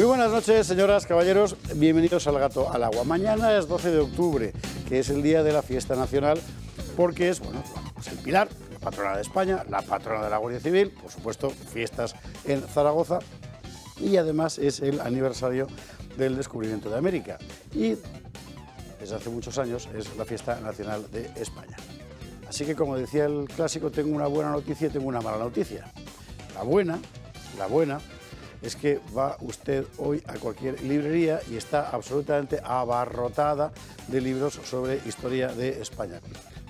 Muy buenas noches, señoras, caballeros. Bienvenidos al Gato al Agua. Mañana es 12 de octubre, que es el día de la fiesta nacional, porque es, bueno, es pues el pilar, la patrona de España, la patrona de la Guardia Civil, por supuesto, fiestas en Zaragoza, y además es el aniversario del descubrimiento de América. Y desde hace muchos años es la fiesta nacional de España. Así que, como decía el clásico, tengo una buena noticia y tengo una mala noticia. La buena, la buena es que va usted hoy a cualquier librería y está absolutamente abarrotada de libros sobre historia de España.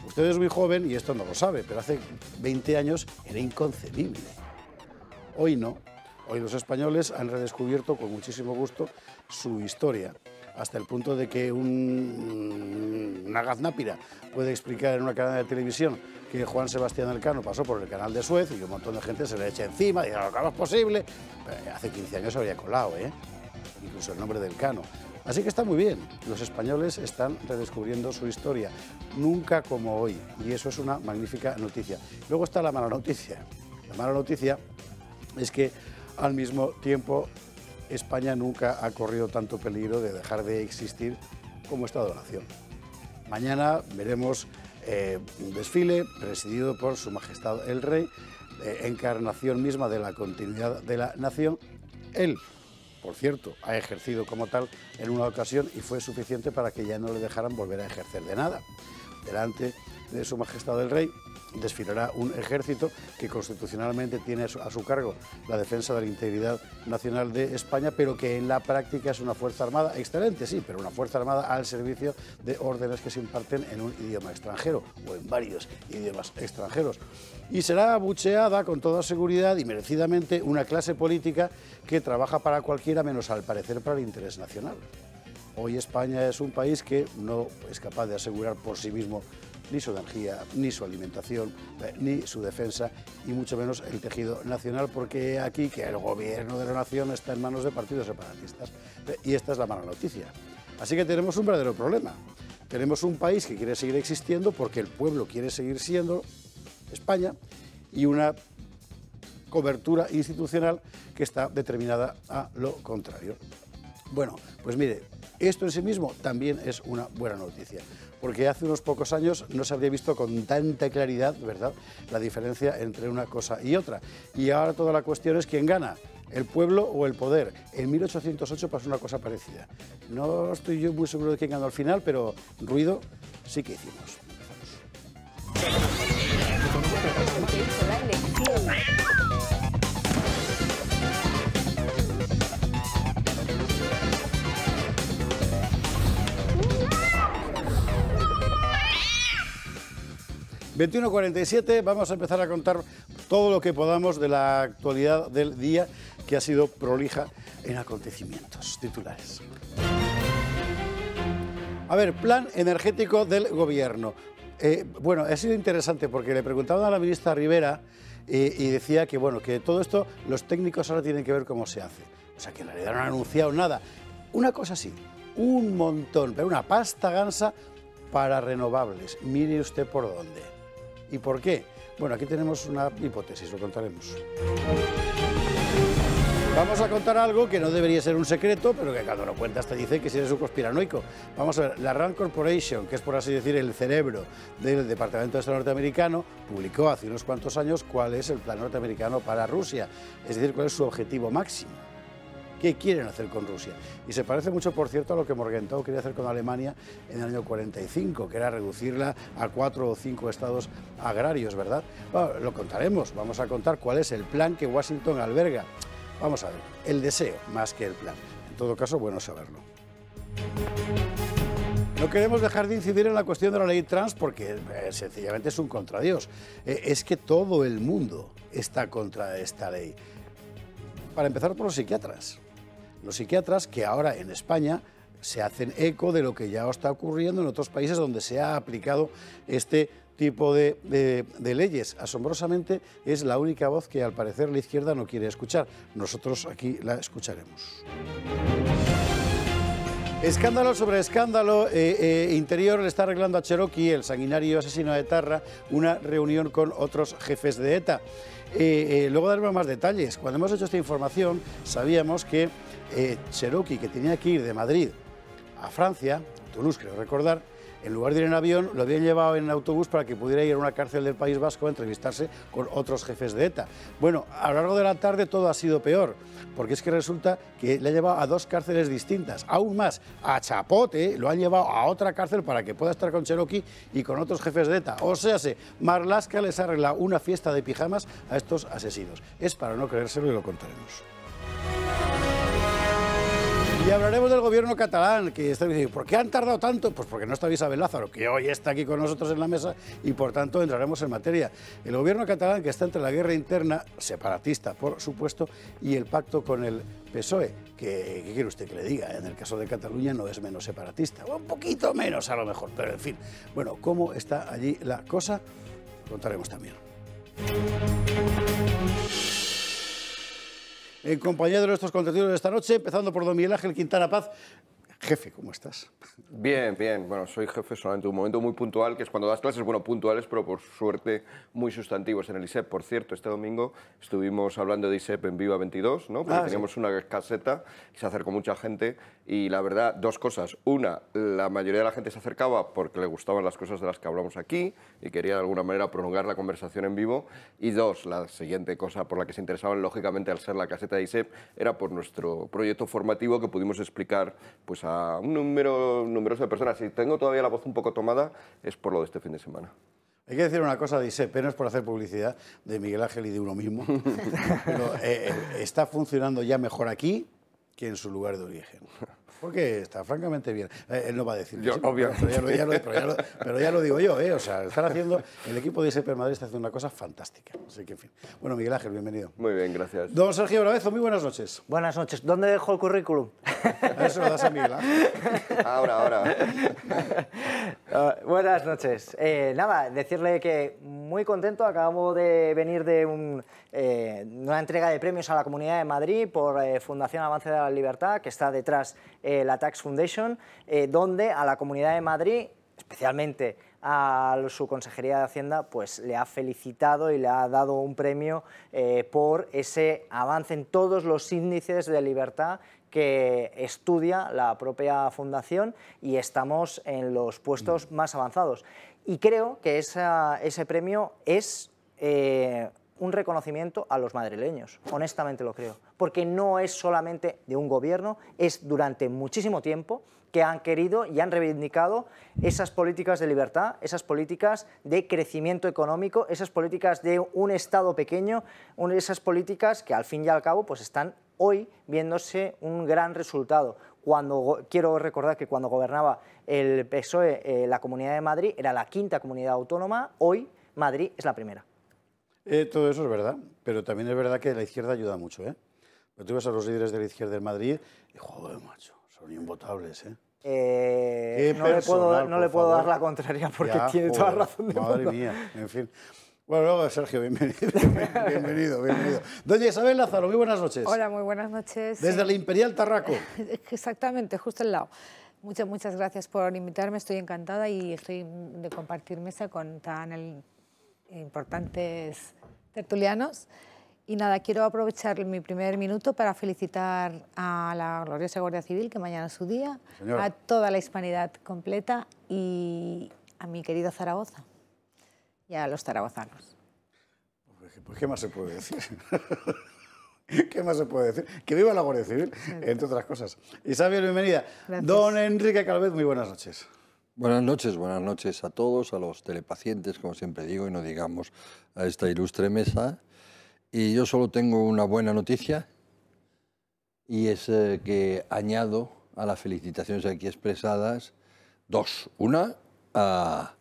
Usted es muy joven y esto no lo sabe, pero hace 20 años era inconcebible. Hoy no. Hoy los españoles han redescubierto con muchísimo gusto su historia, hasta el punto de que un, una gaznápira puede explicar en una cadena de televisión que Juan Sebastián Elcano pasó por el canal de Suez y un montón de gente se le echa encima, dice, no, que es posible? hace 15 años habría colado, ¿eh? incluso el nombre del Cano. Así que está muy bien, los españoles están redescubriendo su historia, nunca como hoy, y eso es una magnífica noticia. Luego está la mala noticia. La mala noticia es que al mismo tiempo España nunca ha corrido tanto peligro de dejar de existir como Estado donación. Nación. Mañana veremos eh, un desfile presidido por Su Majestad el Rey, eh, encarnación misma de la continuidad de la nación. Él, por cierto, ha ejercido como tal en una ocasión y fue suficiente para que ya no le dejaran volver a ejercer de nada. Delante de Su Majestad el Rey desfilará un ejército que constitucionalmente tiene a su cargo la defensa de la integridad nacional de España, pero que en la práctica es una Fuerza Armada excelente, sí, pero una Fuerza Armada al servicio de órdenes que se imparten en un idioma extranjero o en varios idiomas extranjeros. Y será abucheada con toda seguridad y merecidamente una clase política que trabaja para cualquiera menos al parecer para el interés nacional. Hoy España es un país que no es capaz de asegurar por sí mismo ni su energía, ni su alimentación, eh, ni su defensa, y mucho menos el tejido nacional, porque aquí que el gobierno de la nación está en manos de partidos separatistas. Eh, y esta es la mala noticia. Así que tenemos un verdadero problema. Tenemos un país que quiere seguir existiendo porque el pueblo quiere seguir siendo España y una cobertura institucional que está determinada a lo contrario. Bueno, pues mire, esto en sí mismo también es una buena noticia porque hace unos pocos años no se habría visto con tanta claridad, ¿verdad?, la diferencia entre una cosa y otra. Y ahora toda la cuestión es quién gana el pueblo o el poder. En 1808 pasó una cosa parecida. No estoy yo muy seguro de quién ganó al final, pero ruido sí que hicimos. 21.47, vamos a empezar a contar todo lo que podamos de la actualidad del día que ha sido prolija en acontecimientos titulares. A ver, plan energético del gobierno. Eh, bueno, ha sido interesante porque le preguntaban a la ministra Rivera eh, y decía que, bueno, que todo esto los técnicos ahora tienen que ver cómo se hace. O sea, que en realidad no han anunciado nada. Una cosa sí, un montón, pero una pasta gansa para renovables. Mire usted por dónde. ¿Y por qué? Bueno, aquí tenemos una hipótesis, lo contaremos. Vamos a contar algo que no debería ser un secreto, pero que cada lo cuenta, hasta dice que si eres un conspiranoico. Vamos a ver, la Rand Corporation, que es por así decir el cerebro del Departamento de Estado norteamericano, publicó hace unos cuantos años cuál es el plan norteamericano para Rusia, es decir, cuál es su objetivo máximo qué quieren hacer con Rusia. Y se parece mucho, por cierto, a lo que Morgenthau quería hacer con Alemania en el año 45, que era reducirla a cuatro o cinco estados agrarios, ¿verdad? lo contaremos, vamos a contar cuál es el plan que Washington alberga. Vamos a ver, el deseo más que el plan. En todo caso, bueno saberlo. No queremos dejar de incidir en la cuestión de la ley trans porque eh, sencillamente es un contradios. Eh, es que todo el mundo está contra esta ley. Para empezar por los psiquiatras los psiquiatras que ahora en España se hacen eco de lo que ya está ocurriendo en otros países donde se ha aplicado este tipo de, leyes. Asombrosamente es la única voz que al parecer la izquierda no quiere escuchar. Nosotros aquí la escucharemos. Escándalo sobre escándalo. Eh, eh, interior le está arreglando a Cherokee, el sanguinario asesino de Tarra, una reunión con otros jefes de ETA. Eh, luego daremos más detalles. Cuando hemos hecho esta información sabíamos que eh, Cherokee, que tenía que ir de Madrid a Francia, Toulouse creo recordar, en lugar de ir en avión, lo habían llevado en autobús para que pudiera ir a una cárcel del País Vasco a entrevistarse con otros jefes de ETA. Bueno, a lo largo de la tarde todo ha sido peor, porque es que resulta que le ha llevado a dos cárceles distintas. Aún más, a Chapote lo han llevado a otra cárcel para que pueda estar con Cherokee y con otros jefes de ETA. O sea, se, Marlaska les arregla una fiesta de pijamas a estos asesinos. Es para no creérselo y lo contaremos. Y hablaremos del gobierno catalán, que está diciendo, ¿por qué han tardado tanto? Pues porque no está Isabel Lázaro, que hoy está aquí con nosotros en la mesa y por tanto entraremos en materia. El gobierno catalán que está entre la guerra interna, separatista por supuesto, y el pacto con el PSOE, que ¿qué quiere usted que le diga? En el caso de Cataluña no es menos separatista, o un poquito menos a lo mejor, pero en fin. Bueno, ¿cómo está allí la cosa? Contaremos también en compañía de nuestros contenidos de esta noche, empezando por don Miguel Ángel Quintana Paz, Jefe, ¿cómo estás? Bien, bien. Bueno, soy jefe solamente un momento muy puntual, que es cuando das clases, bueno, puntuales, pero por suerte muy sustantivos en el ISEP. Por cierto, este domingo estuvimos hablando de ISEP en Viva 22, ¿no? Porque ah, teníamos una caseta y se acercó mucha gente. Y la verdad, dos cosas. Una, la mayoría de la gente se acercaba porque le gustaban las cosas de las que hablamos aquí y quería de alguna manera prolongar la conversación en vivo. Y dos, la siguiente cosa por la que se interesaban, lógicamente, al ser la caseta de ISEP, era por nuestro proyecto formativo que pudimos explicar pues, a a un número numeroso de personas. Si tengo todavía la voz un poco tomada, es por lo de este fin de semana. Hay que decir una cosa, dice, pero es por hacer publicidad de Miguel Ángel y de uno mismo. pero, eh, eh, está funcionando ya mejor aquí que en su lugar de origen. Porque está francamente bien. Eh, él no va a decir. Yo, Pero ya, lo, digo yo, ¿eh? O sea, están haciendo. El equipo de ISP Madrid está haciendo una cosa fantástica. Así que, en fin. Bueno, Miguel Ángel, bienvenido. Muy bien, gracias. Don Sergio Bravezo, muy buenas noches. Buenas noches. ¿Dónde dejo el currículum? eso lo das a Miguel Ahora, ahora. Ah, buenas noches. Eh, nada, decirle que muy contento. Acabamos de venir de un eh, una entrega de premios a la Comunidad de Madrid por eh, Fundación Avance de la Libertad, que está detrás de eh, la Tax Foundation, donde a la Comunidad de Madrid, especialmente a su consejería de Hacienda, pues le ha felicitado y le ha dado un premio por ese avance en todos los índices de libertad que estudia la propia fundación y estamos en los puestos mm. más avanzados. Y creo que ese premio es un reconocimiento a los madrileños, honestamente lo creo, porque no es solamente de un gobierno, es durante muchísimo tiempo que han querido y han reivindicado esas políticas de libertad, esas políticas de crecimiento económico, esas políticas de un Estado pequeño, esas políticas que al fin y al cabo pues están hoy viéndose un gran resultado. Cuando, quiero recordar que cuando gobernaba el PSOE eh, la Comunidad de Madrid era la quinta comunidad autónoma, hoy Madrid es la primera. Eh, todo eso es verdad, pero también es verdad que la izquierda ayuda mucho. ¿eh? Pero tú ves a los líderes de la izquierda en Madrid y, joder, macho, son invotables. ¿eh? eh no, le puedo, dar la contraria porque tiene toda la razón de Madre mía, en fin. Bueno, Sergio, bienvenido, bienvenido, bienvenido. Doña Isabel Lázaro, muy buenas noches. Hola, muy buenas noches. Desde la Imperial Tarraco. Exactamente, justo al lado. Muchas, muchas gracias por invitarme, estoy encantada y estoy de compartir mesa con tan el importantes tertulianos. Y nada, quiero aprovechar mi primer minuto para felicitar a la gloriosa Guardia Civil, que mañana es su día, a toda la hispanidad completa y a mi querido Zaragoza y a los zaragozanos. Pues, ¿qué más se puede decir? ¿Qué más se puede decir? Que viva la Guardia Civil, entre otras cosas. Isabel, bienvenida. Don Enrique Calvez, muy buenas noches. Buenas noches, buenas noches a todos, a los telepacientes, como siempre digo, y no digamos a esta ilustre mesa. Y yo solo tengo una buena noticia, y es eh, que añado a las felicitaciones aquí expresadas dos. Una a,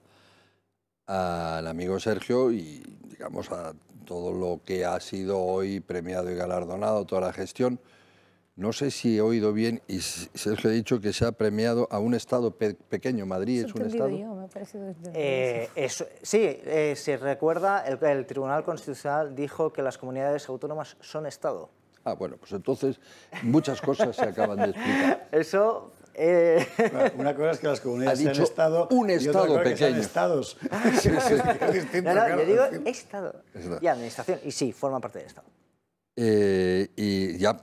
al amigo Sergio y, digamos, a todo lo que ha sido hoy premiado y galardonado, toda la gestión no sé si he oído bien y se os he dicho que se ha premiado a un estado pequeño. Madrid es un estado. Eh, sí, eh, se recuerda, el, Tribunal Constitucional dijo que las comunidades autónomas son estado. Ah, bueno, pues entonces muchas cosas se acaban de explicar. Eso. Eh, una cosa es que las comunidades sean estado un estado y otra Que sean estados. sí, sí, es no, yo digo estado, estado y administración y sí forman parte del estado. y ya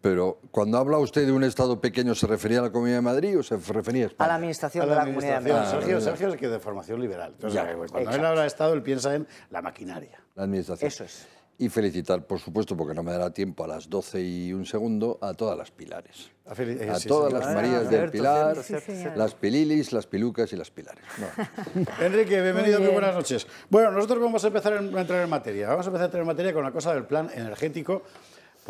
pero cuando habla usted de un Estado pequeño, ¿se refería a la Comunidad de Madrid o se refería a A la Administración de la Comunidad de Madrid. Sergio, Sergio es el que de formación liberal. cuando habla de Estado, él piensa en la maquinaria. La Administración. Eso es. Y felicitar, por supuesto, porque no me dará tiempo a las 12 y un segundo, a todas las pilares. A, todas las Marías del Pilar, las Pililis, las Pilucas y las Pilares. Enrique, bienvenido, muy, buenas noches. Bueno, nosotros vamos a empezar a entrar en materia. Vamos a empezar a entrar en materia con la cosa del plan energético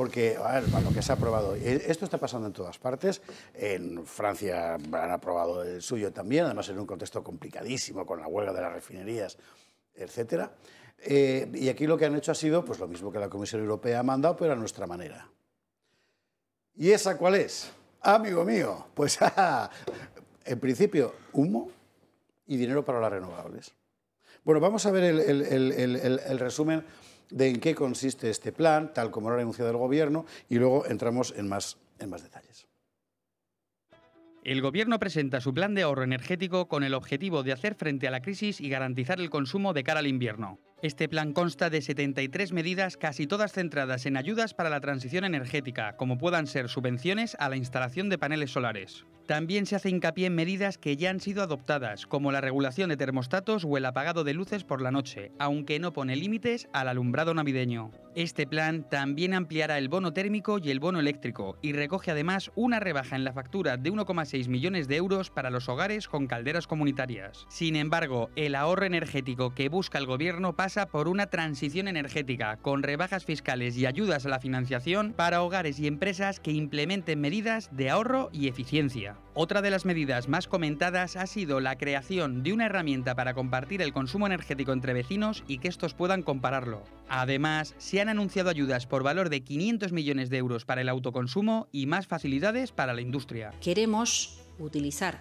porque a ver, lo que se ha aprobado, eh, esto está pasando en todas partes, en Francia han aprobado el suyo también, además en un contexto complicadísimo con la huelga de las refinerías, etc. Eh, y aquí lo que han hecho ha sido pues, lo mismo que la Comisión Europea ha mandado, pero a nuestra manera. ¿Y esa cuál es? Ah, amigo mío, pues ah, en principio humo y dinero para las renovables. Bueno, vamos a ver el resumen de en qué consiste este plan, tal como lo ha anunciado el Gobierno, y luego entramos en más, en más detalles. El Gobierno presenta su plan de ahorro energético con el objetivo de hacer frente a la crisis y garantizar el consumo de cara al invierno. Este plan consta de 73 medidas, casi todas centradas en ayudas para la transición energética, como puedan ser subvenciones a la instalación de paneles solares. También se hace hincapié en medidas que ya han sido adoptadas, como la regulación de termostatos o el apagado de luces por la noche, aunque no pone límites al alumbrado navideño. Este plan también ampliará el bono térmico y el bono eléctrico y recoge además una rebaja en la factura de 1,6 millones de euros para los hogares con calderas comunitarias. Sin embargo, el ahorro energético que busca el gobierno pasa por una transición energética, con rebajas fiscales y ayudas a la financiación para hogares y empresas que implementen medidas de ahorro y eficiencia. Otra de las medidas más comentadas ha sido la creación de una herramienta para compartir el consumo energético entre vecinos y que estos puedan compararlo. Además, se han anunciado ayudas por valor de 500 millones de euros para el autoconsumo y más facilidades para la industria. Queremos utilizar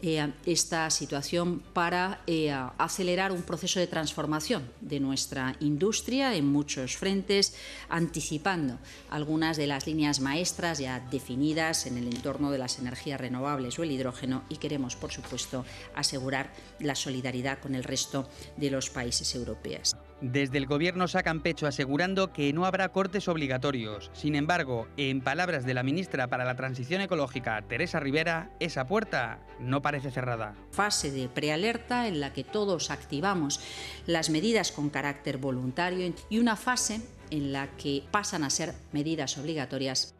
eh, esta situación para eh, acelerar un proceso de transformación de nuestra industria en muchos frentes, anticipando algunas de las líneas maestras ya definidas en el entorno de las energías renovables o el hidrógeno y queremos, por supuesto, asegurar la solidaridad con el resto de los países europeos. Desde el gobierno sacan pecho asegurando que no habrá cortes obligatorios. Sin embargo, en palabras de la ministra para la Transición Ecológica, Teresa Rivera, esa puerta no parece cerrada. Fase de prealerta en la que todos activamos las medidas con carácter voluntario y una fase en la que pasan a ser medidas obligatorias.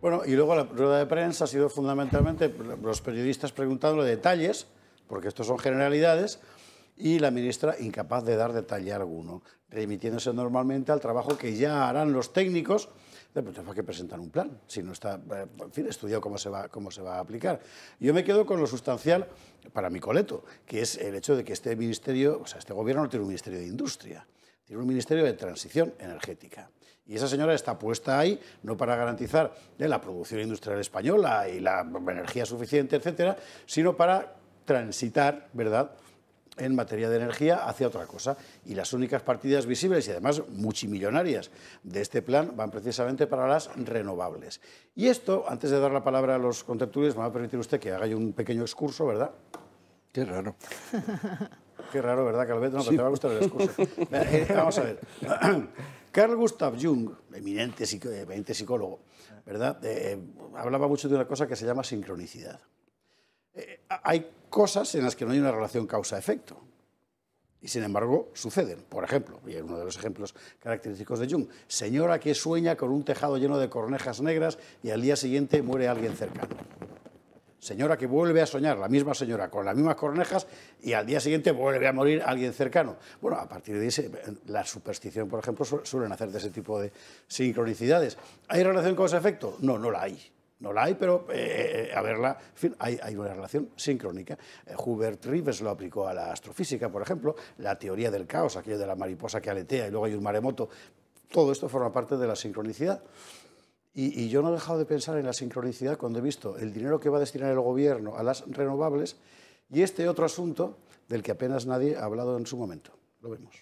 Bueno, y luego la rueda de prensa ha sido fundamentalmente los periodistas preguntando detalles, porque estos son generalidades, y la ministra incapaz de dar detalle alguno, remitiéndose normalmente al trabajo que ya harán los técnicos de pues, que presentan un plan, si no está, eh, en fin, estudiado cómo se, va, cómo se va a aplicar. Yo me quedo con lo sustancial para mi coleto, que es el hecho de que este ministerio, o sea, este gobierno no tiene un ministerio de industria, tiene un ministerio de transición energética. Y esa señora está puesta ahí no para garantizar eh, la producción industrial española y la energía suficiente, etcétera, sino para transitar, ¿verdad?, en materia de energía hacia otra cosa. Y las únicas partidas visibles y además multimillonarias de este plan van precisamente para las renovables. Y esto, antes de dar la palabra a los contertulios, me va a permitir usted que haga yo un pequeño excurso, ¿verdad? Qué raro. Qué raro, ¿verdad, Calvet? No, sí. pero te va a gustar el excurso. Eh, vamos a ver. Carl Gustav Jung, eminente, eh, psicólogo, ¿verdad? Eh, hablaba mucho de una cosa que se llama sincronicidad. hay cosas en las que no hay una relación causa-efecto. Y sin embargo, suceden. Por ejemplo, y es uno de los ejemplos característicos de Jung, señora que sueña con un tejado lleno de cornejas negras y al día siguiente muere alguien cercano. Señora que vuelve a soñar, la misma señora, con las mismas cornejas y al día siguiente vuelve a morir alguien cercano. Bueno, a partir de ese, la superstición, por ejemplo, suelen hacer de ese tipo de sincronicidades. ¿Hay relación causa-efecto? No, no la hay. No la hay, pero eh, eh, a verla, fin, hay, una relación sincrónica. Eh, Hubert Reeves lo aplicó a la astrofísica, por ejemplo, la teoría del caos, aquello de la mariposa que aletea y luego hay un maremoto. Todo esto forma parte de la sincronicidad. y, yo no he dejado de pensar en la sincronicidad cuando he visto el dinero que va a destinar el gobierno a las renovables y este otro asunto del que apenas nadie ha hablado en su momento. Lo vemos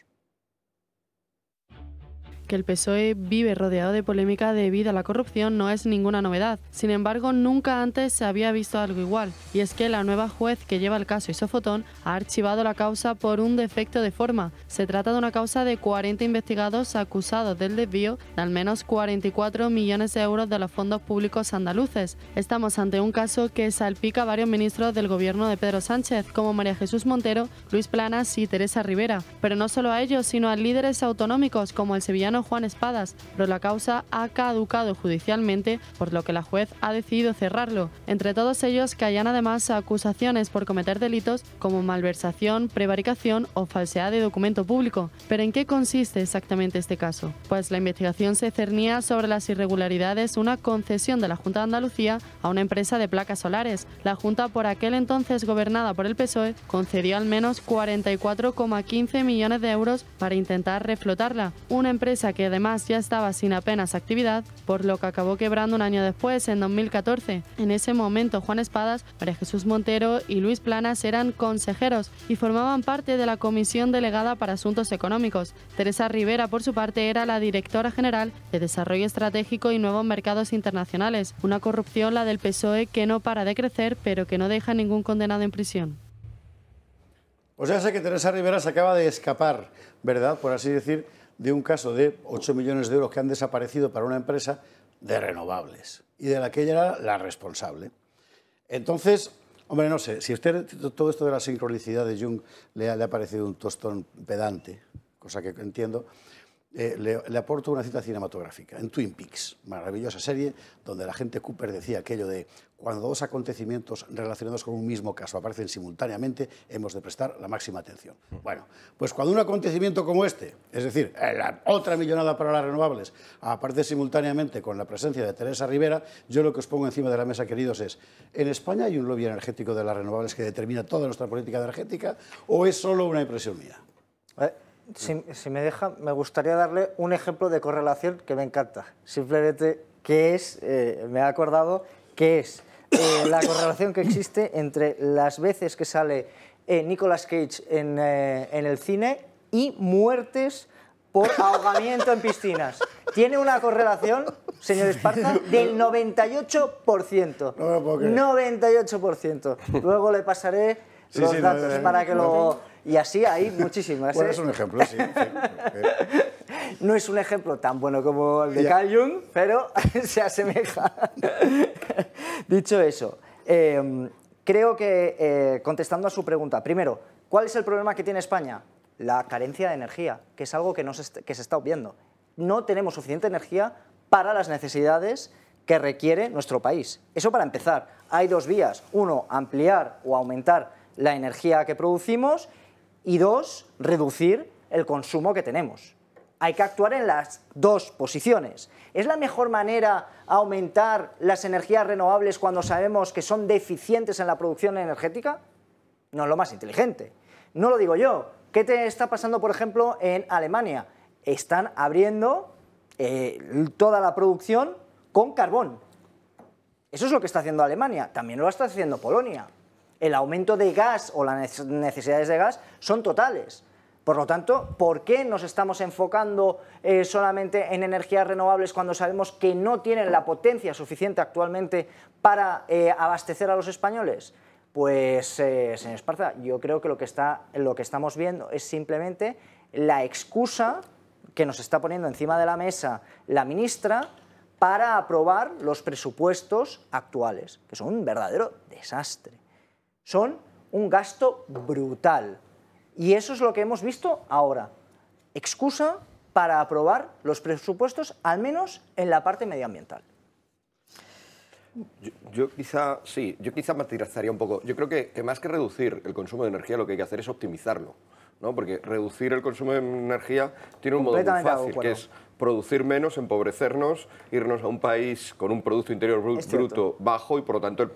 que el PSOE vive rodeado de polémica debido a la corrupción no es ninguna novedad. Sin embargo, nunca antes se había visto algo igual, y es que la nueva juez que lleva el caso Isofotón ha archivado la causa por un defecto de forma. Se trata de una causa de 40 investigados acusados del desvío de al menos 44 millones de euros de los fondos públicos andaluces. Estamos ante un caso que salpica a varios ministros del gobierno de Pedro Sánchez, como María Jesús Montero, Luis Planas y Teresa Rivera, pero no solo a ellos, sino a líderes autonómicos como el sevillano Juan Espadas, pero la causa ha caducado judicialmente, por lo que la juez ha decidido cerrarlo. Entre todos ellos caían además acusaciones por cometer delitos como malversación, prevaricación o falsedad de documento público. Pero ¿en qué consiste exactamente este caso? Pues la investigación se cernía sobre las irregularidades una concesión de la Junta de Andalucía a una empresa de placas solares. La Junta, por aquel entonces gobernada por el PSOE, concedió al menos 44,15 millones de euros para intentar reflotarla. Una empresa que además ya estaba sin apenas actividad, por lo que acabó quebrando un año después, en 2014. En ese momento Juan Espadas, María Jesús Montero y Luis Planas eran consejeros y formaban parte de la Comisión Delegada para Asuntos Económicos. Teresa Rivera, por su parte, era la directora general de Desarrollo Estratégico y Nuevos Mercados Internacionales, una corrupción la del PSOE que no para de crecer pero que no deja ningún condenado en prisión. O pues sea, sé que Teresa Rivera se acaba de escapar, ¿verdad? Por así decir, de un caso de 8 millones de euros que han desaparecido para una empresa de renovables y de la que ella era la responsable. Entonces, hombre, no sé, si usted todo esto de la sincronicidad de Jung le ha, le ha parecido un tostón pedante, cosa que entiendo, eh, le, aporto una cita cinematográfica, en Twin Peaks, maravillosa serie, donde la gente Cooper decía aquello de cuando dos acontecimientos relacionados con un mismo caso aparecen simultáneamente, hemos de prestar la máxima atención. Mm. Bueno, pues cuando un acontecimiento como este, es decir, eh, la otra millonada para las renovables, aparece simultáneamente con la presencia de Teresa Rivera, yo lo que os pongo encima de la mesa, queridos, es, ¿en España hay un lobby energético de las renovables que determina toda nuestra política energética o es solo una impresión mía? ¿Eh? si, me deja, me gustaría darle un ejemplo de correlación que me encanta. Simplemente, que es? Eh, me ha acordado, que es? Eh, la correlación que existe entre las veces que sale eh, Nicolas Cage en, el cine y muertes por ahogamiento en piscinas. Tiene una correlación, señor Esparta, del 98%. 98%. Luego le pasaré los datos para que lo y así hay muchísimas. bueno, ¿eh? es un ejemplo, sí. no es un ejemplo tan bueno como el de yeah. pero se asemeja. Dicho eso, em, creo que eh, contestando a su pregunta, primero, ¿cuál es el problema que tiene España? La carencia de energía, que es algo que, que se está obviando. No tenemos suficiente energía para las necesidades que requiere nuestro país. Eso para empezar. Hay dos vías. Uno, ampliar o aumentar la energía que producimos y dos, reducir el consumo que tenemos. Hay que actuar en las dos posiciones. ¿Es la mejor manera aumentar las energías renovables cuando sabemos que son deficientes en la producción energética? No es lo más inteligente. No lo digo yo. ¿Qué te está pasando, por ejemplo, en Alemania? Están abriendo eh, toda la producción con carbón. Eso es lo que está haciendo Alemania. También lo está haciendo Polonia el aumento de gas o las necesidades de gas son totales. Por lo tanto, ¿por qué nos estamos enfocando eh, solamente en energías renovables cuando sabemos que no tienen la potencia suficiente actualmente para eh, abastecer a los españoles? Pues, eh, señor Esparza, yo creo que lo que, está, lo que estamos viendo es simplemente la excusa que nos está poniendo encima de la mesa la ministra para aprobar los presupuestos actuales, que son un verdadero desastre son un gasto brutal. Y eso es lo que hemos visto ahora. Excusa para aprobar los presupuestos, al menos en la parte medioambiental. Yo, quizá, sí, yo quizá matizaría un poco. Yo creo que, más que reducir el consumo de energía, lo que hay que hacer es optimizarlo. ¿no? Porque reducir el consumo de energía tiene un modo muy fácil, que es producir menos, empobrecernos, irnos a un país con un Producto Interior Bruto bajo y por lo tanto la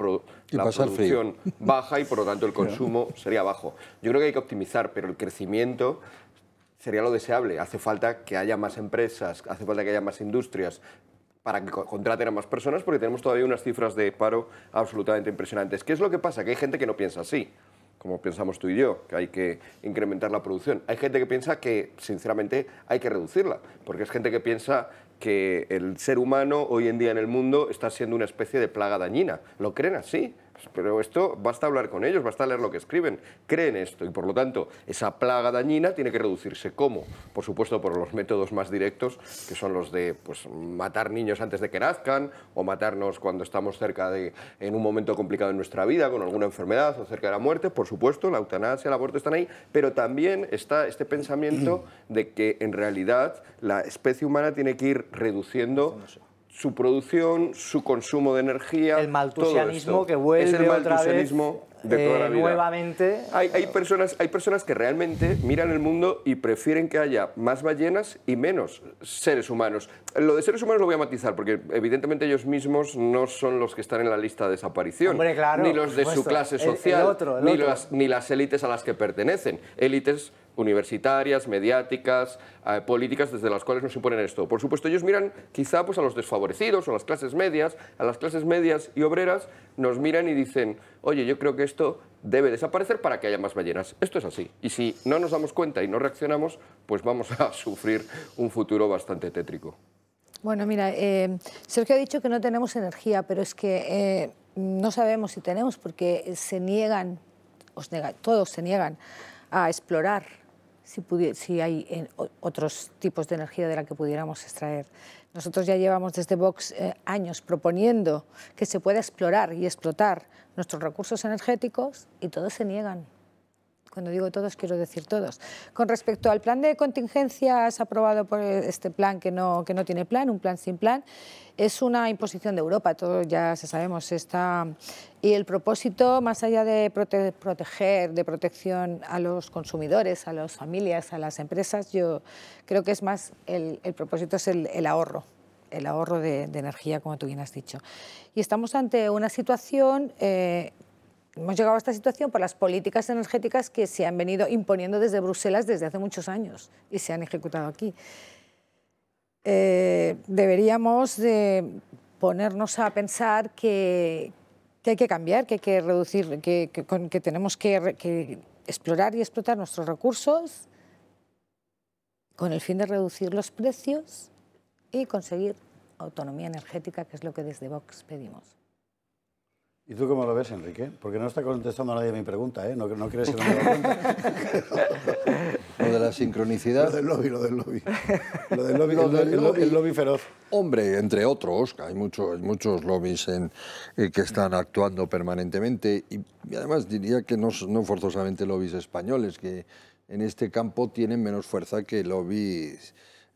producción baja y por lo tanto el consumo sería bajo. Yo creo que hay que optimizar, pero el crecimiento sería lo deseable. Hace falta que haya más empresas, hace falta que haya más industrias, para que contraten a más personas porque tenemos todavía unas cifras de paro absolutamente impresionantes. ¿Qué es lo que pasa? Que hay gente que no piensa así como pensamos tú y yo, que hay que incrementar la producción. Hay gente que piensa que, sinceramente, hay que reducirla, porque es gente que piensa que el ser humano hoy en día en el mundo está siendo una especie de plaga dañina. Lo creen así, pero esto basta hablar con ellos, basta leer lo que escriben, creen esto y por lo tanto esa plaga dañina tiene que reducirse. ¿Cómo? Por supuesto por los métodos más directos que son los de pues, matar niños antes de que nazcan o matarnos cuando estamos cerca de, en un momento complicado en nuestra vida, con alguna enfermedad o cerca de la muerte, por supuesto, la eutanasia, el aborto están ahí, pero también está este pensamiento de que en realidad la especie humana tiene que ir reduciendo su producción, su consumo de energía. El maltusianismo que vuelve es el otra vez de toda eh, nuevamente. Hay, eh, personas, hay personas que realmente miran el mundo y prefieren que haya más ballenas y menos seres humanos. Lo de seres humanos lo voy a matizar, porque evidentemente ellos mismos no son los que están en la lista de desaparición. Hombre, ni los de su clase social, ni, Las, ni las élites a las que pertenecen. Élites universitarias, mediáticas, eh, políticas, desde las cuales nos imponen esto. Por supuesto, ellos miran quizá pues, a los desfavorecidos o a las clases medias, a las clases medias y obreras, nos miran y dicen, oye, yo creo que esto debe desaparecer para que haya más ballenas. Esto es así. Y si no nos damos cuenta y no reaccionamos, pues vamos a sufrir un futuro bastante tétrico. Bueno, mira, eh, Sergio ha dicho que no tenemos energía, pero es que eh, no sabemos si tenemos porque se niegan, os todos se niegan a explorar si, hay eh, otros tipos de energía de la que pudiéramos extraer. Nosotros ya llevamos desde Vox eh, años proponiendo que se pueda explorar y explotar nuestros recursos energéticos y todos se niegan. Cuando digo todos, quiero decir todos. Con respecto al plan de contingencias aprobado por este plan que no, que no tiene plan, un plan sin plan, es una imposición de Europa, todos ya se sabemos. Está... Y el propósito, más allá de proteger, de protección a los consumidores, a las familias, a las empresas, yo creo que es más, el, propósito es el, ahorro el ahorro de, energía, como tú bien has dicho. Y estamos ante una situación eh, hemos llegado a esta situación por las políticas energéticas que se han venido imponiendo desde Bruselas desde hace muchos años y se han ejecutado aquí. Eh, deberíamos ponernos a pensar que, hay que cambiar, que hay que reducir, que tenemos que explorar y explotar nuestros recursos con el fin de reducir los precios y conseguir autonomía energética, que es lo que desde Vox pedimos. ¿Y tú cómo lo ves, Enrique? Porque no está contestando a nadie mi pregunta, ¿eh? No, crees que no me lo lo de la sincronicidad. Lo del lobby, lo del lobby. Lo del lobby, el, lobby. feroz. Hombre, entre otros, hay, muchos lobbies en, eh, que están actuando permanentemente y, además diría que no, no forzosamente lobbies españoles, que en este campo tienen menos fuerza que lobbies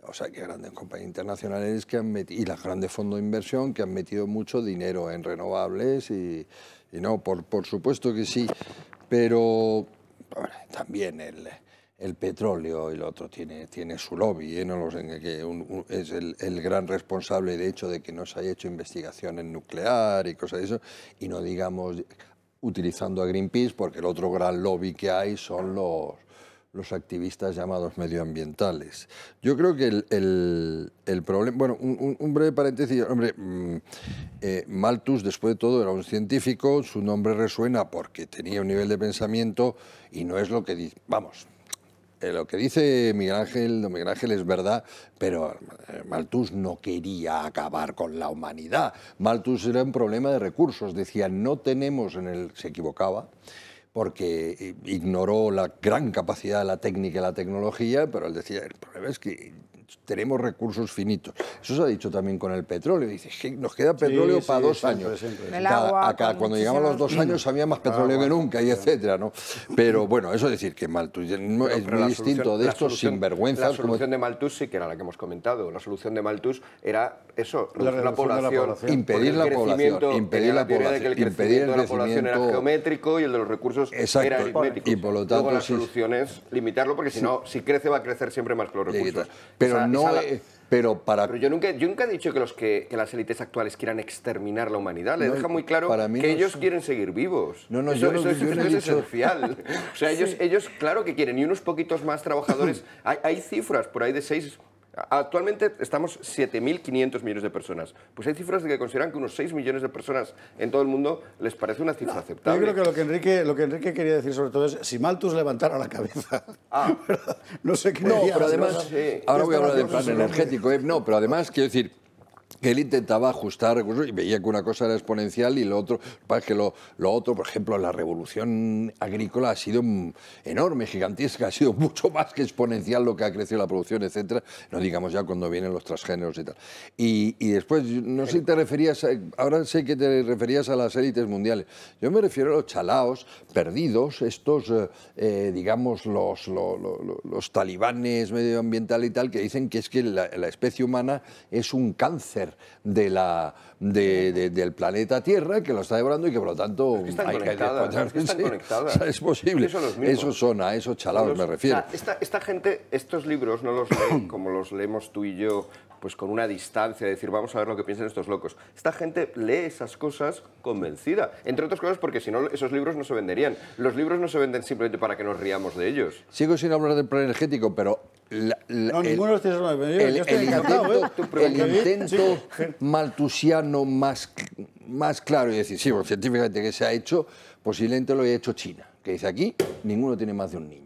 o sea, que grandes compañías internacionales que han metido, y las grandes fondos de inversión que han metido mucho dinero en renovables y, no, por, supuesto que sí, pero también el, petróleo y el otro tiene, tiene su lobby, ¿eh? no que es el, el, gran responsable de hecho de que no se haya hecho investigación en nuclear y cosas de eso, y no digamos utilizando a Greenpeace, porque el otro gran lobby que hay son los, los activistas llamados medioambientales. Yo creo que el, problema... Bueno, un, breve paréntesis. Hombre, mm, eh, Malthus, después de todo, era un científico, su nombre resuena porque tenía un nivel de pensamiento y no es lo que dice... Vamos, eh, lo que dice Miguel Ángel, Miguel Ángel es verdad, pero eh, Malthus no quería acabar con la humanidad. Malthus era un problema de recursos, decía, no tenemos en el... se equivocaba porque eh, ignoró la gran capacidad de la técnica y la tecnología, pero él decía, el problema es que tenemos recursos finitos. Eso se ha dicho también con el petróleo. Dice, que nos queda petróleo para dos años. acá, cuando llegamos a los dos años había más ah, petróleo que nunca, y etcétera, ¿no? Pero bueno, eso es decir que Maltus es muy distinto de esto, sinvergüenza La solución de Maltus sí que era la que hemos comentado. La solución de Malthus era eso, la, la, población, la población, Impedir la población, impedir la, población. el crecimiento era geométrico y el de los recursos era aritmético. Y por lo tanto... Luego la solución es limitarlo porque si no, si crece va a crecer siempre más que los recursos pero para. yo nunca, nunca he dicho que los que, las élites actuales quieran exterminar la humanidad. Le deja muy claro que ellos quieren seguir vivos. No, no, eso, yo, no, es esencial. o sea, ellos, ellos, claro que quieren. Y unos poquitos más trabajadores. hay, hay cifras por ahí de seis Actualmente estamos 7.500 millones de personas. Pues hay cifras de que consideran que unos 6 millones de personas en todo el mundo les parece una cifra aceptable. Yo creo que lo que, Enrique, quería decir sobre todo es si Malthus levantara la cabeza. Ah. no sé qué. No, pero además, ahora voy a hablar del plan energético. Eh. no, pero además quiero decir él intentaba ajustar recursos y veía que una cosa era exponencial y lo otro, para que lo, lo, otro, por ejemplo, la revolución agrícola ha sido enorme, gigantesca, ha sido mucho más que exponencial lo que ha crecido la producción, etcétera, no digamos ya cuando vienen los transgéneros y tal. Y, después, no sé si te referías, eh, ahora sé que te referías a las élites mundiales, yo me refiero a los chalaos perdidos, estos, eh, eh, digamos, los, los, talibanes medioambientales y tal, que dicen que es que la especie humana es un cáncer de la, del planeta Tierra que lo está devorando y que por lo tanto es es posible. esos son son a esos chalados me refiero. esta, gente, estos libros no los leen como los leemos tú y yo pues con una distancia, decir, vamos a ver lo que piensan estos locos. Esta gente lee esas cosas convencida, entre otras cosas porque si no esos libros no se venderían. Los libros no se venden simplemente para que nos riamos de ellos. Sigo sin hablar del plan energético, pero... no, ninguno de los el, ¿eh? el, intento, el intento maltusiano más, más claro y decisivo científicamente que se ha hecho, posiblemente lo haya hecho China, que dice aquí, ninguno tiene más de un niño.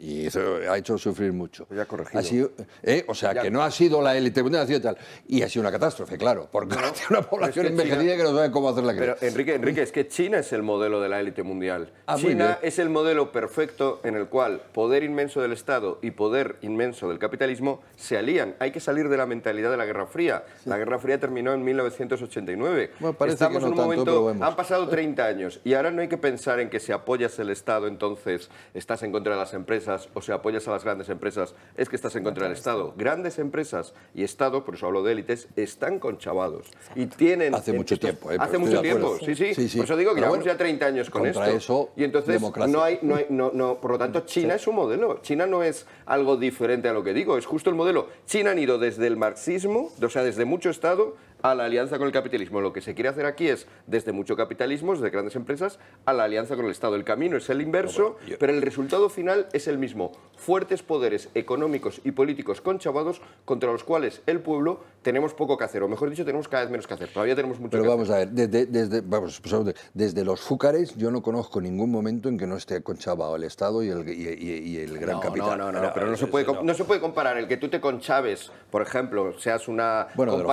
Y eso ha hecho sufrir mucho. Pues ya ¿eh? O sea, que no ha sido la élite mundial, ha sido tal. Y ha sido una catástrofe, claro, porque no, tiene una población que envejecida que no sabe cómo hacer la Pero, Enrique, Enrique, es que China es el modelo de la élite mundial. Ah, China es el modelo perfecto en el cual poder inmenso del Estado y poder inmenso del capitalismo se alían. Hay que salir de la mentalidad de la Guerra Fría. La Guerra Fría terminó en 1989. Bueno, Estamos en un momento... Han pasado 30 años y ahora no hay que pensar en que si apoyas el Estado, entonces estás en contra de las empresas o si apoyas a las grandes empresas es que estás en contra del Estado. Grandes empresas y Estado, por eso hablo de élites, están conchavados. Y tienen... Hace mucho tiempo. ¿eh? hace mucho tiempo, sí sí. Por eso digo que llevamos ya 30 años con esto. y entonces no hay, no por lo tanto, China es un modelo. China no es algo diferente a lo que digo. Es justo el modelo. China han ido desde el marxismo, o sea, desde mucho Estado a la alianza con el capitalismo. Lo que se quiere hacer aquí es, desde mucho capitalismo, desde grandes empresas, a la alianza con el Estado. El camino es el inverso, pero el resultado final es el mismo. Fuertes poderes económicos y políticos conchavados contra los cuales el pueblo tenemos poco que hacer, o mejor dicho, tenemos cada vez menos que hacer. Todavía tenemos mucho que pero vamos a ver, desde, desde pues, los fúcares yo no conozco ningún momento en que no esté conchavado el Estado y el, y, el gran capital. No, no, no, pero no se, puede, no. se puede comparar el que tú te conchaves, por ejemplo, seas una bueno, de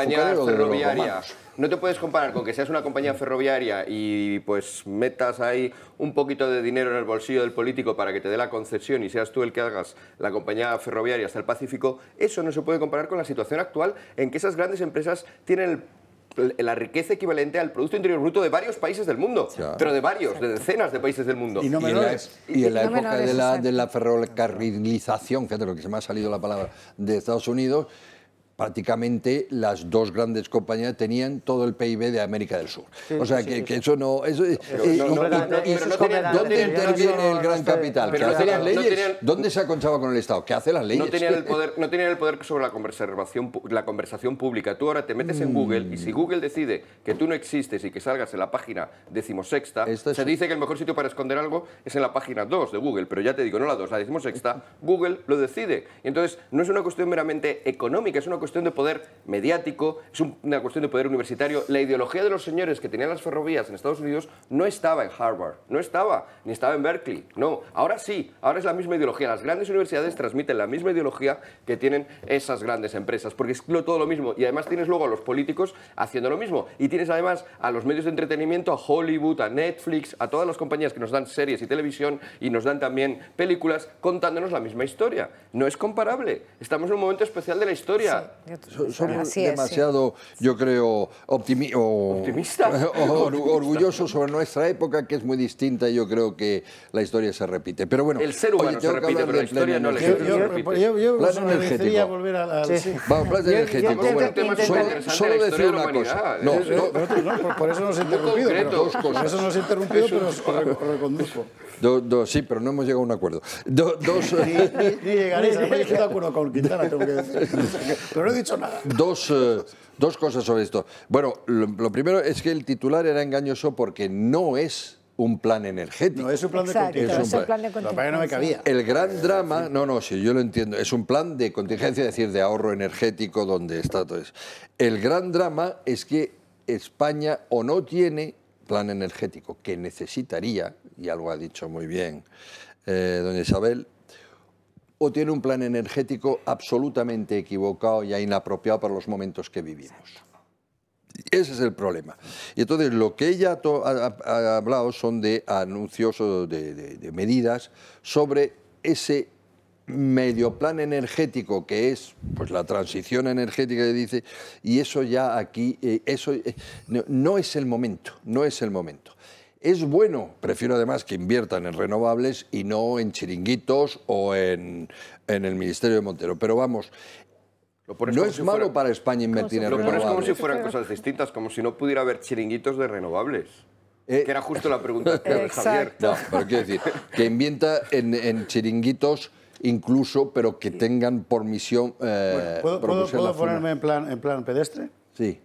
ferroviaria no te puedes comparar con que seas una compañía ferroviaria y pues metas ahí un poquito de dinero en el bolsillo del político para que te dé la concesión y seas tú el que hagas la compañía ferroviaria hasta el Pacífico, eso no se puede comparar con la situación actual en que esas grandes empresas tienen la riqueza equivalente al Producto Interior Bruto de varios países del mundo, pero de varios, de decenas de países del mundo. Y, en, la, época de la, de la ferrocarrilización, fíjate lo que se me ha salido la palabra, de Estados Unidos, prácticamente las dos grandes compañías tenían todo el PIB de América del Sur. o sea, que, eso no... ¿Dónde interviene el gran este, capital? leyes? ¿Dónde se aconchaba con el Estado? ¿Qué hace las leyes? No tenían el poder, sobre la conversación, la conversación pública. Tú ahora te metes en Google y si mm. Google decide que tú no existes y que salgas en la página decimosexta, se dice que el mejor sitio para esconder algo es en la página 2 de Google, pero ya te digo, no la 2, la decimosexta, Google lo decide. entonces no es una cuestión meramente económica, es una cuestión de poder mediático, es una cuestión de poder universitario. La ideología de los señores que tenían las ferrovías en Estados Unidos no estaba en Harvard, no estaba, ni estaba en Berkeley, no. Ahora sí, ahora es la misma ideología. Las grandes universidades transmiten la misma ideología que tienen esas grandes empresas, porque es todo lo mismo. Y además tienes luego a los políticos haciendo lo mismo. Y tienes además a los medios de entretenimiento, a Hollywood, a Netflix, a todas las compañías que nos dan series y televisión y nos dan también películas contándonos la misma historia. No es comparable. Estamos en un momento especial de la historia somos Así demasiado, es, sí. yo creo, optimi o, optimistas orgullosos sobre nuestra época, que es muy distinta. Y yo creo que la historia se repite. Pero bueno, el ser humano oye, se repite, pero la historia no le repite. Yo, yo, plan energético. volver a la, sí. Sí. Vamos, plan energético. Yo, bueno, este tema solo, solo decir una cosa. No, ¿eh? no, no, por eso nos he interrumpido. Pero, dos cosas. Por eso nos he interrumpido, pero reconduzco. Do, do, sí, pero no hemos llegado a un acuerdo. Do, dos... ni, ni, ni llegaréis, no me he de acuerdo con Quintana, tengo que decir. Pero no he dicho nada. Dos, eh, cosas sobre esto. Bueno, lo, primero es que el titular era engañoso porque no es un plan energético. No, es un plan de contingencia. Es un plan, de contingencia. El gran drama, no, no, si yo lo entiendo, es un plan de contingencia, es decir, de ahorro energético donde está todo eso. El gran drama es que España o no tiene plan energético, que necesitaría, y algo ha dicho muy bien eh, doña Isabel, o tiene un plan energético absolutamente equivocado y inapropiado para los momentos que vivimos. Ese es el problema. Y entonces lo que ella ha, hablado son de anuncios, de, de, medidas sobre ese medio plan energético que es pues la transición energética dice y eso ya aquí eh, eso eh, no, es el momento no es el momento es bueno. Prefiero además que inviertan en renovables y no en chiringuitos o en, el Ministerio de Montero. Pero vamos, no es malo para España invertir en renovables. Lo pones como si fueran cosas distintas, como si no pudiera haber chiringuitos de renovables. Eh, que era justo la pregunta que No, pero quiero decir, que invierta en, chiringuitos incluso, pero que tengan por misión... Eh, ¿Puedo, ponerme en plan, en plan pedestre? Sí.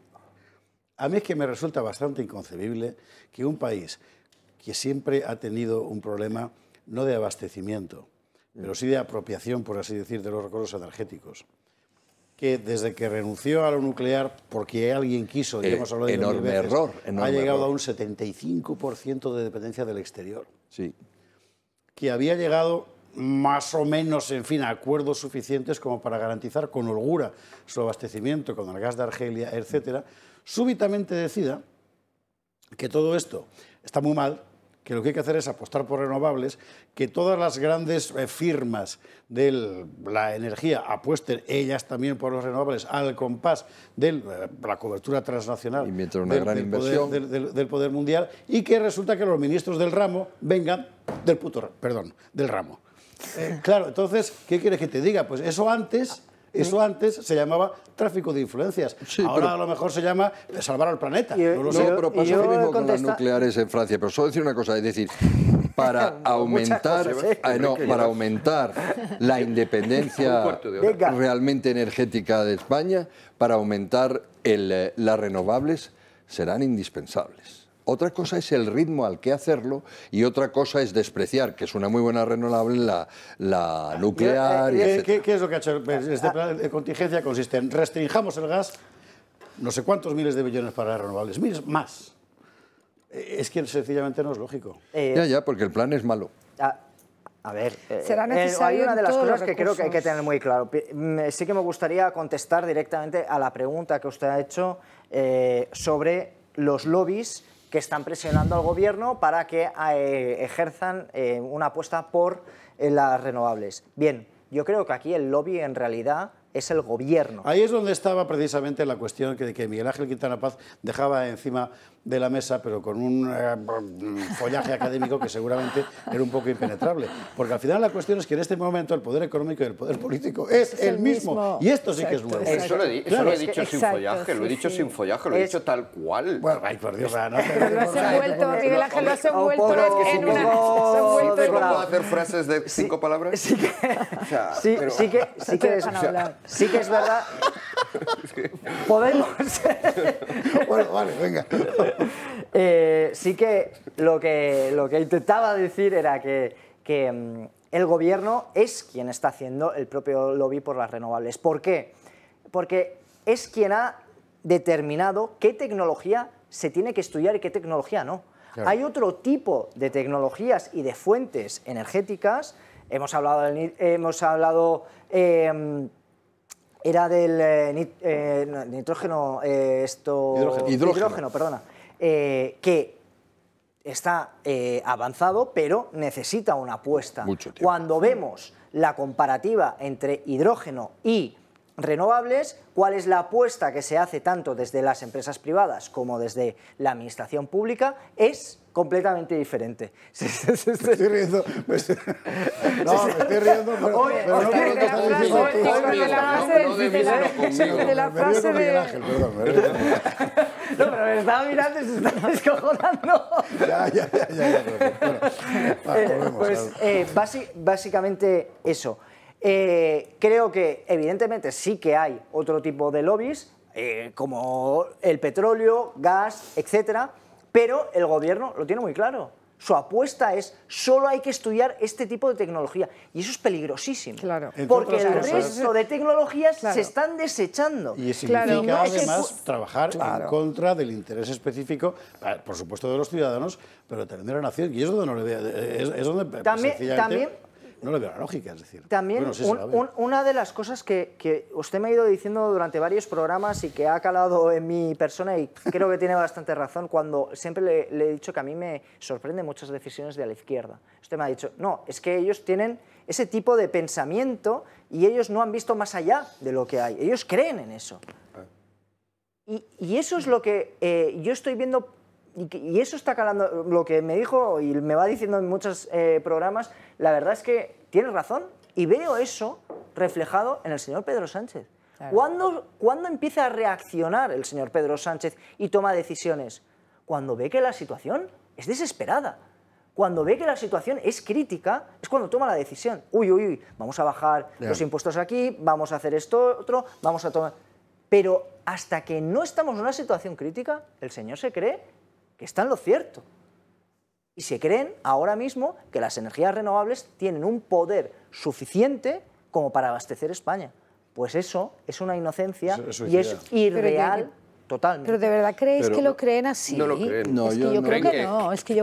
A mí es que me resulta bastante inconcebible que un país que siempre ha tenido un problema no de abastecimiento, pero sí de apropiación, por así decir, de los recursos energéticos, que desde que renunció a lo nuclear, porque alguien quiso, y eh, hemos hablado de enorme ha llegado a un 75% de dependencia del exterior. Que había llegado más o menos, en fin, a acuerdos suficientes como para garantizar con holgura su abastecimiento con el gas de Argelia, etcétera súbitamente decida que todo esto está muy mal, que lo que hay que hacer es apostar por renovables, que todas las grandes eh, firmas de la energía apuesten ellas también por los renovables al compás de eh, la cobertura transnacional del, Poder, poder mundial y que resulta que los ministros del ramo vengan del puto, perdón, del ramo. Eh, claro, entonces, ¿qué quieres que te diga? Pues eso antes eso antes se llamaba tráfico de influencias. Ahora a lo mejor se llama salvar al planeta. no lo sé, pero pasa lo mismo con las nucleares en Francia. Pero solo decir una cosa, es decir, para aumentar, ¿eh? ah, para aumentar la independencia realmente energética de España, para aumentar eh, las renovables, serán indispensables. Otra cosa es el ritmo al que hacerlo y otra cosa es despreciar, que es una muy buena renovable, la, eh, nuclear. Eh, eh, ¿Qué, ¿qué, es lo que ha hecho pues, este plan de contingencia? Consiste en restringamos el gas, no sé cuántos miles de billones para renovables, miles más. Es que sencillamente no es lógico. ya, ya, porque el plan es malo. Ah, a, ver, ¿Será necesario hay una de las cosas que creo que hay que tener muy claro. Mm, sí que me gustaría contestar directamente a la pregunta que usted ha hecho sobre los lobbies que están presionando al gobierno para que eh, ejerzan eh, una apuesta por eh, las renovables. Bien, yo creo que aquí el lobby en realidad es el gobierno. Ahí es donde estaba precisamente la cuestión que, que Miguel Ángel Quintana Paz dejaba encima de la mesa, pero con un eh, follaje académico que seguramente era un poco impenetrable. Porque al final la cuestión es que en este momento el poder económico y el poder político es, el mismo. Y esto sí que es nuevo. Eso lo, he, he dicho sin follaje, lo he dicho sin follaje, lo he dicho tal cual. Bueno, ay, por Dios, no te Lo has envuelto, Miguel Ángel, lo has envuelto en una... ¿Puedo hacer frases de cinco palabras? Sí que... Sí, que, sí que es, sí que es verdad... Podemos... bueno, vale, venga. Eh, sí que lo, que lo que intentaba decir era que, mm, el gobierno es quien está haciendo el propio lobby por las renovables. ¿Por qué? Porque es quien ha determinado qué tecnología se tiene que estudiar y qué tecnología no. Hay otro tipo de tecnologías y de fuentes energéticas. Hemos hablado, del, hemos hablado em, era del eh, eh, nitrógeno, esto... hidrógeno. perdona. Eh, que está eh, avanzado, pero necesita una apuesta. Cuando vemos la comparativa entre hidrógeno y renovables, cuál es la apuesta que se hace tanto desde las empresas privadas como desde la administración pública, es completamente diferente. me estoy riendo. No, me estoy riendo, pero, Oye, pero no lo estás diciendo De la frase de... Ángel, perdón. No, pero me estaba mirando y se estaba descojonando. Ya, ya, ya. ya, eh, pues eh, básicamente eso. Eh, creo que evidentemente sí que hay otro tipo de lobbies, como el petróleo, gas, etcétera, pero el gobierno lo tiene muy claro. Su apuesta es solo hay que estudiar este tipo de tecnología. Y eso es peligrosísimo. Claro. Porque el resto de tecnologías se están desechando. Y significa además trabajar en contra del interés específico, por supuesto, de los ciudadanos, pero también de la nación. Y es donde no le Es, donde pues, también no le veo la lógica, es decir. También una de las cosas que, usted me ha ido diciendo durante varios programas y que ha calado en mi persona y creo que tiene bastante razón, cuando siempre le, he dicho que a mí me sorprenden muchas decisiones de la izquierda. Usted me ha dicho, no, es que ellos tienen ese tipo de pensamiento y ellos no han visto más allá de lo que hay. Ellos creen en eso. Ah. Y, eso es lo que eh, yo estoy viendo y, eso está calando, lo que me dijo y me va diciendo en muchos eh, programas, la verdad es que tiene razón y veo eso reflejado en el señor Pedro Sánchez. cuando ¿Cuándo, empieza a reaccionar el señor Pedro Sánchez y toma decisiones? Cuando ve que la situación es desesperada cuando ve que la situación es crítica, es cuando toma la decisión. Uy, uy, uy, vamos a bajar los impuestos aquí, vamos a hacer esto otro, vamos a tomar... Pero hasta que no estamos en una situación crítica, el señor se cree está en lo cierto. Y se creen ahora mismo que las energías renovables tienen un poder suficiente como para abastecer España. Pues eso es una inocencia y es irreal pero de verdad creéis que lo creen así. No lo creen. yo, creo que, no. Es que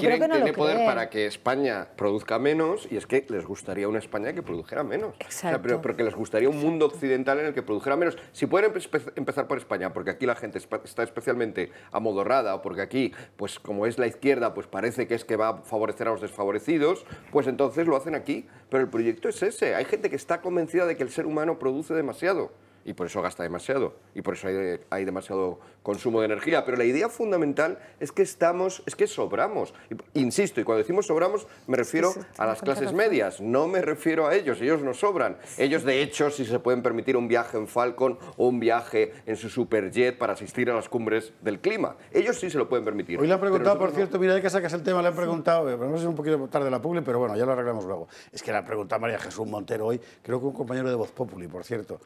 poder para que España produzca menos y es que les gustaría una España que produjera menos. Exacto. pero, porque les gustaría un mundo occidental en el que produjera menos. Si pueden empezar por España, porque aquí la gente está especialmente amodorrada, o porque aquí, pues como es la izquierda, pues parece que es que va a favorecer a los desfavorecidos, pues entonces lo hacen aquí. Pero el proyecto es ese. Hay gente que está convencida de que el ser humano produce demasiado y por eso gasta demasiado y por eso hay, hay, demasiado consumo de energía. Pero la idea fundamental es que estamos, es que sobramos. Insisto, y cuando decimos sobramos me refiero a las clases medias, no me refiero a ellos, ellos no sobran. Ellos de hecho si se pueden permitir un viaje en Falcon o un viaje en su superjet para asistir a las cumbres del clima. Ellos sí se lo pueden permitir. Hoy le han preguntado, por cierto, mira, que sacas el tema, le han preguntado, eh, pero no sé un poquito tarde la publi, pero bueno, ya lo arreglamos luego. Es que la pregunta María Jesús Montero hoy, creo que un compañero de Voz Populi, por cierto,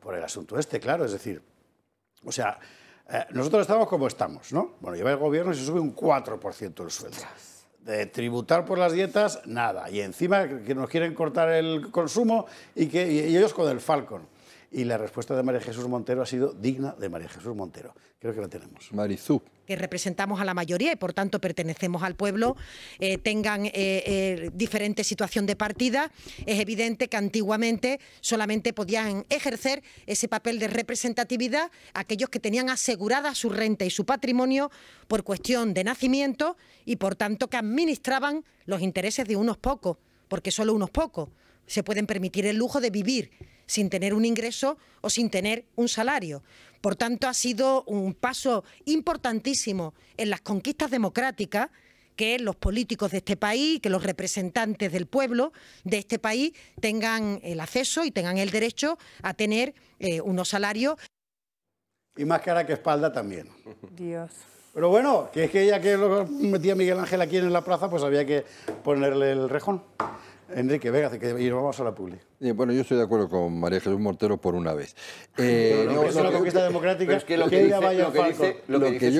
por el asunto este, claro. Es decir, o sea, eh, nosotros estamos como estamos, ¿no? Bueno, lleva el gobierno y se sube un 4% el sueldo. De tributar por las dietas, nada. Y encima que nos quieren cortar el consumo y, que, ellos con el Falcon. Y la respuesta de María Jesús Montero ha sido digna de María Jesús Montero. Creo que la tenemos. Marizú que representamos a la mayoría y por tanto pertenecemos al pueblo, eh, tengan eh, eh, diferente situación de partida. Es evidente que antiguamente solamente podían ejercer ese papel de representatividad aquellos que tenían asegurada su renta y su patrimonio por cuestión de nacimiento y por tanto que administraban los intereses de unos pocos, porque solo unos pocos se pueden permitir el lujo de vivir sin tener un ingreso o sin tener un salario. Por tanto, ha sido un paso importantísimo en las conquistas democráticas que los políticos de este país, que los representantes del pueblo de este país tengan el acceso y tengan el derecho a tener eh, unos salarios. Y más cara que espalda también. Dios. Pero bueno, que es que ya que lo metía Miguel Ángel aquí en la plaza, pues había que ponerle el rejón. Enrique, venga, que y vamos a la publi. bueno, yo estoy de acuerdo con María Jesús Mortero por una vez. es que lo que, dice, es,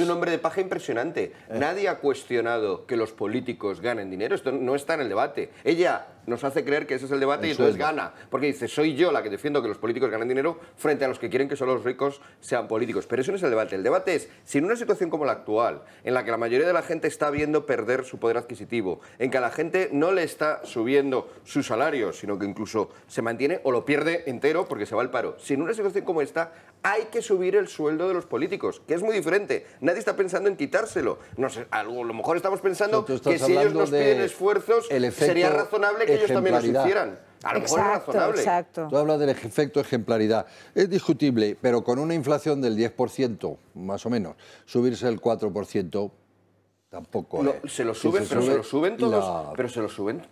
un hombre de paja, impresionante. Eh. Nadie ha cuestionado que los políticos ganen dinero. Esto no está en el debate. Ella nos hace creer que ese es el debate y entonces gana. Porque dice, soy yo la que defiendo que los políticos ganen dinero frente a los que quieren que solo los ricos sean políticos. Pero eso no es el debate. El debate es, si en una situación como la actual, en la que la mayoría de la gente está viendo perder su poder adquisitivo, en que a la gente no le está subiendo su salario, sino que incluso se mantiene o lo pierde entero porque se va al paro. Si en una situación como esta hay que subir el sueldo de los políticos, que es muy diferente. Nadie está pensando en quitárselo. a lo mejor estamos pensando que si ellos nos piden esfuerzos, sería razonable que ellos también los hicieran. A lo mejor es razonable. Tú hablas del efecto ejemplaridad. Es discutible, pero con una inflación del 10%, más o menos, subirse el 4%, Tampoco. ¿eh? se lo suben, se pero se lo suben todos. Pero se lo suben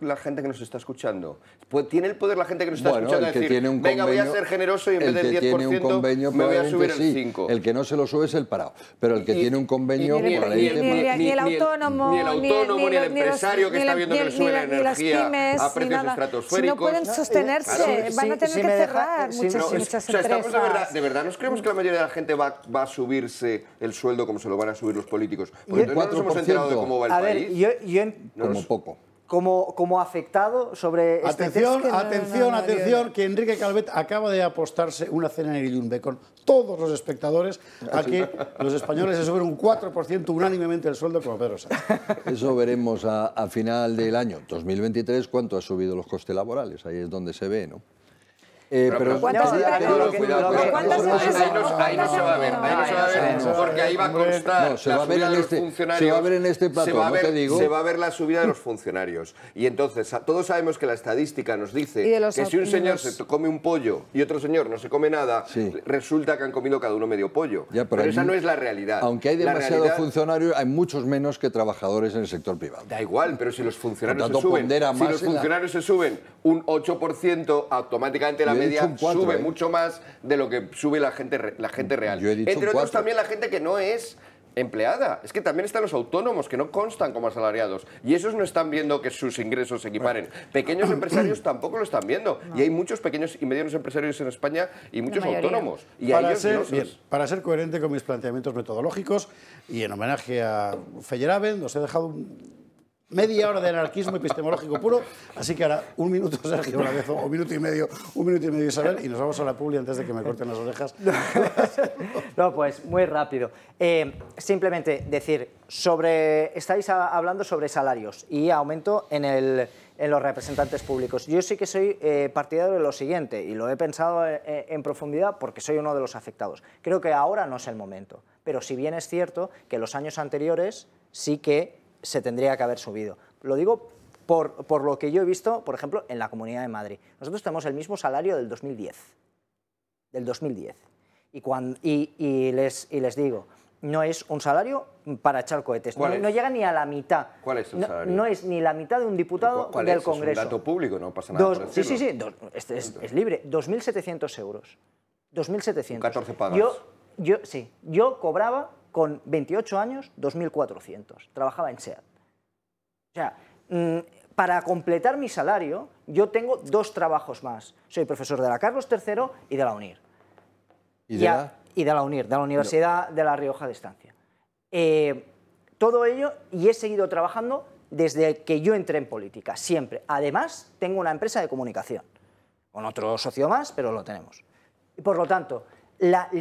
la gente que nos está escuchando. Pues, tiene el poder la gente que nos está bueno, escuchando el que decir, tiene un venga, voy a ser generoso y en vez del 10% tiene un convenio, me voy a subir sí, el 5%. El que no se lo sube es el parado. Pero el que tiene un convenio... Ni, por ni, ahí ni, ni el autónomo, ni el, autónomo, ni, el empresario que está viendo que sube la energía a precios estratosféricos. no pueden sostenerse, van a tener que cerrar muchas empresas. de verdad, nos creemos que la mayoría de la gente va a subirse el sueldo como se lo van a subir los políticos. 4%. a Ver, yo, en... Como poco. Como, como, afectado sobre... Este atención, atención, atención, que Enrique Calvet acaba de apostarse una cena en el con todos los espectadores a que los españoles se suben un 4% unánimemente el sueldo como Pedro Sánchez. Eso veremos a, final del año 2023 cuánto ha subido los costes laborales, ahí es donde se ve, ¿no? Eh, pero, pero Ahí no se va a ver, ahí no se va a ver, porque ahí va a constar se va a este, Se va a ver en este plato, no te digo. Se va a ver la subida de los funcionarios. Y entonces, todos sabemos que la estadística nos dice que si un señor se come un pollo y otro señor no se come nada, resulta que han comido cada uno medio pollo. pero, esa no es la realidad. Aunque hay demasiados funcionarios, hay muchos menos que trabajadores en el sector privado. Da igual, pero si los funcionarios se suben, si los funcionarios se suben un 8%, automáticamente la media sube ¿eh? mucho más de lo que sube la gente, la gente real. Entre otros también la gente que no es empleada. Es que también están los autónomos que no constan como asalariados y esos no están viendo que sus ingresos se equiparen. Pequeños empresarios tampoco lo están viendo y hay muchos pequeños y medianos empresarios en España y muchos autónomos. para, ser, coherente con mis planteamientos metodológicos y en homenaje a Feyerabend, os he dejado un media hora de anarquismo epistemológico puro. Así que ahora un minuto Sergio vez, o minuto y medio, un minuto y medio Isabel, y nos vamos a la publi antes de que me corten las orejas. no, pues muy rápido. Eh, simplemente decir, sobre estáis hablando sobre salarios y aumento en, el, en los representantes públicos. Yo sí que soy eh, partidario de lo siguiente, y lo he pensado eh, en profundidad porque soy uno de los afectados. Creo que ahora no es el momento, pero si bien es cierto que los años anteriores sí que se tendría que haber subido. Lo digo por, lo que yo he visto, por ejemplo, en la Comunidad de Madrid. Nosotros tenemos el mismo salario del 2010. Del 2010. Y, y, les, digo, no es un salario para echar cohetes. No, llega ni a la mitad. ¿Cuál es su salario? No, es ni la mitad de un diputado del Congreso. Es un dato público, no pasa nada. sí, sí, sí, es, libre. 2.700 euros. 2.700. 14 pagos. Yo, yo, sí, yo cobraba con 28 años, 2.400. Trabajaba en SEAT. O sea, mm, para completar mi salario, yo tengo dos trabajos más. Soy profesor de la Carlos III y de la UNIR. ¿Y de, la? Y de la UNIR, de la Universidad de La Rioja de Estancia. Eh, todo ello, y he seguido trabajando desde que yo entré en política, siempre. Además, tengo una empresa de comunicación, con otro socio más, pero lo tenemos. Y por lo tanto, las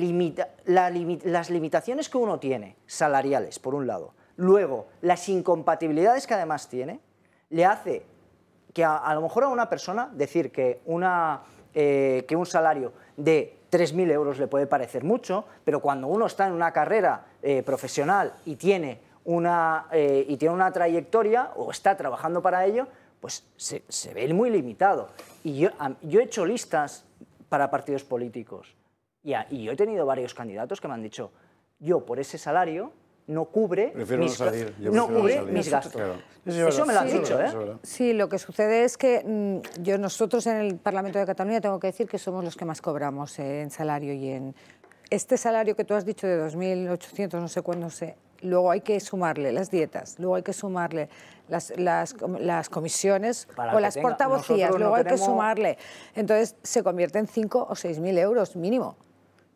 limitaciones que uno tiene, salariales, por un lado, luego las incompatibilidades que además tiene, le hace que a, lo mejor a una persona decir que, eh, que un salario de 3.000 euros le puede parecer mucho, pero cuando uno está en una carrera eh, profesional y tiene una, eh, y tiene una trayectoria o está trabajando para ello, pues se, ve muy limitado. Y yo he hecho listas para partidos políticos y, yo he tenido varios candidatos que me han dicho, yo por ese salario no cubre mis, gastos. Eso, me lo han dicho, ¿eh? Sí, lo que sucede es que mm, yo nosotros en el Parlamento de Cataluña tengo que decir que somos los que más cobramos en salario y en este salario que tú has dicho de 2.800, no sé cuándo sé, luego hay que sumarle las dietas, luego hay que sumarle las, comisiones o las portavocías, luego hay que sumarle. Entonces se convierte en 5 o 6.000 euros mínimo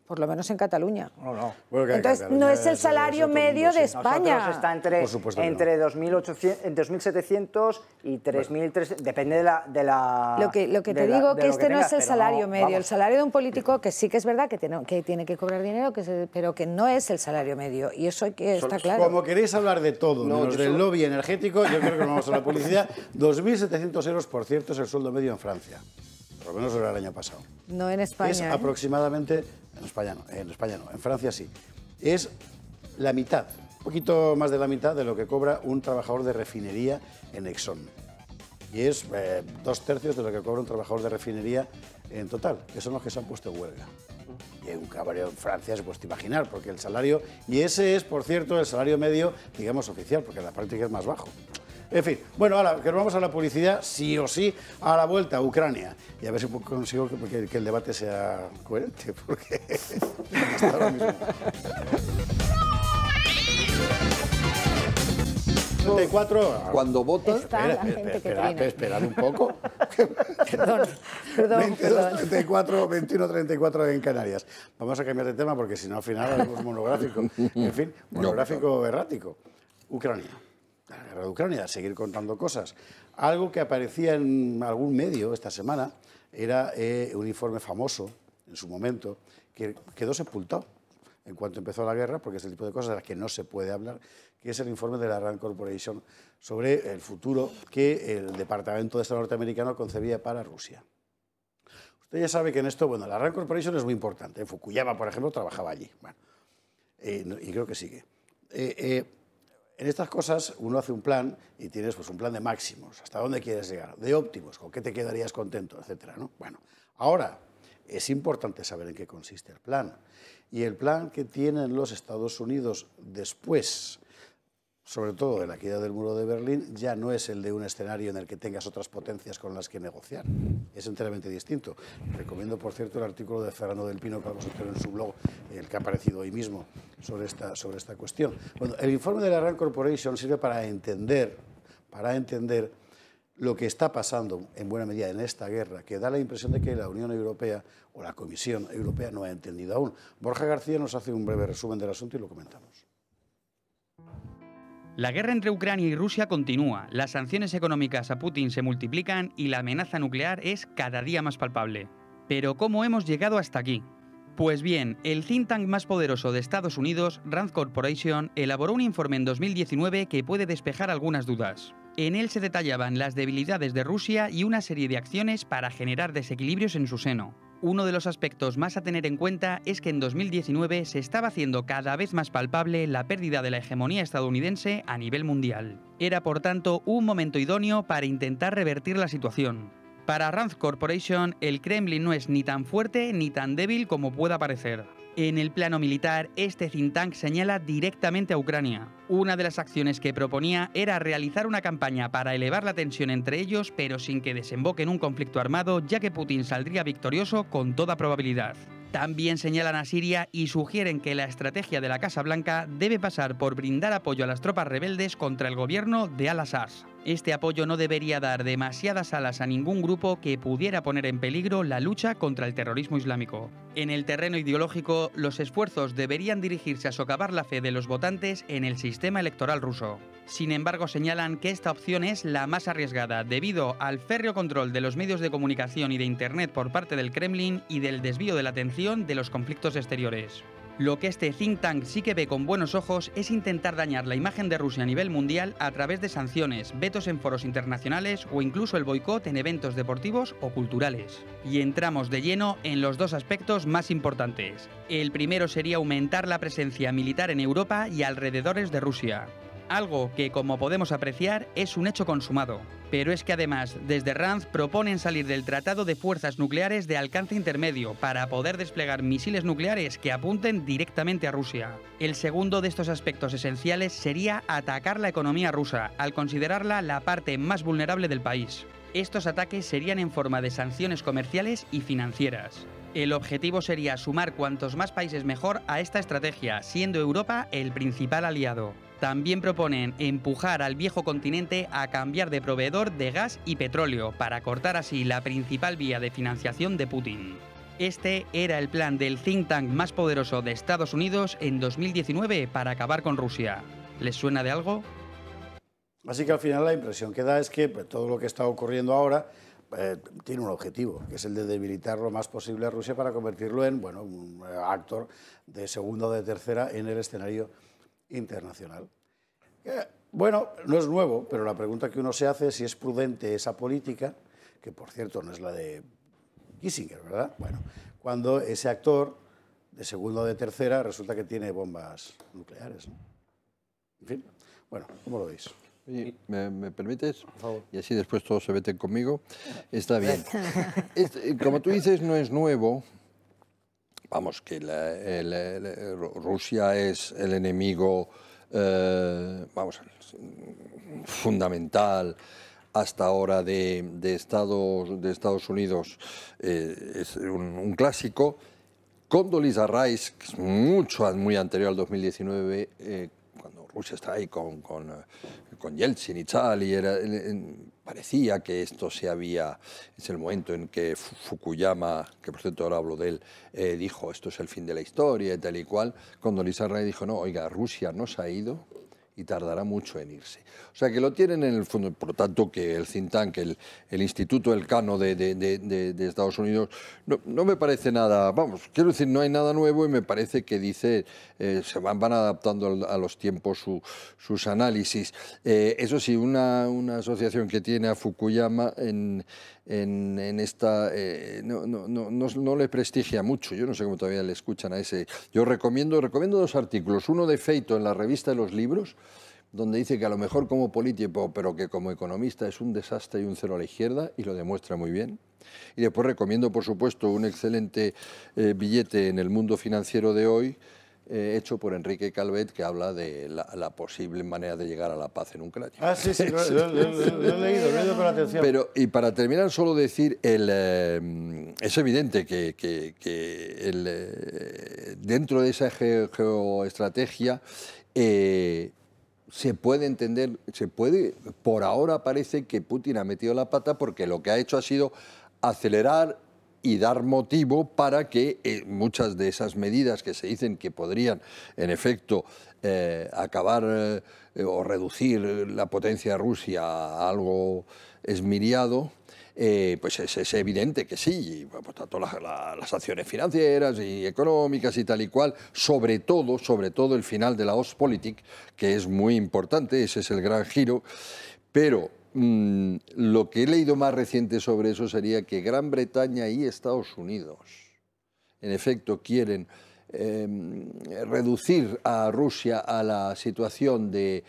por lo menos en Cataluña. No, no. Entonces, no es el salario medio de España. está entre, entre 2.700 y 3.300, depende de la, Lo que, lo que te digo que este no es el salario medio, el salario de un político que sí que es verdad que tiene que, tiene que cobrar dinero, que pero que no es el salario medio, y eso que, está claro. Como queréis hablar de todo, no, del lobby energético, yo creo que nos vamos a la publicidad, 2.700 euros, por cierto, es el sueldo medio en Francia por lo menos era el año pasado. No en España. Es ¿eh? aproximadamente, en España no, en España no, en Francia sí. Es la mitad, un poquito más de la mitad de lo que cobra un trabajador de refinería en Exxon. Y es eh, dos tercios de lo que cobra un trabajador de refinería en total, que son los que se han puesto huelga. Y un cabreo en Francia se puede imaginar, porque el salario, y ese es, por cierto, el salario medio, digamos, oficial, porque en la práctica es más bajo. En fin, bueno, ahora que nos vamos a la publicidad, sí o sí, a la vuelta Ucrania. Y a ver si consigo que, el debate sea coherente, porque Cuando votas. Está que un poco. perdón, perdón. 22, 34, 21, 34 en Canarias. Vamos a cambiar de tema porque si no al final haremos monográfico. En fin, monográfico errático. Ucrania la guerra de Ucrania, seguir contando cosas. Algo que aparecía en algún medio esta semana era eh, un informe famoso en su momento que quedó sepultado en cuanto empezó la guerra, porque es el tipo de cosas de las que no se puede hablar, que es el informe de la Rand Corporation sobre el futuro que el Departamento de Estado norteamericano concebía para Rusia. Usted ya sabe que en esto, bueno, la Rand Corporation es muy importante. Fukuyama, por ejemplo, trabajaba allí. Eh, y creo que sigue. Eh, en estas cosas uno hace un plan y tienes pues, un plan de máximos, hasta dónde quieres llegar, de óptimos, con qué te quedarías contento, etc. Bueno, ahora es importante saber en qué consiste el plan. Y el plan que tienen los Estados Unidos después sobre todo de la caída del muro de Berlín, ya no es el de un escenario en el que tengas otras potencias con las que negociar. Es enteramente distinto. Recomiendo, por cierto, el artículo de Fernando del Pino que vamos a tener en su blog, el que ha aparecido hoy mismo, sobre esta, sobre esta cuestión. el informe de la RAND Corporation sirve para entender, para entender lo que está pasando en buena medida en esta guerra, que da la impresión de que la Unión Europea o la Comisión Europea no ha entendido aún. Borja García nos hace un breve resumen del asunto y lo comentamos. La guerra entre Ucrania y Rusia continúa, las sanciones económicas a Putin se multiplican y la amenaza nuclear es cada día más palpable. Pero ¿cómo hemos llegado hasta aquí? Pues bien, el think tank más poderoso de Estados Unidos, Rand Corporation, elaboró un informe en 2019 que puede despejar algunas dudas. En él se detallaban las debilidades de Rusia y una serie de acciones para generar desequilibrios en su seno. Uno de los aspectos más a tener en cuenta es que en 2019 se estaba haciendo cada vez más palpable la pérdida de la hegemonía estadounidense a nivel mundial. Era por tanto un momento idóneo para intentar revertir la situación. Para Rand Corporation, el Kremlin no es ni tan fuerte ni tan débil como pueda parecer. En el plano militar, este think tank señala directamente a Ucrania. Una de las acciones que proponía era realizar una campaña para elevar la tensión entre ellos, pero sin que desemboque en un conflicto armado, ya que Putin saldría victorioso con toda probabilidad. También señalan a Siria y sugieren que la estrategia de la Casa Blanca debe pasar por brindar apoyo a las tropas rebeldes contra el gobierno de Al-Assad. Este apoyo no debería dar demasiadas alas a ningún grupo que pudiera poner en peligro la lucha contra el terrorismo islámico. En el terreno ideológico, los esfuerzos deberían dirigirse a socavar la fe de los votantes en el sistema electoral ruso. Sin embargo, señalan que esta opción es la más arriesgada debido al férreo control de los medios de comunicación y de Internet por parte del Kremlin y del desvío de la atención de los conflictos exteriores. Lo que este think tank sí que ve con buenos ojos es intentar dañar la imagen de Rusia a nivel mundial a través de sanciones, vetos en foros internacionales o incluso el boicot en eventos deportivos o culturales. Y entramos de lleno en los dos aspectos más importantes. El primero sería aumentar la presencia militar en Europa y alrededores de Rusia algo que como podemos apreciar es un hecho consumado. Pero es que además, desde Ranz proponen salir del Tratado de Fuerzas Nucleares de alcance intermedio para poder desplegar misiles nucleares que apunten directamente a Rusia. El segundo de estos aspectos esenciales sería atacar la economía rusa, al considerarla la parte más vulnerable del país. Estos ataques serían en forma de sanciones comerciales y financieras. El objetivo sería sumar cuantos más países mejor a esta estrategia, siendo Europa el principal aliado. También proponen empujar al viejo continente a cambiar de proveedor de gas y petróleo para cortar así la principal vía de financiación de Putin. Este era el plan del think tank más poderoso de Estados Unidos en 2019 para acabar con Rusia. ¿Les suena de algo? Así que al final la impresión que da es que pues, todo lo que está ocurriendo ahora eh, tiene un objetivo, que es el de debilitar lo más posible a Rusia para convertirlo en bueno, un eh, actor de segunda o de tercera en el escenario internacional. Eh, bueno, no es nuevo, pero la pregunta que uno se hace es si es prudente esa política, que por cierto no es la de Kissinger, ¿verdad? Bueno, cuando ese actor de segundo o de tercera resulta que tiene bombas nucleares. En fin, bueno, ¿cómo lo veis? ¿me, permites? Y así después todos se meten conmigo. Está bien. Este, como tú dices, no es nuevo, vamos, que Rusia es el enemigo, eh, vamos, fundamental hasta ahora de, Estados, de Estados Unidos, eh, es un, clásico. Condoleezza Rice, mucho, muy anterior al 2019, Rusia está ahí con, eh, con, Yeltsin y tal, y era, parecía que esto se había, es el momento en que Fukuyama, que por cierto ahora hablo de él, eh, dijo esto es el fin de la historia y tal y cual, cuando Ray dijo, no, oiga, Rusia no se ha ido, y tardará mucho en irse. O sea que lo tienen en el fondo, por lo tanto que el CINTAN, que el, Instituto Elcano de, de, Estados Unidos, no, me parece nada, vamos, quiero decir, no hay nada nuevo y me parece que dice, eh, se van, van, adaptando a los tiempos sus análisis. Eh, eso sí, una, una asociación que tiene a Fukuyama en, en, esta... Eh, no, le prestigia mucho, yo no sé cómo todavía le escuchan a ese... Yo recomiendo, recomiendo dos artículos, uno de Feito en la revista de los libros, donde dice que a lo mejor como político, pero que como economista es un desastre y un cero a la izquierda, y lo demuestra muy bien. Y después recomiendo, por supuesto, un excelente eh, billete en el mundo financiero de hoy, eh, hecho por Enrique Calvet que habla de la, posible manera de llegar a la paz en Ucrania. Ah, sí, sí, lo, he leído, lo he leído con atención. Pero, y para terminar, solo decir, eh, es evidente que, eh, dentro de esa geoestrategia se puede entender, se puede, por ahora parece que Putin ha metido la pata porque lo que ha hecho ha sido acelerar y dar motivo para que eh, muchas de esas medidas que se dicen que podrían, en efecto, eh, acabar eh, o reducir la potencia de Rusia a algo esmiriado, pues es, evidente que sí, y, tanto las acciones financieras y económicas y tal y cual, sobre todo, sobre todo el final de la Ostpolitik, que es muy importante, ese es el gran giro, pero Mm, lo que he leído más reciente sobre eso sería que Gran Bretaña y Estados Unidos, en efecto, quieren em, reducir a Rusia a la situación de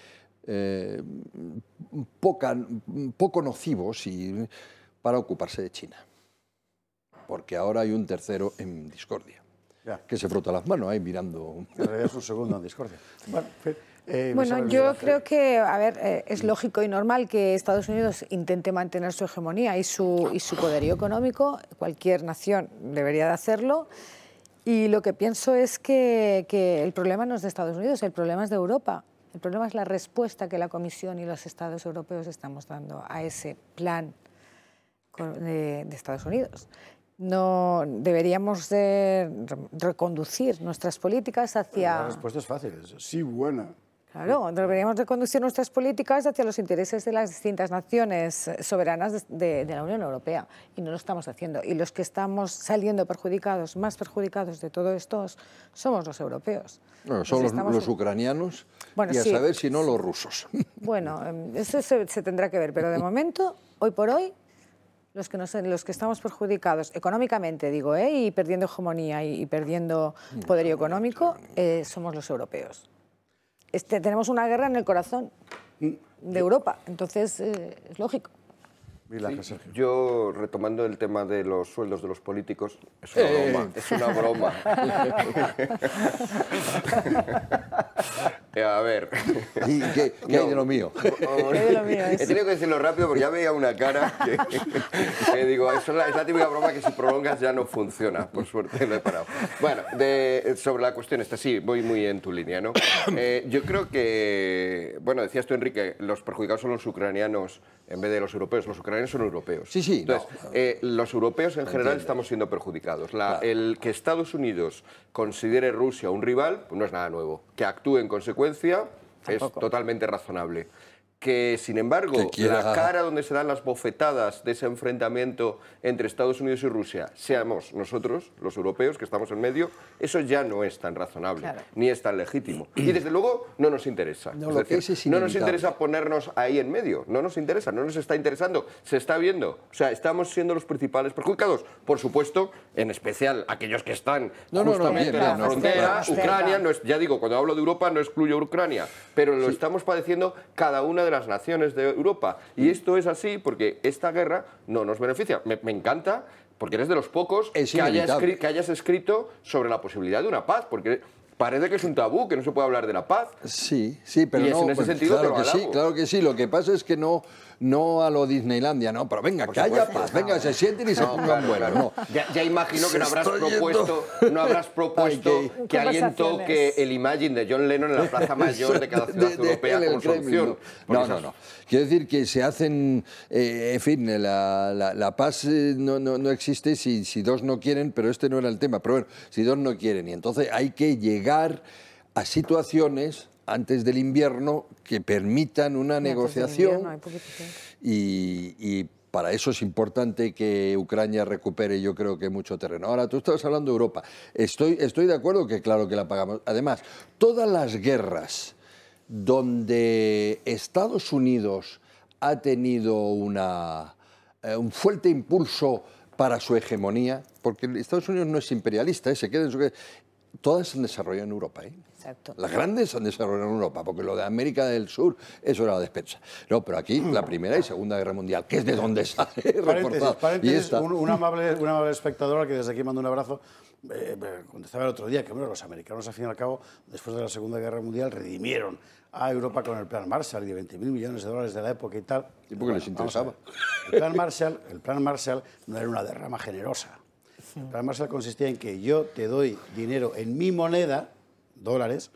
em, poco nocivos y, para ocuparse de China. Porque ahora hay un tercero en discordia, que se frota las manos ahí mirando... Es un segundo en discordia. Bueno, eh, bueno, yo creo que, a ver, eh, es lógico y normal que Estados Unidos intente mantener su hegemonía y su, y poderío económico. Cualquier nación debería de hacerlo. Y lo que pienso es que, el problema no es de Estados Unidos, el problema es de Europa. El problema es la respuesta que la Comisión y los Estados europeos estamos dando a ese plan de, Estados Unidos. No deberíamos de reconducir nuestras políticas hacia. La respuesta es fácil, sí buena. Claro, deberíamos de conducir nuestras políticas hacia los intereses de las distintas naciones soberanas de, la Unión Europea y no lo estamos haciendo. Y los que estamos saliendo perjudicados, más perjudicados de todo esto, somos los europeos. son los, ucranianos y a saber si no los rusos. Bueno, em, eso se, tendrá que ver, pero de momento, hoy por hoy, los que, estamos perjudicados económicamente, digo, ¿eh? y perdiendo hegemonía y, perdiendo poder económico, eh, somos los europeos. Este, tenemos una guerra en el corazón mm. de Europa, entonces eh, es lógico. yo, retomando el tema de los sueldos de los políticos, es una eh. broma, es una broma. Eh, a ver. ¿Y qué, hay de lo mío? He tenido que decirlo rápido porque ya veía una cara que, digo, es la, típica broma que si prolongas ya no funciona. Por suerte lo he parado. Bueno, sobre la cuestión esta, sí, voy muy en tu línea, ¿no? Eh, yo creo que, bueno, decías tú, Enrique, los perjudicados son los ucranianos en vez de los europeos. Los ucranianos son europeos. Sí, sí. Entonces, eh, los europeos en general estamos siendo perjudicados. La, El que Estados Unidos considere Rusia un rival, pues no es nada nuevo. Que actúe en consecuencia es totalmente razonable. Que, sin embargo, la cara donde se dan las bofetadas de ese enfrentamiento entre Estados Unidos y Rusia, seamos nosotros, los europeos, que estamos en medio, eso ya no es tan razonable, ni es tan legítimo. Y, desde luego, no nos interesa. No, no nos interesa ponernos ahí en medio, no nos interesa, no nos está interesando, se está viendo. O sea, estamos siendo los principales perjudicados. Por supuesto, en especial aquellos que están justamente en la frontera, Ucrania, ya digo, cuando hablo de Europa no excluyo Ucrania, pero lo estamos padeciendo cada una de las naciones de Europa. Y esto es así porque esta guerra no nos beneficia. me, encanta porque eres de los pocos que, hayas que, hayas escrito sobre la posibilidad de una paz, porque parece que es un tabú, que no se puede hablar de la paz. Sí, sí, pero en ese pues, sentido claro que sí, claro que sí. Lo que pasa es que no, no a lo Disneylandia, no, pero venga, que haya paz, venga, se sienten y se pongan buenos. No. Ya, imagino que no habrás propuesto, no habrás propuesto que, alguien toque el imagen de John Lennon en la Plaza Mayor de cada ciudad europea de, como solución. No, no, no. Quiero decir que se hacen, eh, en fin, la, la, paz eh, no, no, no, existe si, si dos no quieren, pero este no era el tema, pero bueno, si dos no quieren, y entonces hay que llegar a situaciones antes del invierno que permitan una negociación. y, para eso es importante que Ucrania recupere, yo creo que mucho terreno. Ahora, tú estabas hablando de Europa. Estoy, estoy de acuerdo que claro que la pagamos. Además, todas las guerras donde Estados Unidos ha tenido una, eh, un fuerte impulso para su hegemonía, porque Estados Unidos no es imperialista, ¿eh? se queda en Todas se desarrollan en Europa. ¿eh? Las grandes se han desarrollado en Europa, porque lo de América del Sur, es era la despensa. No, pero aquí la Primera y Segunda Guerra Mundial, que es de dónde sale reportado. un, amable, una amable espectador que desde aquí mando un abrazo, eh, contestaba el otro día que los americanos, al fin y al cabo, después de la Segunda Guerra Mundial, redimieron a Europa con el Plan Marshall y de 20.000 millones de dólares de la época y tal. ¿Y por les interesaba? El plan, Marshall, el plan Marshall no era una derrama generosa. El Plan Marshall consistía en que yo te doy dinero en mi moneda dólares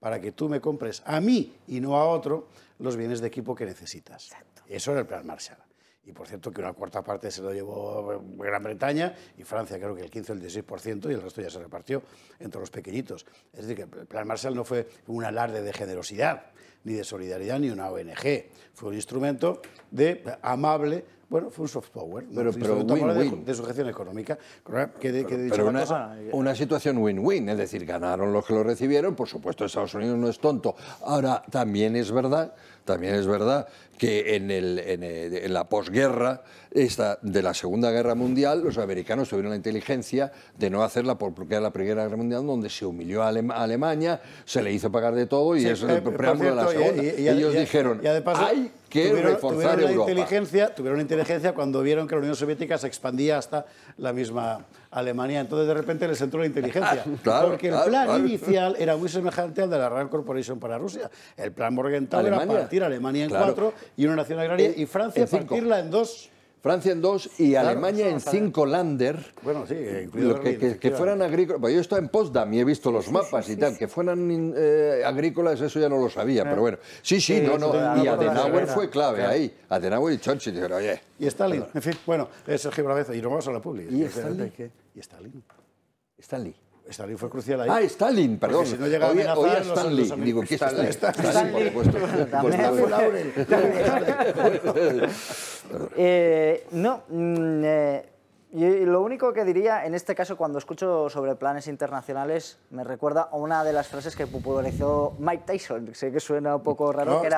para que tú me compres a mí y no a otro los bienes de equipo que necesitas. Eso era el plan Marshall. Y por cierto, que una cuarta parte se lo llevó Gran Bretaña y Francia, creo que el 15 o el 16%, y el resto ya se repartió entre los pequeñitos. Es decir, que el Plan Marshall no fue un alarde de generosidad, ni de solidaridad, ni una ONG. Fue un instrumento de amable bueno, fue un soft power, pero, De, sujeción económica. que una, situación win-win, es decir, ganaron los que lo recibieron, por supuesto Estados Unidos no es tonto. Ahora, también es verdad, también es verdad que en, el, la posguerra esta, de la Segunda Guerra Mundial los americanos tuvieron la inteligencia de no hacerla porque era la Primera Guerra Mundial donde se humilló a, Alemania, se le hizo pagar de todo y eso es eh, el preámbulo de la Segunda. Y, Ellos dijeron, de tuvieron, inteligencia, tuvieron inteligencia cuando vieron que la Unión Soviética se expandía hasta la misma Alemania. Entonces, de repente, les entró la inteligencia. porque el plan inicial era muy semejante al de la Rand Corporation para Rusia. El plan Morgenthau era partir Alemania en cuatro y una nación agraria, y Francia partirla en dos. Francia en dos y Alemania en cinco lander. Bueno, sí, eh, que, fueran agrícolas. Pues yo yo estaba en Potsdam y he visto los mapas y tal. que fueran eh, agrícolas, eso ya no lo sabía, eh. pero bueno. Sí, sí, no, no. Y Adenauer fue clave ahí. Adenauer y Churchill dijeron, oye. Y Stalin. En fin, bueno, Sergio Braveza, y nos vamos a la publicidad. Y Stalin. Y Stalin. Stalin. Stalin fue crucial ahí. Ah, Stalin, perdón. Si no llega hoy, a amenazar, hoy a Stanley. Los, los Digo, ¿qué Stalin? Stanley? Stanley. por supuesto. eh, no, mm, eh, y lo único que diría, en este caso, cuando escucho sobre planes internacionales, me recuerda una de las frases que popularizó Mike Tyson. Sé que suena un poco raro, que,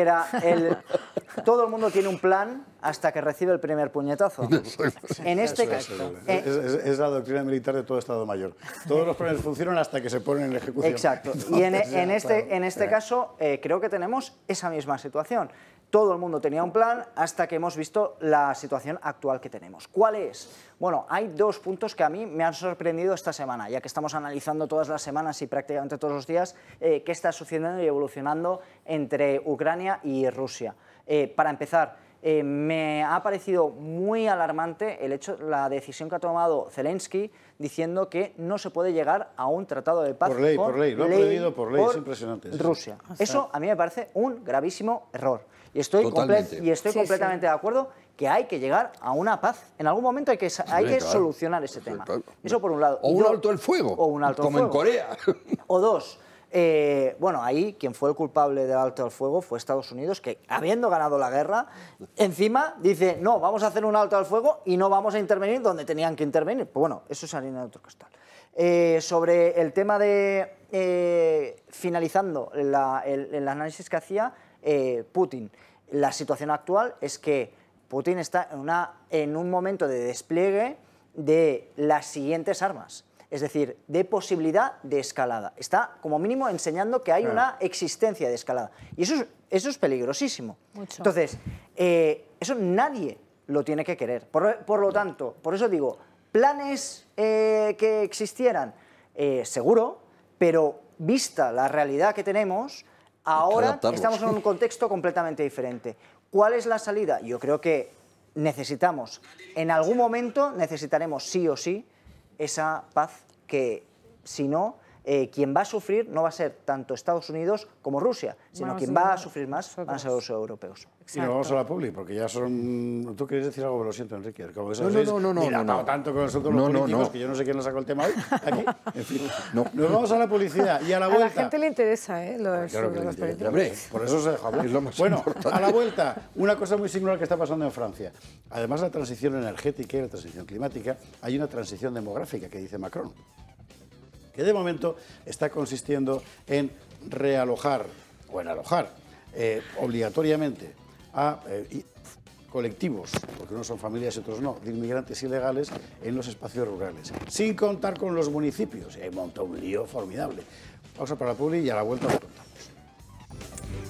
era, que todo el mundo tiene un plan hasta que recibe el primer puñetazo. en este caso... Eh, es, la doctrina militar de todo Estado Mayor. Todos los planes funcionan hasta que se ponen en ejecución. Exacto. y en, e, este, este caso eh, creo que tenemos esa misma situación. Todo el mundo tenía un plan hasta que hemos visto la situación actual que tenemos. ¿Cuál es? Bueno, hay dos puntos que a mí me han sorprendido esta semana, ya que estamos analizando todas las semanas y prácticamente todos los días eh, qué está sucediendo y evolucionando entre Ucrania y Rusia. Eh, para empezar, eh, me ha parecido muy alarmante el hecho, la decisión que ha tomado Zelensky diciendo que no se puede llegar a un tratado de paz. Por ley, por ley, lo ha prohibido por ley, es impresionante. Rusia. Eso a mí me parece un gravísimo error. Y estoy, y estoy completamente de acuerdo que hay que llegar a una paz. En algún momento hay que, hay que solucionar ese tema. Eso por un lado. O un alto el fuego. O como en Corea. O dos. Eh, bueno, ahí quien fue el culpable del alto al fuego fue Estados Unidos, que habiendo ganado la guerra, encima dice, no, vamos a hacer un alto al fuego y no vamos a intervenir donde tenían que intervenir. Pues bueno, eso es harina de otro costal. Eh, sobre el tema de, eh, finalizando el, el análisis que hacía, eh, Putin. La situación actual es que Putin está en, un momento de despliegue de las siguientes armas, es decir, de posibilidad de escalada. Está como mínimo enseñando que hay una existencia de escalada. Y eso es, peligrosísimo. Entonces, eh, eso nadie lo tiene que querer. Por, lo tanto, por eso digo, planes eh, que existieran, seguro, pero vista la realidad que tenemos, Ahora estamos en un contexto completamente diferente. ¿Cuál es la salida? Yo creo que necesitamos, en algún momento necesitaremos sí o sí esa paz que si no eh, quien va a sufrir no va a ser tanto Estados Unidos como Rusia, sino quien va a sufrir más van a ser los europeos. Y nos vamos a la publi, porque ya son... Tú quieres decir algo, pero lo siento, Enrique. Como que no, no, no, no, no, no, tanto con nosotros no, los políticos que yo no sé quién nos sacó el tema hoy. Aquí, en fin. Nos vamos a la publicidad y a la vuelta... A la gente le interesa, ¿eh? Los, claro los por eso se deja hablar. Es lo más bueno, a la vuelta, una cosa muy singular que está pasando en Francia. Además de la transición energética y la transición climática, hay una transición demográfica que dice Macron que de momento está consistiendo en realojar o en alojar eh, obligatoriamente a eh, colectivos, porque unos son familias y otros no, de inmigrantes ilegales en los espacios rurales, sin contar con los municipios. Hay monta un lío formidable. Pausa para la publi y a la vuelta contamos.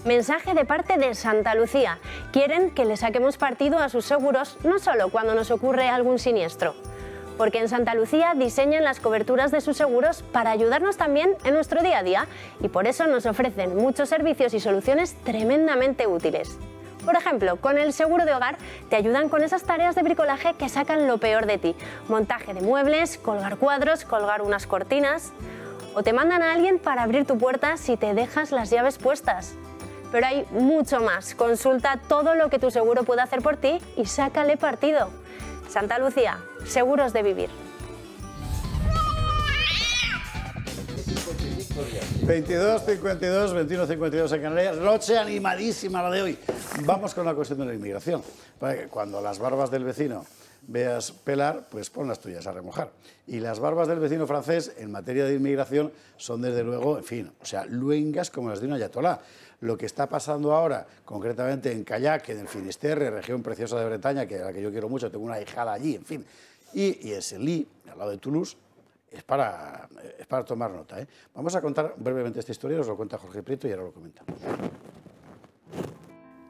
Mensaje de parte de Santa Lucía. Quieren que le saquemos partido a sus seguros no solo cuando nos ocurre algún siniestro porque en Santa Lucía diseñan las coberturas de sus seguros para ayudarnos también en nuestro día a día y por eso nos ofrecen muchos servicios y soluciones tremendamente útiles. Por ejemplo, con el seguro de hogar te ayudan con esas tareas de bricolaje que sacan lo peor de ti. Montaje de muebles, colgar cuadros, colgar unas cortinas. O te mandan a alguien para abrir tu puerta si te dejas las llaves puestas. Pero hay mucho más. Consulta todo lo que tu seguro puede hacer por ti y sácale partido. Santa Lucía, seguros de vivir. 22, 52, 21, 52 en Canarias. Noche animadísima la de hoy. Vamos con la cuestión de la inmigración. Para que cuando las barbas del vecino veas pelar, pues pon las tuyas a remojar. Y las barbas del vecino francés en materia de inmigración son desde luego, en fin, o sea, luengas como las de una ayatolá lo que está pasando ahora, concretamente en Kayak, en el Finisterre, región preciosa de Bretaña, que es la que yo quiero mucho, tengo una hijada allí, en fin, y, en Selí, al lado de Toulouse, es para, tomar nota. ¿eh? Vamos a contar brevemente esta historia, os lo cuenta Jorge Prieto y ahora lo comentamos.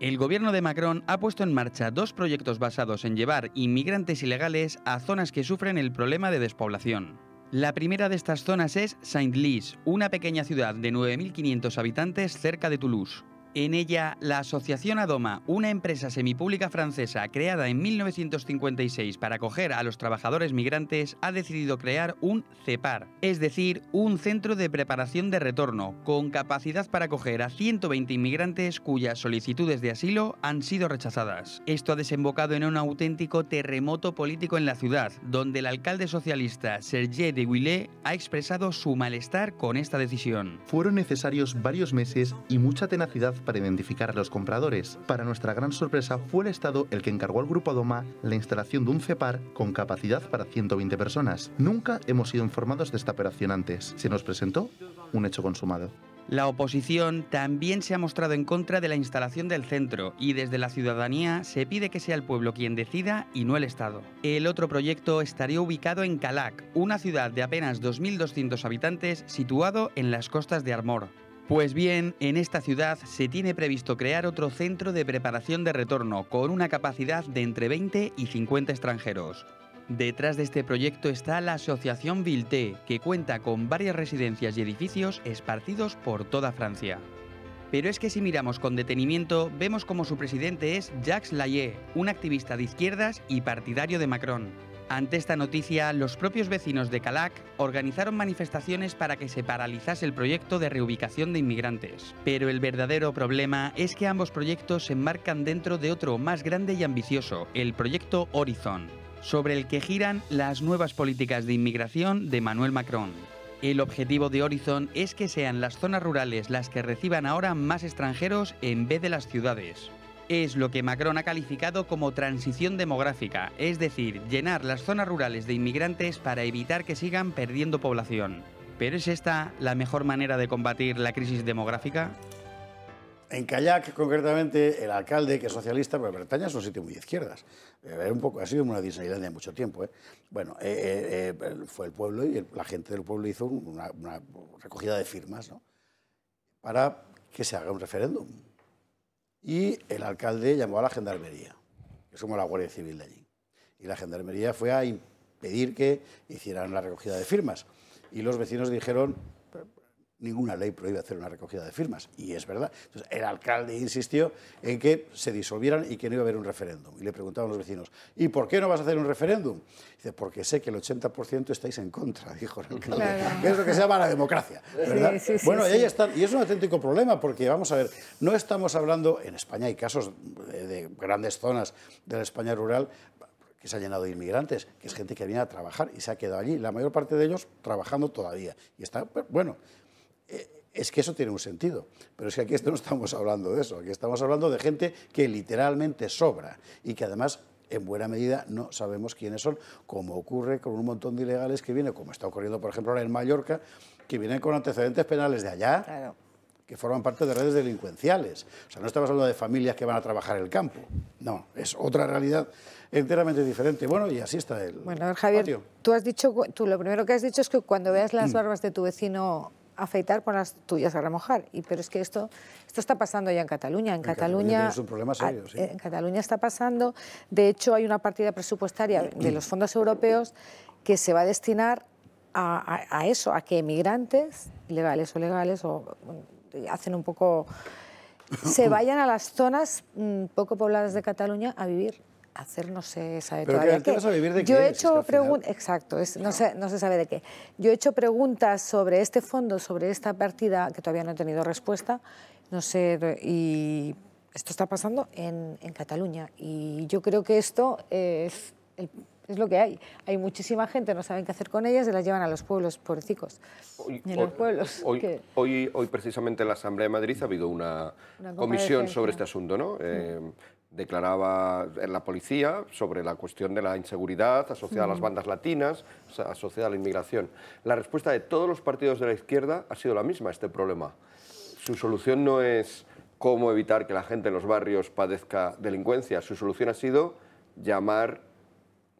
El gobierno de Macron ha puesto en marcha dos proyectos basados en llevar inmigrantes ilegales a zonas que sufren el problema de despoblación. La primera de estas zonas es Saint-Lys, una pequeña ciudad de 9.500 habitantes cerca de Toulouse. En ella, la Asociación Adoma, una empresa semipública francesa creada en 1956 para acoger a los trabajadores migrantes, ha decidido crear un CEPAR, es decir, un centro de preparación de retorno, con capacidad para acoger a 120 inmigrantes cuyas solicitudes de asilo han sido rechazadas. Esto ha desembocado en un auténtico terremoto político en la ciudad, donde el alcalde socialista Serge de Huillet ha expresado su malestar con esta decisión. Fueron necesarios varios meses y mucha tenacidad para identificar a los compradores. Para nuestra gran sorpresa fue el Estado el que encargó al Grupo Doma la instalación de un CEPAR con capacidad para 120 personas. Nunca hemos sido informados de esta operación antes. Se nos presentó un hecho consumado. La oposición también se ha mostrado en contra de la instalación del centro y desde la ciudadanía se pide que sea el pueblo quien decida y no el Estado. El otro proyecto estaría ubicado en Calac, una ciudad de apenas 2.200 habitantes situado en las costas de Armor. Pues bien, en esta ciudad se tiene previsto crear otro centro de preparación de retorno con una capacidad de entre 20 y 50 extranjeros. Detrás de este proyecto está la Asociación Vilté, que cuenta con varias residencias y edificios esparcidos por toda Francia. Pero es que si miramos con detenimiento, vemos como su presidente es Jacques Layet, un activista de izquierdas y partidario de Macron. Ante esta noticia, los propios vecinos de Calac organizaron manifestaciones para que se paralizase el proyecto de reubicación de inmigrantes. Pero el verdadero problema es que ambos proyectos se enmarcan dentro de otro más grande y ambicioso, el proyecto Horizon, sobre el que giran las nuevas políticas de inmigración de Manuel Macron. El objetivo de Horizon es que sean las zonas rurales las que reciban ahora más extranjeros en vez de las ciudades es lo que Macron ha calificado como transición demográfica, es decir, llenar las zonas rurales de inmigrantes para evitar que sigan perdiendo población. ¿Pero es esta la mejor manera de combatir la crisis demográfica? En Kayak, concretamente, el alcalde, que es socialista, pero Bretaña es un sitio muy izquierdas. ha sido una Disneylandia mucho tiempo. ¿eh? Bueno, eh, eh, fue el pueblo y la gente del pueblo hizo una, recogida de firmas para que se haga un referéndum y el alcalde llamó a la gendarmería, que somos la Guardia Civil de allí. Y la gendarmería fue a impedir que hicieran la recogida de firmas. Y los vecinos dijeron, ninguna ley prohíbe hacer una recogida de firmas, y es verdad. Entonces, el alcalde insistió en que se disolvieran y que no iba a haber un referéndum. Y le preguntaban los vecinos, ¿y por qué no vas a hacer un referéndum? Dice, porque sé que el 80% estáis en contra, dijo el alcalde. es lo que se llama la democracia, ¿verdad? bueno, y ahí están, y es un auténtico problema, porque vamos a ver, no estamos hablando, en España hay casos de, grandes zonas de la España rural, que se ha llenado de inmigrantes, que es gente que viene a trabajar y se ha quedado allí, la mayor parte de ellos trabajando todavía. Y está, bueno, es que eso tiene un sentido. Pero es que aquí no estamos hablando de eso, aquí estamos hablando de gente que literalmente sobra y que además en buena medida no sabemos quiénes son, como ocurre con un montón de ilegales que vienen, como está ocurriendo por ejemplo ahora en Mallorca, que vienen con antecedentes penales de allá. que forman parte de redes delincuenciales. O sea, no estamos hablando de familias que van a trabajar el campo. No, es otra realidad enteramente diferente. Bueno, y así está el Bueno, Javier, tú has dicho, tú lo primero que has dicho es que cuando veas las mm. barbas de tu vecino afeitar, con las tuyas a remojar. Y, pero es que esto, esto está pasando ya en Cataluña. En, Cataluña, eh, En Cataluña está pasando. De hecho, hay una partida presupuestaria de los fondos europeos que se va a destinar a, eso, a que emigrantes, legales o legales, o mm, hacen un poco se vayan a las zonas mm, poco pobladas de Cataluña a vivir hacer no se sabe todavía qué. Yo he hecho preguntas, exacto, no, Se, no, se, sabe de qué. Yo he hecho preguntas sobre este fondo, sobre esta partida, que todavía no he tenido respuesta, no sé, y esto está pasando en, Cataluña y yo creo que esto es, lo que hay. Hay muchísima gente, no saben qué hacer con ellas, se las llevan a los pueblos, políticos Hoy, pueblos. Hoy, precisamente en la Asamblea de Madrid ha habido una, comisión sobre este asunto, ¿no? Eh, declaraba en la policía sobre la cuestión de la inseguridad asociada a las bandas latinas, asociada a la inmigración. La respuesta de todos los partidos de la izquierda ha sido la misma este problema. Su solución no es cómo evitar que la gente en los barrios padezca delincuencia, su solución ha sido llamar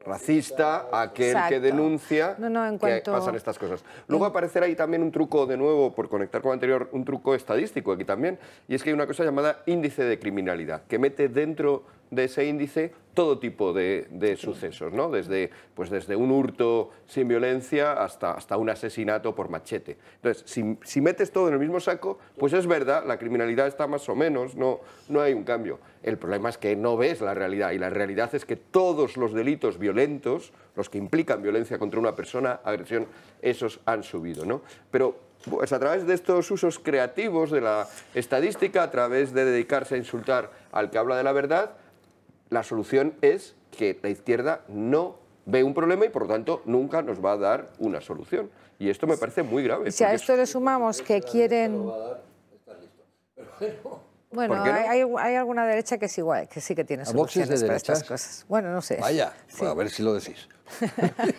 racista, aquel que denuncia que pasan estas cosas. Luego aparecerá ahí también un truco, de nuevo, por conectar con lo anterior, un truco estadístico aquí también, y es que hay una cosa llamada índice de criminalidad, que mete dentro de ese índice todo tipo de, de sucesos, ¿no? Desde, pues desde un hurto sin violencia hasta, hasta un asesinato por machete. Entonces, si, si, metes todo en el mismo saco, pues es verdad, la criminalidad está más o menos, no, no hay un cambio. El problema es que no ves la realidad y la realidad es que todos los delitos violentos, los que implican violencia contra una persona, agresión, esos han subido, ¿no? Pero pues a través de estos usos creativos de la estadística, a través de dedicarse a insultar al que habla de la verdad, la solución es que la izquierda no ve un problema y por lo tanto nunca nos va a dar una solución. Y esto me parece muy grave. Si a esto le sumamos que quieren... Bueno, hay, alguna derecha que es igual, que sí que tiene soluciones para estas cosas. Bueno, no sé. Vaya, pues a ver si lo decís.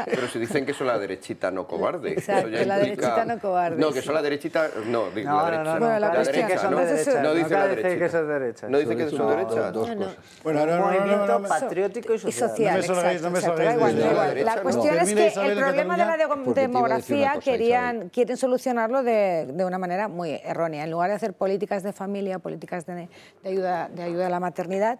Pero si dicen que son la derechita no cobarde. Exacto, eso la derechita no cobarde. No, que son la derechita. No, digo, no, la derecha. No, no, no, la derecha es que son derechas. No dice la derecha. que son derechas. No dice que son Dos cosas. Bueno, ahora no, Movimiento patriótico y social. No me salgáis La cuestión es que el problema de la demografía querían, quieren solucionarlo de, de una manera muy errónea. En lugar de hacer políticas de familia, políticas de, de, ayuda, de ayuda a la maternidad,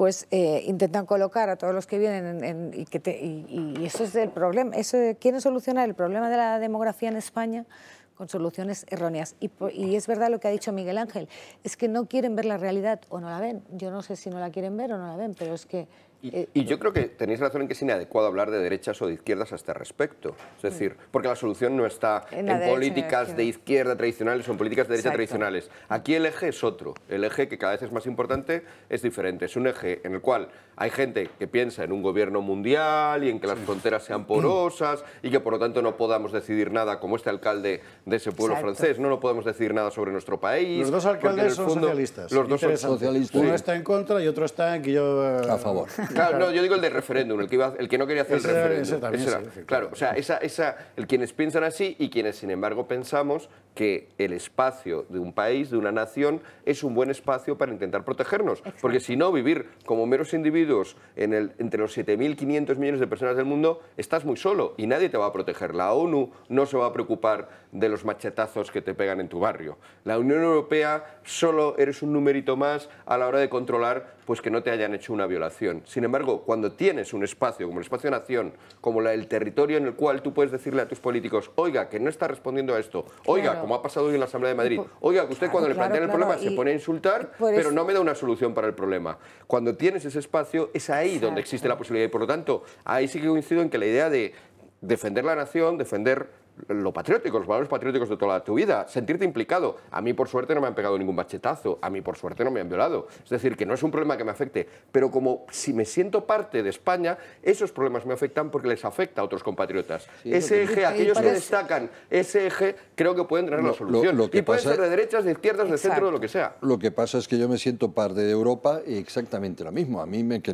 pues eh, intentan colocar a todos los que vienen en, y, que y, eso es el problema. Eso, quieren solucionar el problema de la demografía en España con soluciones erróneas. Y, y, es verdad lo que ha dicho Miguel Ángel, es que no quieren ver la realidad o no la ven. Yo no sé si no la quieren ver o no la ven, pero es que eh, y, yo creo que tenéis razón en que es inadecuado hablar de derechas o de izquierdas a este respecto. Es decir, porque la solución no está en, políticas de izquierda tradicionales o en políticas de derecha tradicionales. Aquí el eje es otro. El eje que cada vez es más importante es diferente. Es un eje en el cual hay gente que piensa en un gobierno mundial y en que las fronteras sean porosas y que por lo tanto no podamos decidir nada como este alcalde de ese pueblo francés. No, no podemos decidir nada sobre nuestro país. Los dos alcaldes socialistas. son socialistas. Uno está en contra y otro está en que yo... Eh, a favor. Claro, yo digo el de referéndum, el que, no quería hacer el referéndum. claro, o sea, el quienes piensan así y quienes, sin embargo, pensamos que el espacio de un país, de una nación, es un buen espacio para intentar protegernos. Porque si no, vivir como meros individuos entre los 7.500 millones de personas del mundo, estás muy solo y nadie te va a proteger. La ONU no se va a preocupar de los machetazos que te pegan en tu barrio. La Unión Europea solo eres un numerito más a la hora de controlar pues que no te hayan hecho una violación. Sin embargo, cuando tienes un espacio como el espacio Nación, como el territorio en el cual tú puedes decirle a tus políticos, oiga, que no está respondiendo a esto, oiga, como ha pasado hoy en la Asamblea de Madrid, oiga, que usted cuando le plantea el problema se pone a insultar, pero no me da una solución para el problema. Cuando tienes ese espacio, es ahí donde existe la posibilidad y por lo tanto, ahí sí que coincido en que la idea de defender la nación, defender lo patriótico, los valores patrióticos de toda tu vida, sentirte implicado. A mí, por suerte, no me han pegado ningún bachetazo, a mí, por suerte, no me han violado. Es decir, que no es un problema que me afecte, pero como si me siento parte de España, esos problemas me afectan porque les afecta a otros compatriotas. ese eje, aquellos que destacan ese eje, creo que pueden tener la solución. y pueden ser de derechas, de izquierdas, de centro, de lo que sea. Lo que pasa es que yo me siento parte de Europa y exactamente lo mismo. A mí me, que,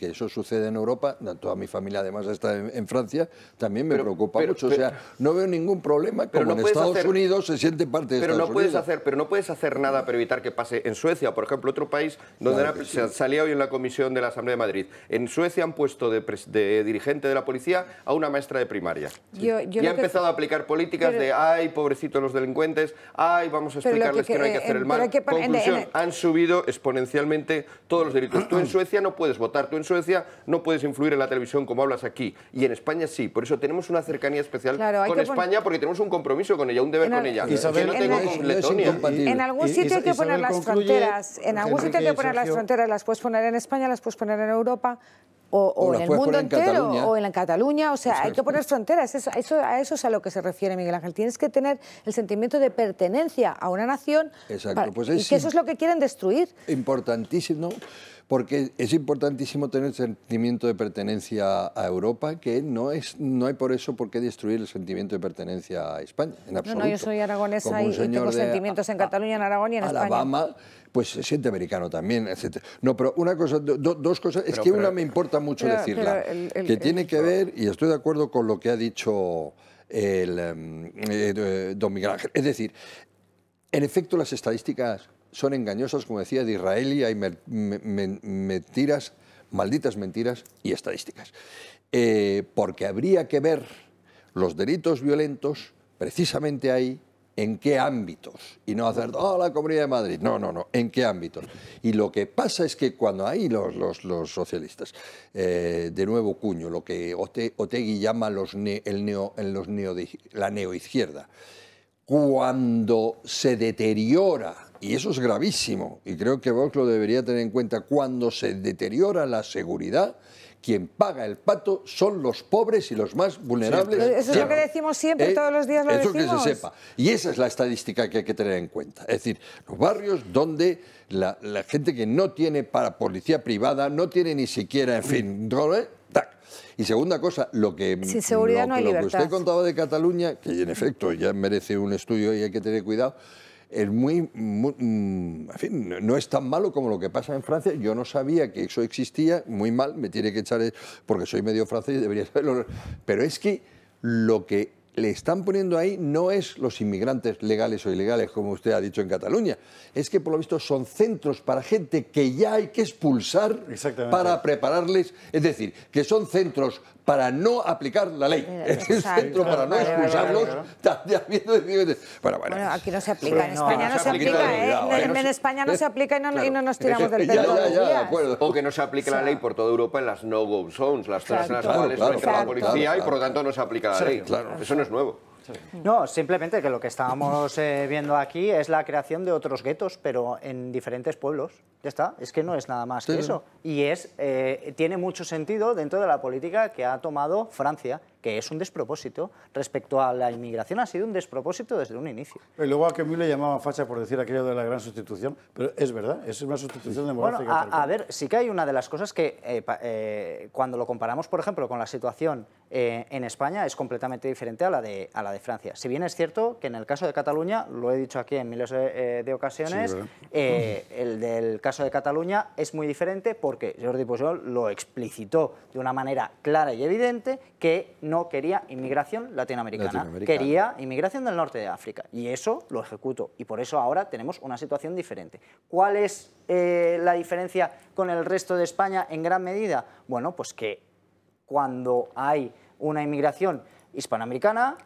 eso sucede en Europa, toda mi familia además está en, Francia, también me preocupa mucho. o sea, no ningún problema. Pero en Estados Unidos se siente parte de pero no puedes Hacer, pero no puedes hacer nada para evitar que pase en Suecia, por ejemplo, otro país donde pues, salía hoy en la comisión de la Asamblea de Madrid. En Suecia han puesto de, dirigente de la policía a una maestra de primaria. y ha empezado a aplicar políticas de, ay, pobrecitos los delincuentes, ay, vamos a explicarles que, no hay que hacer el eh, mal. Conclusión, han subido exponencialmente todos los delitos. Tú en Suecia no puedes votar, tú en Suecia no puedes influir en la televisión como hablas aquí. Y en España sí, por eso tenemos una cercanía especial con España España porque tenemos un compromiso con ella, un deber con ella. que no tengo con Letonia. En algún sitio hay que poner las fronteras. En algún sitio hay que poner las fronteras. Las puedes poner en España, las puedes poner en Europa. O, o, en el mundo entero, o en Cataluña. O sea, hay que poner fronteras. Eso, a eso es a lo que se refiere Miguel Ángel. Tienes que tener el sentimiento de pertenencia a una nación. Exacto. pues es y que eso es lo que quieren destruir. Importantísimo porque es importantísimo tener el sentimiento de pertenencia a Europa, que no, es, no hay por eso por qué destruir el sentimiento de pertenencia a España, en No, no, yo soy aragonesa y, tengo sentimientos en Cataluña, en Aragón y en España. Alabama, pues se siente americano también, etc. No, pero una cosa, dos cosas, es que una me importa mucho decirla, que tiene que ver, y estoy de acuerdo con lo que ha dicho el, em, eh, eh, don Miguel Ángel, es decir, en efecto las estadísticas son engañosas, como decía, de Israel y hay mentiras, malditas mentiras y estadísticas. Eh, porque habría que ver los delitos violentos precisamente ahí en qué ámbitos y no hacer oh, la Comunidad de Madrid. No, no, no, en qué ámbitos. Y lo que pasa es que cuando hay los, los, socialistas, eh, de nuevo cuño, lo que Otegi Otegui llama los el neo, en los neo la neoizquierda, cuando se deteriora y eso es gravísimo. Y creo que Vox lo debería tener en cuenta. Cuando se deteriora la seguridad, quien paga el pato son los pobres y los más vulnerables. Eso es lo que decimos siempre, ¿Eh? todos los días lo eso es lo que se sepa. Y esa es la estadística que hay que tener en cuenta. Es decir, los barrios donde la, gente que no tiene para policía privada, no tiene ni siquiera, en fin, Y segunda cosa, lo que, Sin seguridad no hay lo que usted contaba de Cataluña, que en efecto ya merece un estudio y hay que tener cuidado, es muy, mm, no es tan malo como lo que pasa en Francia. Yo no sabía que eso existía, muy mal, me tiene que echar, eh, porque soy medio francés y debería saberlo. Pero es que lo que le están poniendo ahí no es los inmigrantes legales o ilegales, como usted ha dicho en Cataluña. Es que, por lo visto, son centros para gente que ya hay que expulsar para prepararles. Es decir, que son centros para no aplicar la ley. Es el centro para no expulsarlos. Bueno, bueno. bueno, aquí no se aplica. En España no, se aplica. ¿eh? En España no ¿Eh? se aplica y no, nos tiramos del pelo. Ya, ya, de acuerdo. O que no se aplique la ley por toda Europa en las no-go zones, las zonas en las cuales no entra la policía y por lo tanto no se aplica la ley. Eso no es nuevo. No, simplemente que lo que estábamos eh, viendo aquí es la creación de otros guetos, pero en diferentes pueblos. Ya está, es que no es nada más que eso. Y es, eh, tiene mucho sentido dentro de la política que ha tomado Francia que es un despropósito respecto a la inmigración, ha sido un despropósito desde un inicio. Y luego a que le llamaba facha por decir aquello de la gran sustitución, pero es verdad, es una sustitución demográfica. Bueno, a, ver, sí que hay una de las cosas que eh, eh, cuando lo comparamos, por ejemplo, con la situación eh, en España es completamente diferente a la, de, a la de Francia. Si bien es cierto que en el caso de Cataluña, lo he dicho aquí en miles de, ocasiones, el del caso de Cataluña es muy diferente porque Jordi Pujol pues lo explicitó de una manera clara y evidente que no no quería inmigración latinoamericana, quería inmigración del norte de África. Y eso lo ejecuto. Y por eso ahora tenemos una situación diferente. ¿Cuál es eh, la diferencia con el resto de España en gran medida? Bueno, pues que cuando hay una inmigración hispanoamericana,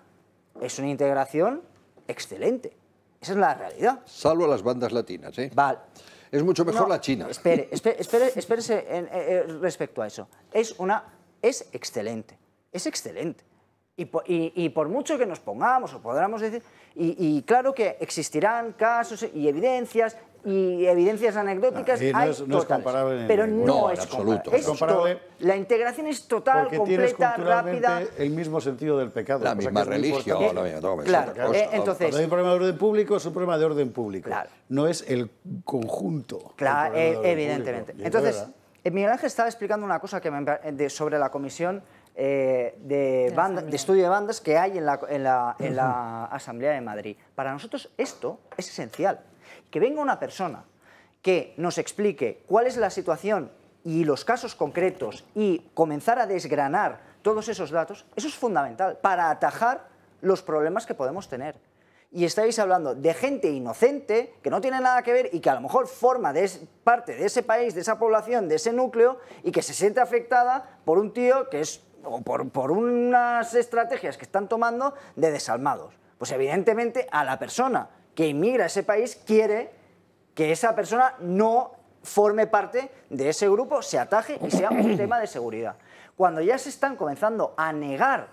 es una integración excelente. Esa es la realidad. Salvo las bandas latinas, ¿eh? Vale. Es mucho mejor la China. Espere, espérese eh, eh, respecto a eso. Es una... es excelente es excelente. Y por, mucho que nos pongamos o podamos decir, y, claro que existirán casos y evidencias y evidencias anecdóticas, ah, hay es, pero no, es absoluto. la integración es total, completa, rápida. El mismo sentido del pecado. La misma religión. No, claro, eh, cuando hay un problema de orden público, es un problema de orden público. No es el conjunto. Claro, eh, evidentemente. entonces, eh, Miguel Ángel estaba explicando una cosa que sobre la comisión eh, de, banda, de, estudio de bandas que hay en la, en, la, Asamblea de Madrid. Para nosotros esto es esencial. Que venga una persona que nos explique cuál es la situación y los casos concretos y comenzar a desgranar todos esos datos, eso es fundamental para atajar los problemas que podemos tener. Y estáis hablando de gente inocente que no tiene nada que ver y que a lo mejor forma de parte de ese país, de esa población, de ese núcleo y que se siente afectada por un tío que es o por, unas estrategias que están tomando de desalmados. Pues evidentemente a la persona que inmigra a ese país quiere que esa persona no forme parte de ese grupo, se ataje y sea un tema de seguridad. Cuando ya se están comenzando a negar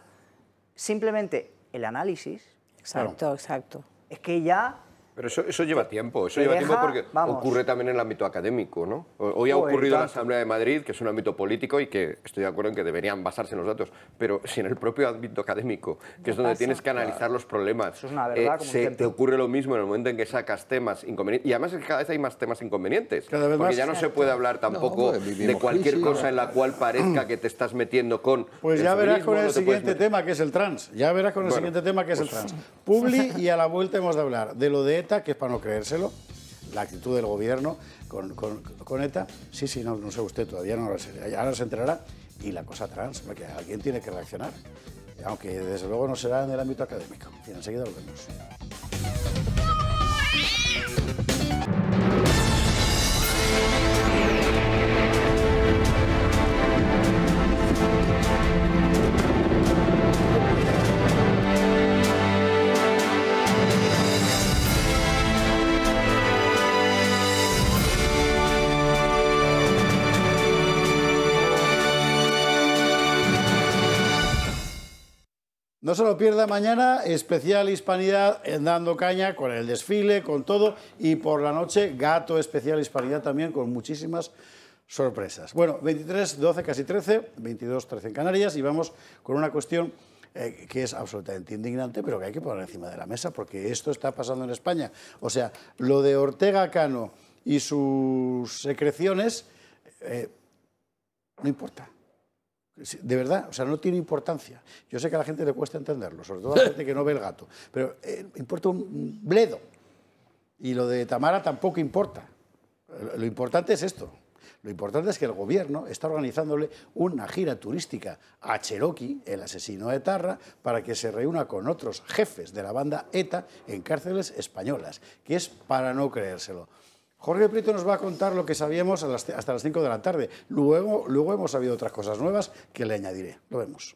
simplemente el análisis, exacto, exacto. Es que ya pero eso, eso lleva tiempo, eso lleva tiempo porque ocurre también en el ámbito académico, ¿no? Hoy ha pues ocurrido en la Asamblea de Madrid, que es un ámbito político y que estoy de acuerdo en que deberían basarse en los datos, pero si en el propio ámbito académico, que es donde tienes que analizar los problemas, eso es una verdad, eh, se te ocurre lo mismo en el momento en que sacas temas inconvenientes, y además es que cada vez hay más temas inconvenientes, porque ya no se puede hablar tampoco de cualquier cosa en la cual parezca que te estás metiendo con... Pues ya verás con el siguiente tema, que es el trans, ya verás con el siguiente tema, que es el pues trans. Publi, y a la vuelta hemos de hablar de lo de que es para no creérselo, la actitud del gobierno con, con, ETA, sí, sí, no, no sé usted, todavía no ahora se enterará, y la cosa trans, porque alguien tiene que reaccionar, aunque desde luego no será en el ámbito académico. Y enseguida lo vemos. No se lo pierda mañana, especial Hispanidad en Dando Caña, con el desfile, con todo, y por la noche, gato especial Hispanidad también, con muchísimas sorpresas. Bueno, 23, 12, casi 13, 22, 13 en Canarias, y vamos con una cuestión eh, que es absolutamente indignante, pero que hay que poner encima de la mesa, porque esto está pasando en España. O sea, lo de Ortega Cano y sus secreciones, eh, no importa. De verdad, o sea, no tiene importancia. Yo sé que a la gente le cuesta entenderlo, sobre todo a la gente que no ve el gato, pero eh, importa un bledo. Y lo de Tamara tampoco importa. Lo, lo importante es esto. Lo importante es que el gobierno está organizándole una gira turística a Cherokee, el asesino de Tarra, para que se reúna con otros jefes de la banda ETA en cárceles españolas, que es para no creérselo. Jorge Prieto nos va a contar lo que sabíamos hasta las 5 de la tarde. Luego, luego hemos sabido otras cosas nuevas que le añadiré. Lo vemos.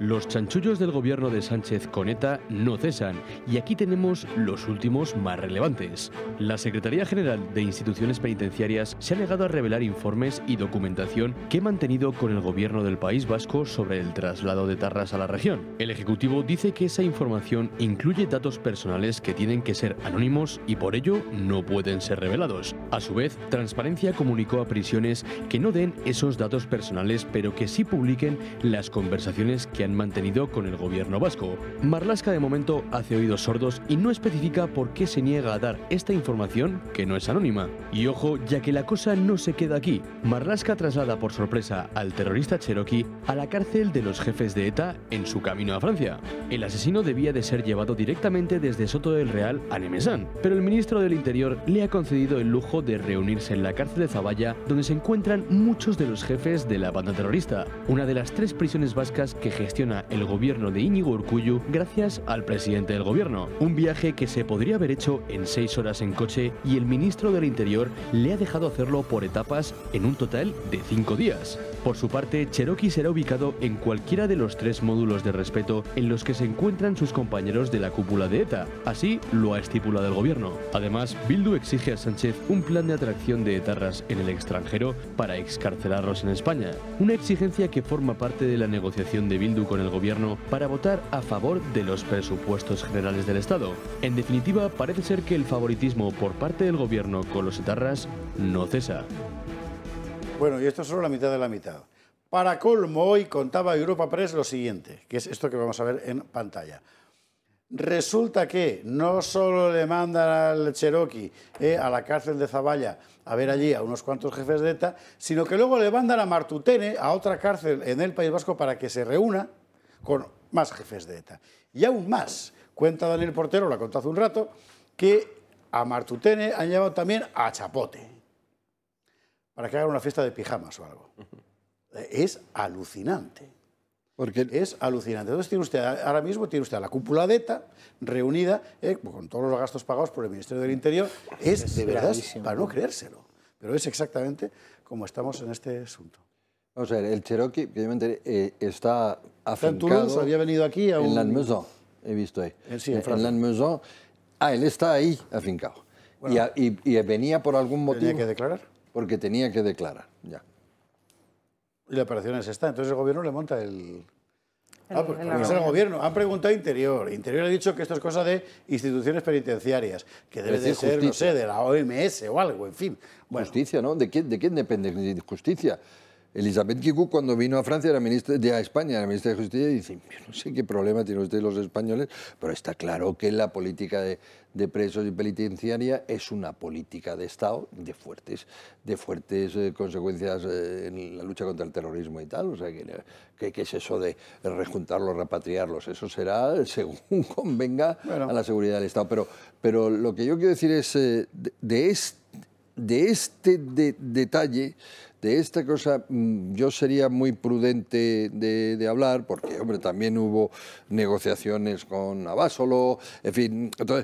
Los chanchullos del gobierno de Sánchez Coneta no cesan y aquí tenemos los últimos más relevantes. La Secretaría General de Instituciones Penitenciarias se ha negado a revelar informes y documentación que ha mantenido con el gobierno del País Vasco sobre el traslado de Tarras a la región. El Ejecutivo dice que esa información incluye datos personales que tienen que ser anónimos y por ello no pueden ser revelados. A su vez, Transparencia comunicó a prisiones que no den esos datos personales pero que sí publiquen las conversaciones que han mantenido con el gobierno vasco. Marlasca de momento hace oídos sordos y no especifica por qué se niega a dar esta información que no es anónima. Y ojo, ya que la cosa no se queda aquí. Marlasca traslada por sorpresa al terrorista Cherokee a la cárcel de los jefes de ETA en su camino a Francia. El asesino debía de ser llevado directamente desde Soto del Real a Nemesan, pero el ministro del Interior le ha concedido el lujo de reunirse en la cárcel de Zaballa, donde se encuentran muchos de los jefes de la banda terrorista, una de las tres prisioneras vascas que gestiona el gobierno de Íñigo Urcuyu gracias al presidente del gobierno. Un viaje que se podría haber hecho en seis horas en coche y el ministro del Interior le ha dejado hacerlo por etapas en un total de cinco días. Por su parte, Cherokee será ubicado en cualquiera de los tres módulos de respeto en los que se encuentran sus compañeros de la cúpula de ETA, así lo ha estipulado el gobierno. Además, Bildu exige a Sánchez un plan de atracción de etarras en el extranjero para excarcelarlos en España, una exigencia que forma parte de la negociación de Bildu con el gobierno para votar a favor de los presupuestos generales del Estado. En definitiva, parece ser que el favoritismo por parte del gobierno con los etarras no cesa. Bueno, y esto es solo la mitad de la mitad. Para colmo, hoy contaba Europa Press lo siguiente, que es esto que vamos a ver en pantalla. Resulta que no solo le mandan al Cherokee eh, a la cárcel de Zaballa a ver allí a unos cuantos jefes de ETA, sino que luego le mandan a Martutene a otra cárcel en el País Vasco para que se reúna con más jefes de ETA. Y aún más, cuenta Daniel Portero, lo ha hace un rato, que a Martutene han llevado también a Chapote para que hagan una fiesta de pijamas o algo. Es alucinante. Porque es alucinante. Entonces tiene usted, ahora mismo tiene usted a la cúpula de ETA reunida eh, con todos los gastos pagados por el Ministerio del Interior. Es, de verdad para no creérselo. Pero es exactamente como estamos en este asunto. Vamos a ver, el Cherokee, que yo me enteré, está afincado... En había venido aquí a un... En he visto ahí. Eh, en, sí, Ah, él está ahí afincado. y, y, venía por algún motivo... ¿Tenía que declarar? porque tenía que declarar. Ya. Y la operación es esta. Entonces el gobierno le monta el... ah, pues, el, es el gobierno. Han preguntado Interior. Interior ha dicho que esto es cosa de instituciones penitenciarias, que debe de ser, no sé, de la OMS o algo, en fin. Justicia, ¿no? ¿De quién, ¿De quién depende? Justicia. Elizabeth Kikou cuando vino a Francia era de a España, era ministra de Justicia, y dice, no sé qué problema tienen ustedes los españoles, pero está claro que la política de, presos y penitenciaria es una política de Estado de fuertes, de fuertes eh, consecuencias eh, en la lucha contra el terrorismo y tal. O sea, ¿qué, es eso de rejuntarlos, repatriarlos? Eso será según convenga a la seguridad del Estado. Pero, pero lo que yo quiero decir es, eh, de este detalle de esta cosa mm, yo sería muy prudente de, hablar, porque, hombre, también hubo negociaciones con Abásolo, en fin, mm,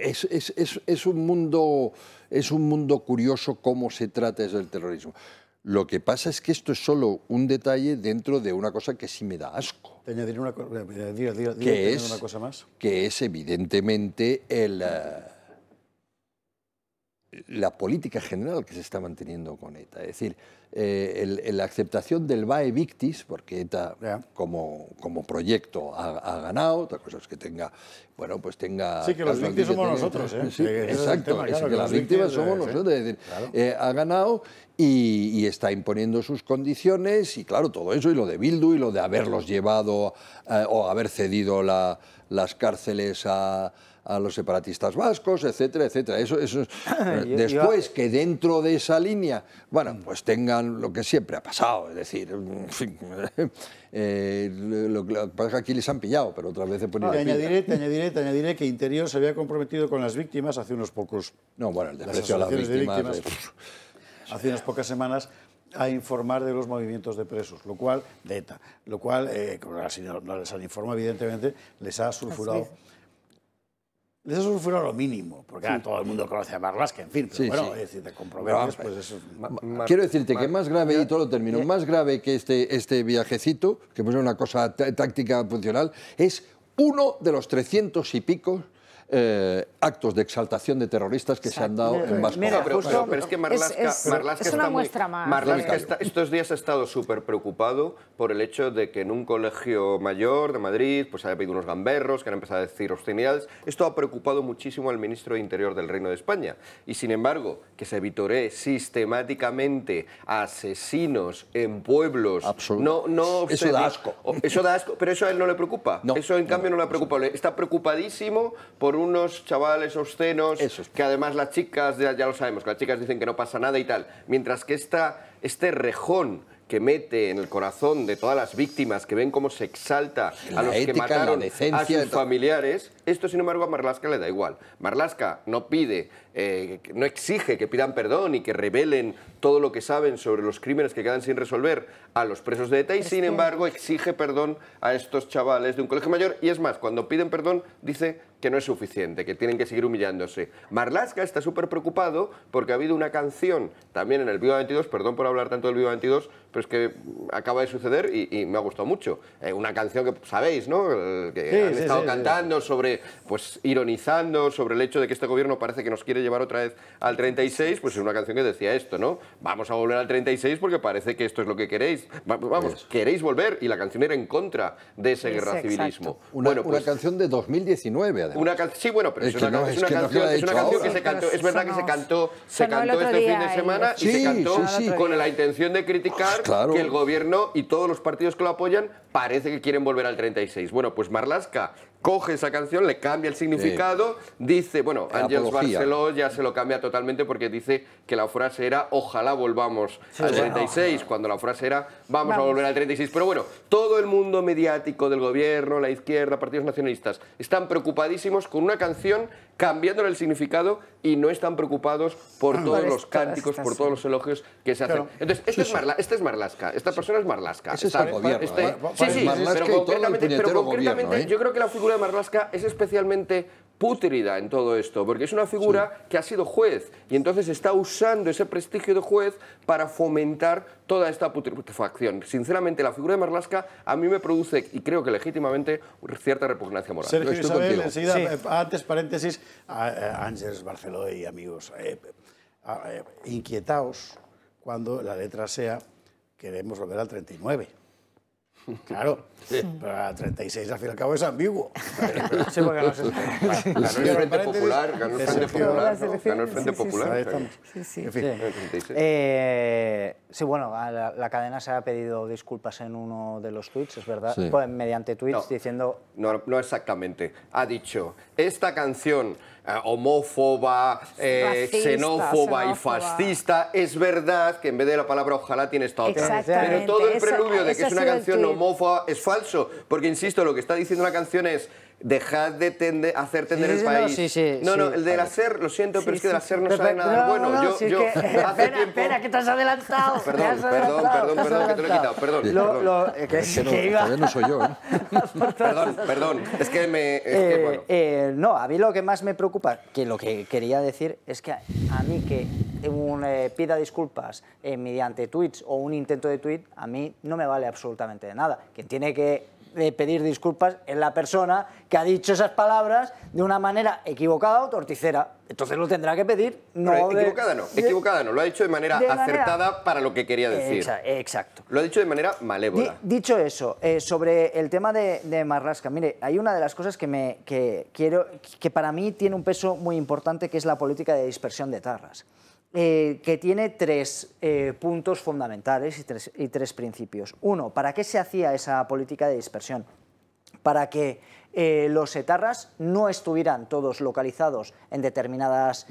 Es, un mundo, es un mundo curioso cómo se trata eso del terrorismo. Lo que pasa es que esto es solo un detalle dentro de una cosa que sí me da asco. Te una, eh, que es, cosa más. Que es evidentemente el... Eh, la política general que se está manteniendo con ETA. Es decir, eh, la aceptación del vae victis, porque ETA como, como proyecto ha, ganado, otra cosa es que tenga, bueno, pues tenga... Sí, que los víctimas somos nosotros, ¿eh? exacto, que, las víctimas, somos nosotros. Es decir, eh, ha ganado y, está imponiendo sus condiciones y claro, todo eso, y lo de Bildu, y lo de haberlos llevado eh, o haber cedido las cárceles a a los separatistas vascos, etcétera, etcétera. Eso, eso después que dentro de esa línea, bueno, pues tengan lo que siempre ha pasado, es decir, en fin, eh, lo que pasa aquí les han pillado, pero otras veces ponen. Pues, te añadiré, añadiré, que Interior se había comprometido con las víctimas hace unos pocos. No, bueno, el desprecio las a las víctimas. De víctimas hace unas pocas semanas a informar de los movimientos de presos, lo cual, de ETA, lo cual, eh, no les ha informado, evidentemente, les ha sulfurado. Eso fuera lo mínimo, porque todo el mundo conoce a Marlaska, en fin, pero bueno, es decir, te comprometes, pues eso es... Quiero decirte que más grave, y todo lo termino, más grave que este, este viajecito, que es una cosa táctica funcional, es uno de los 300 y pico eh, actos de exaltación de terroristas que se han dado en Vasco. pero, es que Marlaska, es, una está muestra más. estos días ha estado súper preocupado por el hecho de que en un colegio mayor de Madrid pues haya habido unos gamberros, que han empezado a decir obscenidades. Esto ha preocupado muchísimo al ministro de Interior del Reino de España. Y sin embargo, que se vitoree sistemáticamente a asesinos en pueblos... Absolutamente. No, no eso da asco. Eso da asco, pero eso a él no le preocupa. eso en cambio no, le preocupa. Está preocupadísimo por unos chavales obscenos, que además las chicas, ya, lo sabemos, que las chicas dicen que no pasa nada y tal. Mientras que esta, este rejón que mete en el corazón de todas las víctimas que ven cómo se exalta a los que mataron a sus familiares esto, sin embargo, a Marlaska le da igual. Marlaska no pide, eh, no exige que pidan perdón y que revelen todo lo que saben sobre los crímenes que quedan sin resolver a los presos de ETA y, sin embargo, exige perdón a estos chavales de un colegio mayor. Y es más, cuando piden perdón, dice que no es suficiente, que tienen que seguir humillándose. Marlaska está súper preocupado porque ha habido una canción también en el Viva 22, perdón por hablar tanto del Viva 22, pero es que acaba de suceder y, me ha gustado mucho. Eh, una canción que sabéis, ¿no? que sí, han estado cantando sobre pues ironizando sobre el hecho de que este gobierno parece que nos quiere llevar otra vez al 36, pues es una canción que decía esto, ¿no? Vamos a volver al 36 porque parece que esto es lo que queréis. vamos, queréis volver y la canción era en contra de ese guerra civilismo. Una, bueno, una pues, canción de 2019, además. sí, bueno, pero es, una, canción, que se cantó, es verdad que se cantó, se este fin de semana y se cantó con la intención de criticar pues que el gobierno y todos los partidos que lo apoyan parece que quieren volver al 36. Bueno, pues Marlaska coge esa canción, le cambia el significado, dice, bueno, Ángel Barceló ya se lo cambia totalmente porque dice que la frase era ojalá volvamos al 36, cuando la frase era vamos, a volver al 36. Pero bueno, todo el mundo mediático del gobierno, la izquierda, partidos nacionalistas, están preocupadísimos con una canción cambiándole el significado y no están preocupados por ah, todos los cánticos, por todos los elogios que se hacen. Entonces, esta es Marla, es Marlaska, esta persona es Marlaska. Ese es el gobierno. Este- ¿eh? Sí, sí, pero concretamente, ¿eh? yo creo que la figura de Marlasca es especialmente putrida en todo esto, porque es una figura que ha sido juez y entonces está usando ese prestigio de juez para fomentar toda esta putrefacción. Sinceramente, la figura de Marlasca a mí me produce, y creo que legítimamente, cierta repugnancia moral. Sergio Isabel, eh, antes paréntesis, eh, Ángeles Barceló y amigos, eh, inquietaos cuando la letra sea queremos volver al 39 Claro, pero a 36 al fin y al cabo es ambiguo. Sí, porque no Ganó el Frente Popular, ganó el Frente Popular, ganó el Frente Popular. Eh, sí, bueno, la, cadena se ha pedido disculpas en uno de los tweets, es verdad, pues, mediante tweets diciendo... No, no exactamente, ha dicho, esta canción eh, homófoba, eh, xenófoba, y fascista, es verdad que en vez de la palabra ojalá tiene esta otra. Pero todo el preludio de que es una canción homófoba es falso, porque insisto, lo que está diciendo la canción es dejad de hacer tender el país. No, no, el del hacer, lo siento, pero es que del hacer no sale nada bueno. yo, que, hace espera, espera, que te has adelantado. Perdón, perdón, perdón, que te lo he quitado. Perdón. Lo, perdón. Lo, eh, no soy yo. ¿eh? perdón, perdón. Es que me. Eh, eh, no, a mí lo que más me preocupa, que lo que quería decir es que a, mí que pida disculpas mediante tweets o un intento de tweet, a mí no me vale absolutamente nada. Quien tiene que de pedir disculpas en la persona que ha dicho esas palabras de una manera equivocada o torticera. Entonces lo tendrá que pedir. No equivocada no, equivocada no. Lo ha dicho de manera acertada para lo que quería decir. Exacto. Lo ha dicho de manera malévola. dicho eso, eh, sobre el tema de, Marrasca, mire, hay una de las cosas que, me, quiero, que para mí tiene un peso muy importante, que es la política de dispersión de tarras. Eh, que tiene tres eh, puntos fundamentales y tres, principios. Uno, ¿para qué se hacía esa política de dispersión? para que eh, los etarras no estuvieran todos localizados en determinadas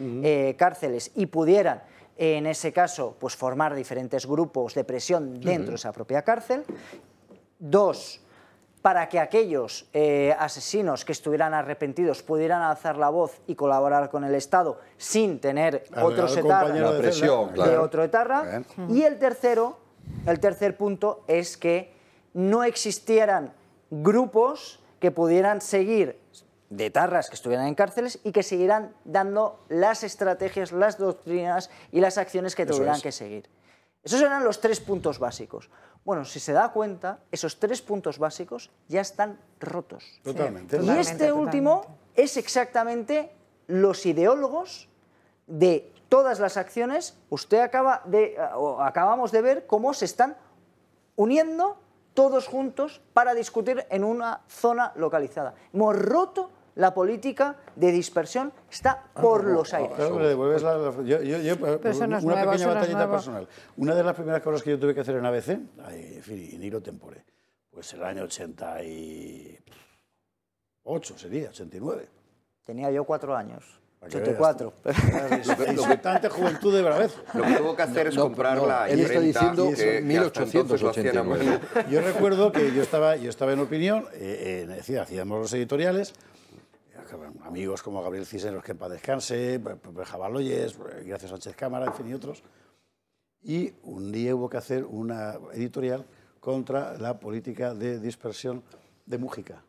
cárceles y pudieran, en ese caso, pues formar diferentes grupos de presión dentro de esa propia cárcel. Dos, para que aquellos eh, asesinos que estuvieran arrepentidos pudieran alzar la voz y colaborar con el Estado sin tener otro otros etarras de, de otro etarra. Y el el tercer punto es que no existieran grupos que pudieran seguir de etarras que estuvieran en cárceles y que siguieran dando las estrategias, las doctrinas y las acciones que tuvieran que seguir. Esos eran los tres puntos básicos. Bueno, si se da cuenta, esos tres puntos básicos ya están rotos. Totalmente. y este último es exactamente los ideólogos de todas las acciones. Usted acaba de, o acabamos de ver cómo se están uniendo todos juntos para discutir en una zona localizada. Hemos roto la política de dispersión está por ah, los aires. devuelves la, una pequeña batallita personal. Una de las primeras cosas que yo tuve que hacer en ABC, en hilo tempore, pues el año 88 sería, 89. Tenía yo cuatro años. 84. Lo que tanta juventud de verdad! Lo que tuvo que hacer es comprar no, la él está diciendo que, 1889. Yo recuerdo que yo estaba, yo estaba en opinión, eh, eh, hacíamos los editoriales amigos como Gabriel Cisneros, que en paz descanse, pues, pues, pues, Jabaloyes, Sánchez Cámara, en fin, y otros. Y un día hubo que hacer una editorial contra la política de dispersión de Mujica,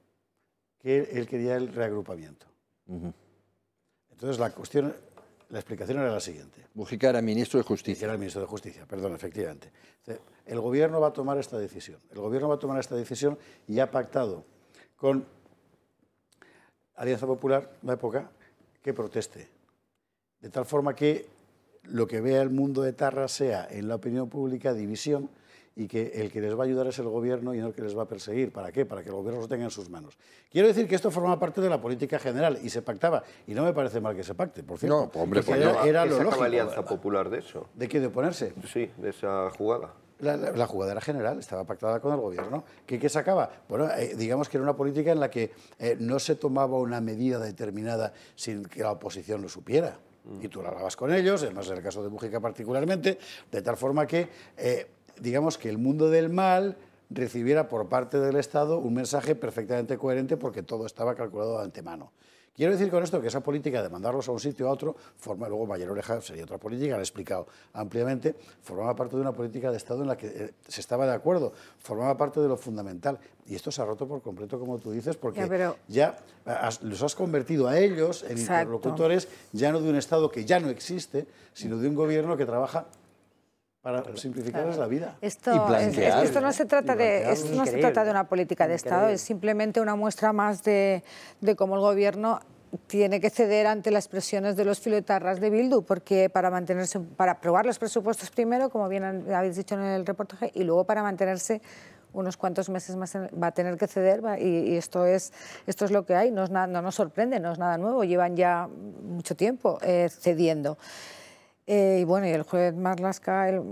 que él quería el reagrupamiento. Entonces la cuestión, la explicación era la siguiente. Mujica era ministro de Justicia. Era el ministro de Justicia, perdón, efectivamente. El gobierno va a tomar esta decisión. El gobierno va a tomar esta decisión y ha pactado con Alianza Popular, una época, que proteste. De tal forma que lo que vea el mundo de Tarra sea en la opinión pública división y que el que les va a ayudar es el gobierno y no el que les va a perseguir. ¿Para qué? Para que el gobierno lo tenga en sus manos. Quiero decir que esto forma parte de la política general y se pactaba. Y no me parece mal que se pacte, por cierto. No, hombre, pues era, no, alianza popular de eso? ¿De qué? ¿De oponerse? Sí, de esa jugada la, la, jugadera general estaba pactada con el gobierno. ¿Qué, sacaba? Bueno, eh, digamos que era una política en la que eh, no se tomaba una medida determinada sin que la oposición lo supiera. Mm. Y tú la hablabas con ellos, además en el caso de Mujica particularmente, de tal forma que, eh, digamos que el mundo del mal recibiera por parte del Estado un mensaje perfectamente coherente porque todo estaba calculado de antemano. Quiero decir con esto que esa política de mandarlos a un sitio a otro, forma, luego Mayor Oreja sería otra política, la he explicado ampliamente, formaba parte de una política de Estado en la que eh, se estaba de acuerdo, formaba parte de lo fundamental. Y esto se ha roto por completo, como tú dices, porque ya, los has convertido a ellos en interlocutores ya no de un Estado que ya no existe, sino de un gobierno que trabaja para simplificar la vida. Esto, no se trata de esto no se trata de una política de Estado, es simplemente una muestra más de, de cómo el gobierno tiene que ceder ante las presiones de los filotarras de Bildu, porque para mantenerse, para aprobar los presupuestos primero, como bien habéis dicho en el reportaje, y luego para mantenerse unos cuantos meses más va a tener que ceder va, y, esto es esto es lo que hay, no, es no nos sorprende, no es nada nuevo, llevan ya mucho tiempo eh, cediendo. Eh, y bueno, y el juez Marlaska, el,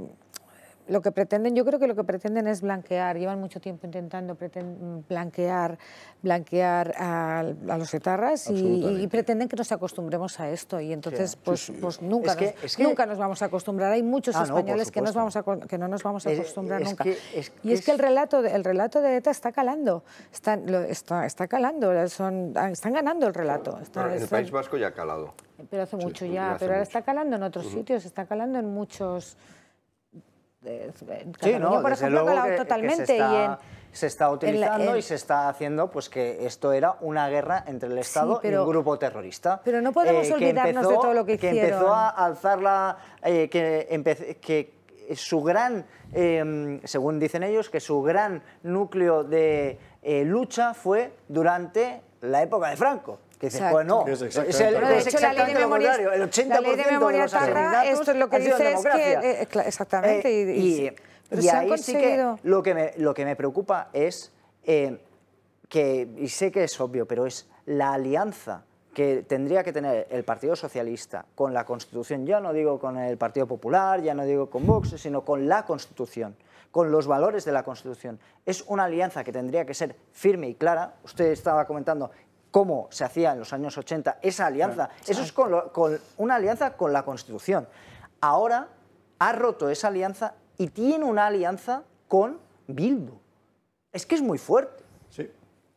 lo que pretenden, yo creo que lo que pretenden es blanquear, llevan mucho tiempo intentando mm, blanquear, blanquear a, los etarras y, pretenden que nos acostumbremos a esto y entonces pues, pues, nunca, nos, nunca nos vamos a acostumbrar. Hay muchos ah, españoles que, nos vamos que no nos vamos a acostumbrar nunca. y es que el relato, el relato de ETA está calando, está, está, calando, son, están ganando el relato. en el País Vasco ya ha calado. Pero hace mucho ya, pero ahora está calando en otros sitios, está calando en muchos eh, por ejemplo, totalmente. Se está, utilizando y se está haciendo pues que esto era una guerra entre el Estado y un grupo terrorista. Pero no podemos eh, olvidarnos de todo lo que hicieron. Que empezó a alzar la... Eh, que, que su gran, em, según dicen ellos, que su gran núcleo de lucha fue durante la época de Franco que no. Es el, la el 80 de memoria es lo que dice es que... Eh, exactamente. Eh, y, ahí sí que lo que me, preocupa es eh, que, y sé que es obvio, pero es la alianza que tendría que tener el Partido Socialista con la Constitución, ya no digo con el Partido Popular, ya no digo con Vox, sino con la Constitución, con los valores de la Constitución. Es una alianza que tendría que ser firme y clara. Usted estaba comentando cómo se hacía en los años 80 esa alianza. Eso es con una alianza con la Constitución. Ahora ha roto esa alianza y tiene una alianza con Bildu. Es que es muy fuerte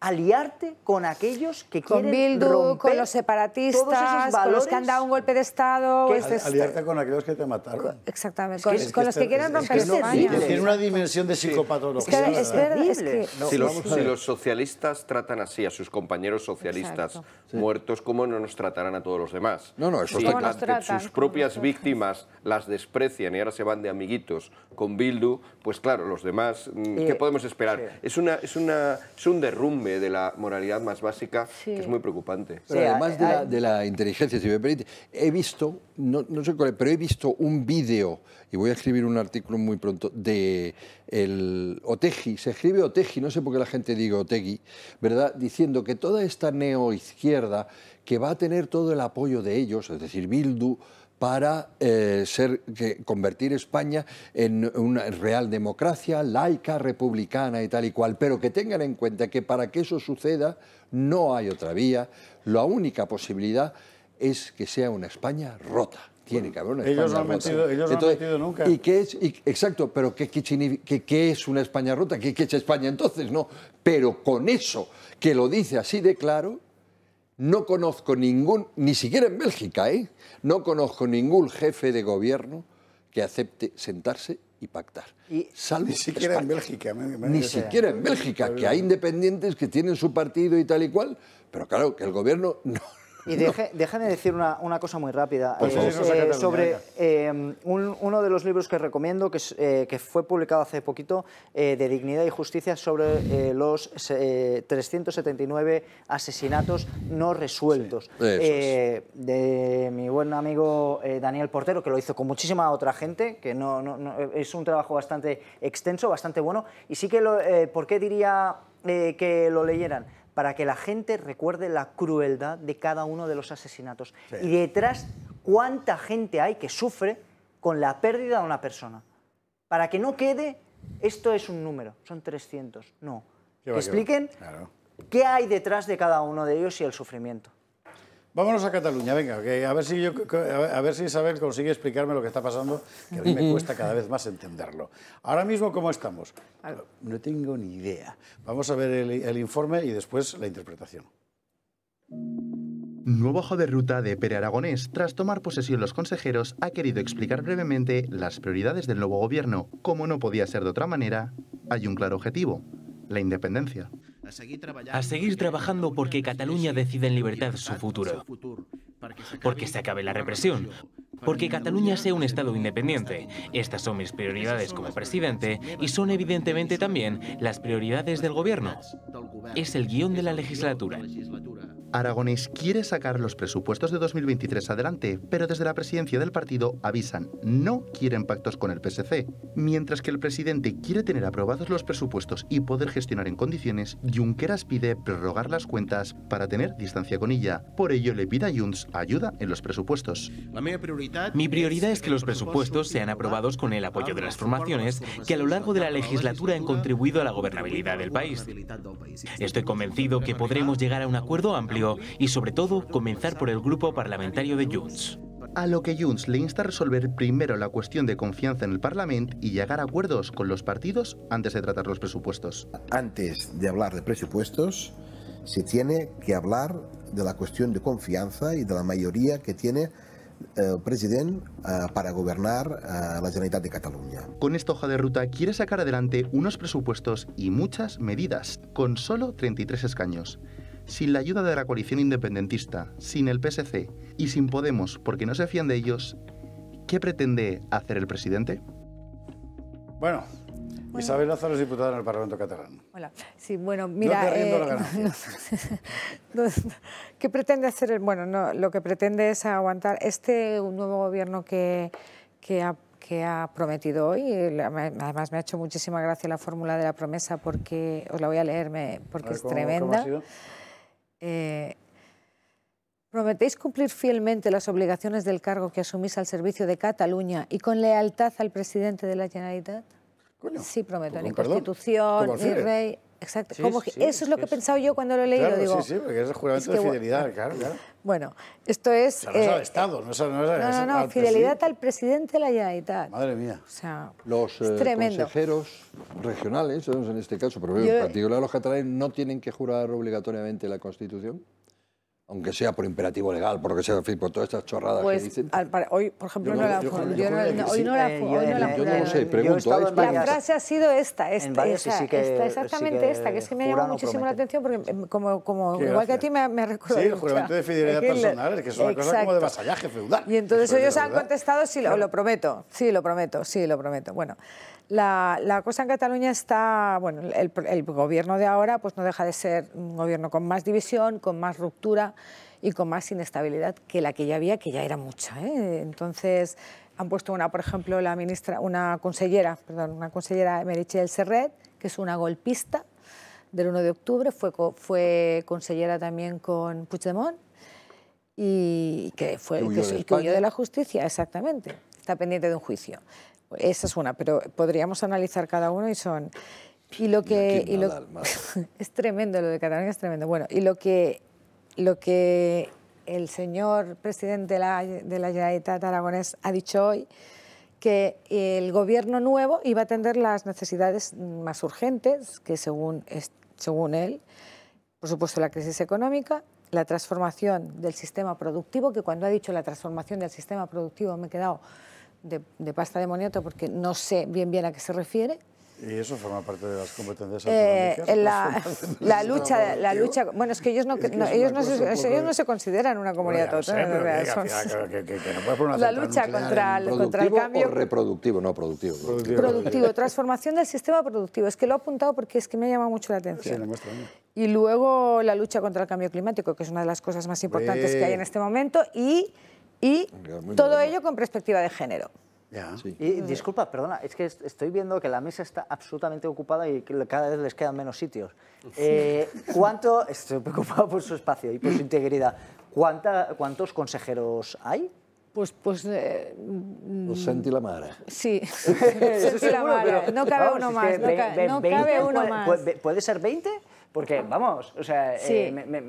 aliarte con aquellos que con quieren Bildu, romper con los separatistas, con los que han dado un golpe de Estado. Este. aliarte con aquellos que te mataron. Exactamente, con, los que, quieren romper es este Tiene una dimensión de psicopatología. Es, es si, los, socialistas tratan así a sus compañeros socialistas muertos, ¿cómo no nos tratarán a todos los demás? No, no, eso si está sus propias víctimas las desprecian y ahora se van de amiguitos con Bildu, pues claro, los demás, mm, eh, ¿qué podemos esperar? Es, una, es, una, es un derrumbe de, la moralidad más básica, que es muy preocupante. Pero además de, la, inteligencia, si me permite, he visto, no, no sé cuál pero he visto un vídeo, y voy a escribir un artículo muy pronto, de el Otegi, se escribe Otegi, no sé por qué la gente diga Otegi, ¿verdad? Diciendo que toda esta neoizquierda, que va a tener todo el apoyo de ellos, es decir, Bildu, para eh, ser, convertir España en una real democracia, laica, republicana y tal y cual, pero que tengan en cuenta que para que eso suceda no hay otra vía, la única posibilidad es que sea una España rota. Tiene que haber una ellos España rota. ellos no han metido nunca. ¿y es, exacto, pero ¿qué, es una España rota? ¿Qué es España entonces? No, pero con eso que lo dice así de claro, no conozco ningún, ni siquiera en Bélgica, ¿eh? no conozco ningún jefe de gobierno que acepte sentarse y pactar. ni siquiera en Bélgica. ni siquiera en Bélgica, que hay independientes que tienen su partido y tal y cual, pero claro, que el gobierno no, y déjame decir una, una, cosa muy rápida. Eh, eh, sobre eh, uno de los libros que recomiendo, que, que fue publicado hace poquito, de Dignidad y Justicia, sobre los 379 asesinatos no resueltos. De mi buen amigo Daniel Portero, que lo hizo con muchísima otra gente, que no, es un trabajo bastante extenso, bastante bueno. Y sí que, ¿por qué diría que lo leyeran? para que la gente recuerde la crueldad de cada uno de los asesinatos. Y detrás, cuánta gente hay que sufre con la pérdida de una persona. Para que no quede, esto es un número, son 300. No. expliquen qué hay detrás de cada uno de ellos y el sufrimiento. Vámonos a Cataluña, venga, a ver si a ver si Isabel consigue explicarme lo que está pasando, que a mí me cuesta cada vez más entenderlo. Ahora mismo, ¿cómo estamos? No tengo ni idea. Vamos a ver el, informe y después la interpretación. Nuevo ojo de ruta de Pere Aragonés. Tras tomar posesión los consejeros, ha querido explicar brevemente las prioridades del nuevo gobierno. Como no podía ser de otra manera, hay un claro objetivo, la independencia a seguir trabajando, porque Cataluña decide en libertad su futuro, porque se acabe la represión, porque Cataluña sea un Estado independiente. Estas son mis prioridades como presidente y son evidentemente también las prioridades del gobierno. Es el guión de la legislatura. Aragonés quiere sacar los presupuestos de 2023 adelante, pero desde la presidencia del partido avisan, no quieren pactos con el PSC, mientras que el presidente quiere tener aprobados los presupuestos y poder gestionar en condiciones, Junqueras pide prorrogar las cuentas para tener distancia con ella. Por ello le pide a Junts ayuda en los presupuestos. Mi prioridad es que los presupuestos sean aprobados con el apoyo de las formaciones que a lo largo de la legislatura han contribuido a la gobernabilidad del país. Estoy convencido que podremos llegar a un acuerdo amplio y, sobre todo, comenzar por el grupo parlamentario de Junts. A lo que Junts le insta a resolver primero la cuestión de confianza en el Parlamento y llegar a acuerdos con los partidos antes de tratar los presupuestos. Antes de hablar de presupuestos, se tiene que hablar de la cuestión de confianza y de la mayoría que tiene eh, el presidente eh, para gobernar eh, la Generalitat de Cataluña. Con esta hoja de ruta quiere sacar adelante unos presupuestos y muchas medidas, con solo 33 escaños sin la ayuda de la coalición independentista, sin el PSC y sin Podemos porque no se fían de ellos, ¿qué pretende hacer el presidente? Bueno, Isabel Lázaro es diputada en el Parlamento catalán. Hola. Sí, bueno, mira... Eh, ¿Qué pretende hacer? El, bueno, no, lo que pretende es aguantar este nuevo gobierno que, que ha prometido hoy. Además, me ha hecho muchísima gracia la fórmula de la promesa porque os la voy a leerme porque es tremenda. Eh, Prometéis cumplir fielmente las obligaciones del cargo que asumís al servicio de Cataluña y con lealtad al presidente de la Generalitat. sí, prometo, pues ni Constitución, ni Rey. Exacto. como eso es lo que he pensado yo cuando lo he leído. Claro, sí, sí, porque es el juramento de fidelidad, eh, claro, claro. Bueno, esto es... no es al eh, Estado, no es, al, no, no, no, no, fidelidad al presidente de la Generalitat. Madre mía. O sea, los eh, consejeros regionales, en este caso, pero en particular los catalanes, no tienen que jurar obligatoriamente la Constitución aunque sea por imperativo legal, por lo que sea, por todas estas chorradas que pues, dicen. hoy, por ejemplo, no, la Hoy no la Yo no lo sé, pregunto. La ¿eh? frase ha sido esta, este, esta, esta, sí que, exactamente esta, que es que me ha llamado muchísimo la atención, porque em, como, igual que a ti me, me recuerda. Sí, el juramento de fidelidad personal, que es una cosa como de vasallaje feudal. Y entonces ellos han contestado, sí, lo, prometo, sí, lo prometo, sí, lo prometo. Bueno, la, cosa en Cataluña está, bueno, el, gobierno de ahora pues no deja de ser un gobierno con más división, con más ruptura y con más inestabilidad que la que ya había, que ya era mucha. ¿eh? Entonces han puesto una, por ejemplo, la ministra, una consellera, perdón, una consellera Merichel Serret, que es una golpista del 1 de octubre, fue, fue consellera también con Puigdemont y que fue que de la justicia, exactamente. Está pendiente de un juicio. Esa es una, pero podríamos analizar cada uno y son... Y lo que... es tremendo, lo de Cataluña es tremendo. Bueno, y lo que, lo que el señor presidente de la, de la Generalitat Aragonés ha dicho hoy, que el gobierno nuevo iba a atender las necesidades más urgentes, que según, según él, por supuesto la crisis económica, la transformación del sistema productivo, que cuando ha dicho la transformación del sistema productivo me he quedado de, pasta de porque no sé bien bien a qué se refiere. ¿Y eso forma parte de las competencias eh, la, lucha, la lucha... Bueno, es que ellos no, ellos no, se, ellos no se consideran una comunidad autónoma. la lucha contra el, el cambio... reproductivo, no productivo. Productivo, transformación del sistema productivo. Es que lo he apuntado porque es que me ha llamado mucho la atención. y luego la lucha contra el cambio climático, que es una de las cosas más importantes que hay en este momento. Y y todo ello con perspectiva de género. Y disculpa, perdona, es que estoy viendo que la mesa está absolutamente ocupada y que cada vez les quedan menos sitios. Eh, ¿Cuánto, estoy preocupado por su espacio y por su integridad, ¿cuánta, ¿cuántos consejeros hay? Pues, pues... Eh, pues mm, la madre. Sí, sentí la No cabe uno más, no, cabe, uno más. ¿Puede ser 20? Porque, vamos, o sea, eh, sí. me,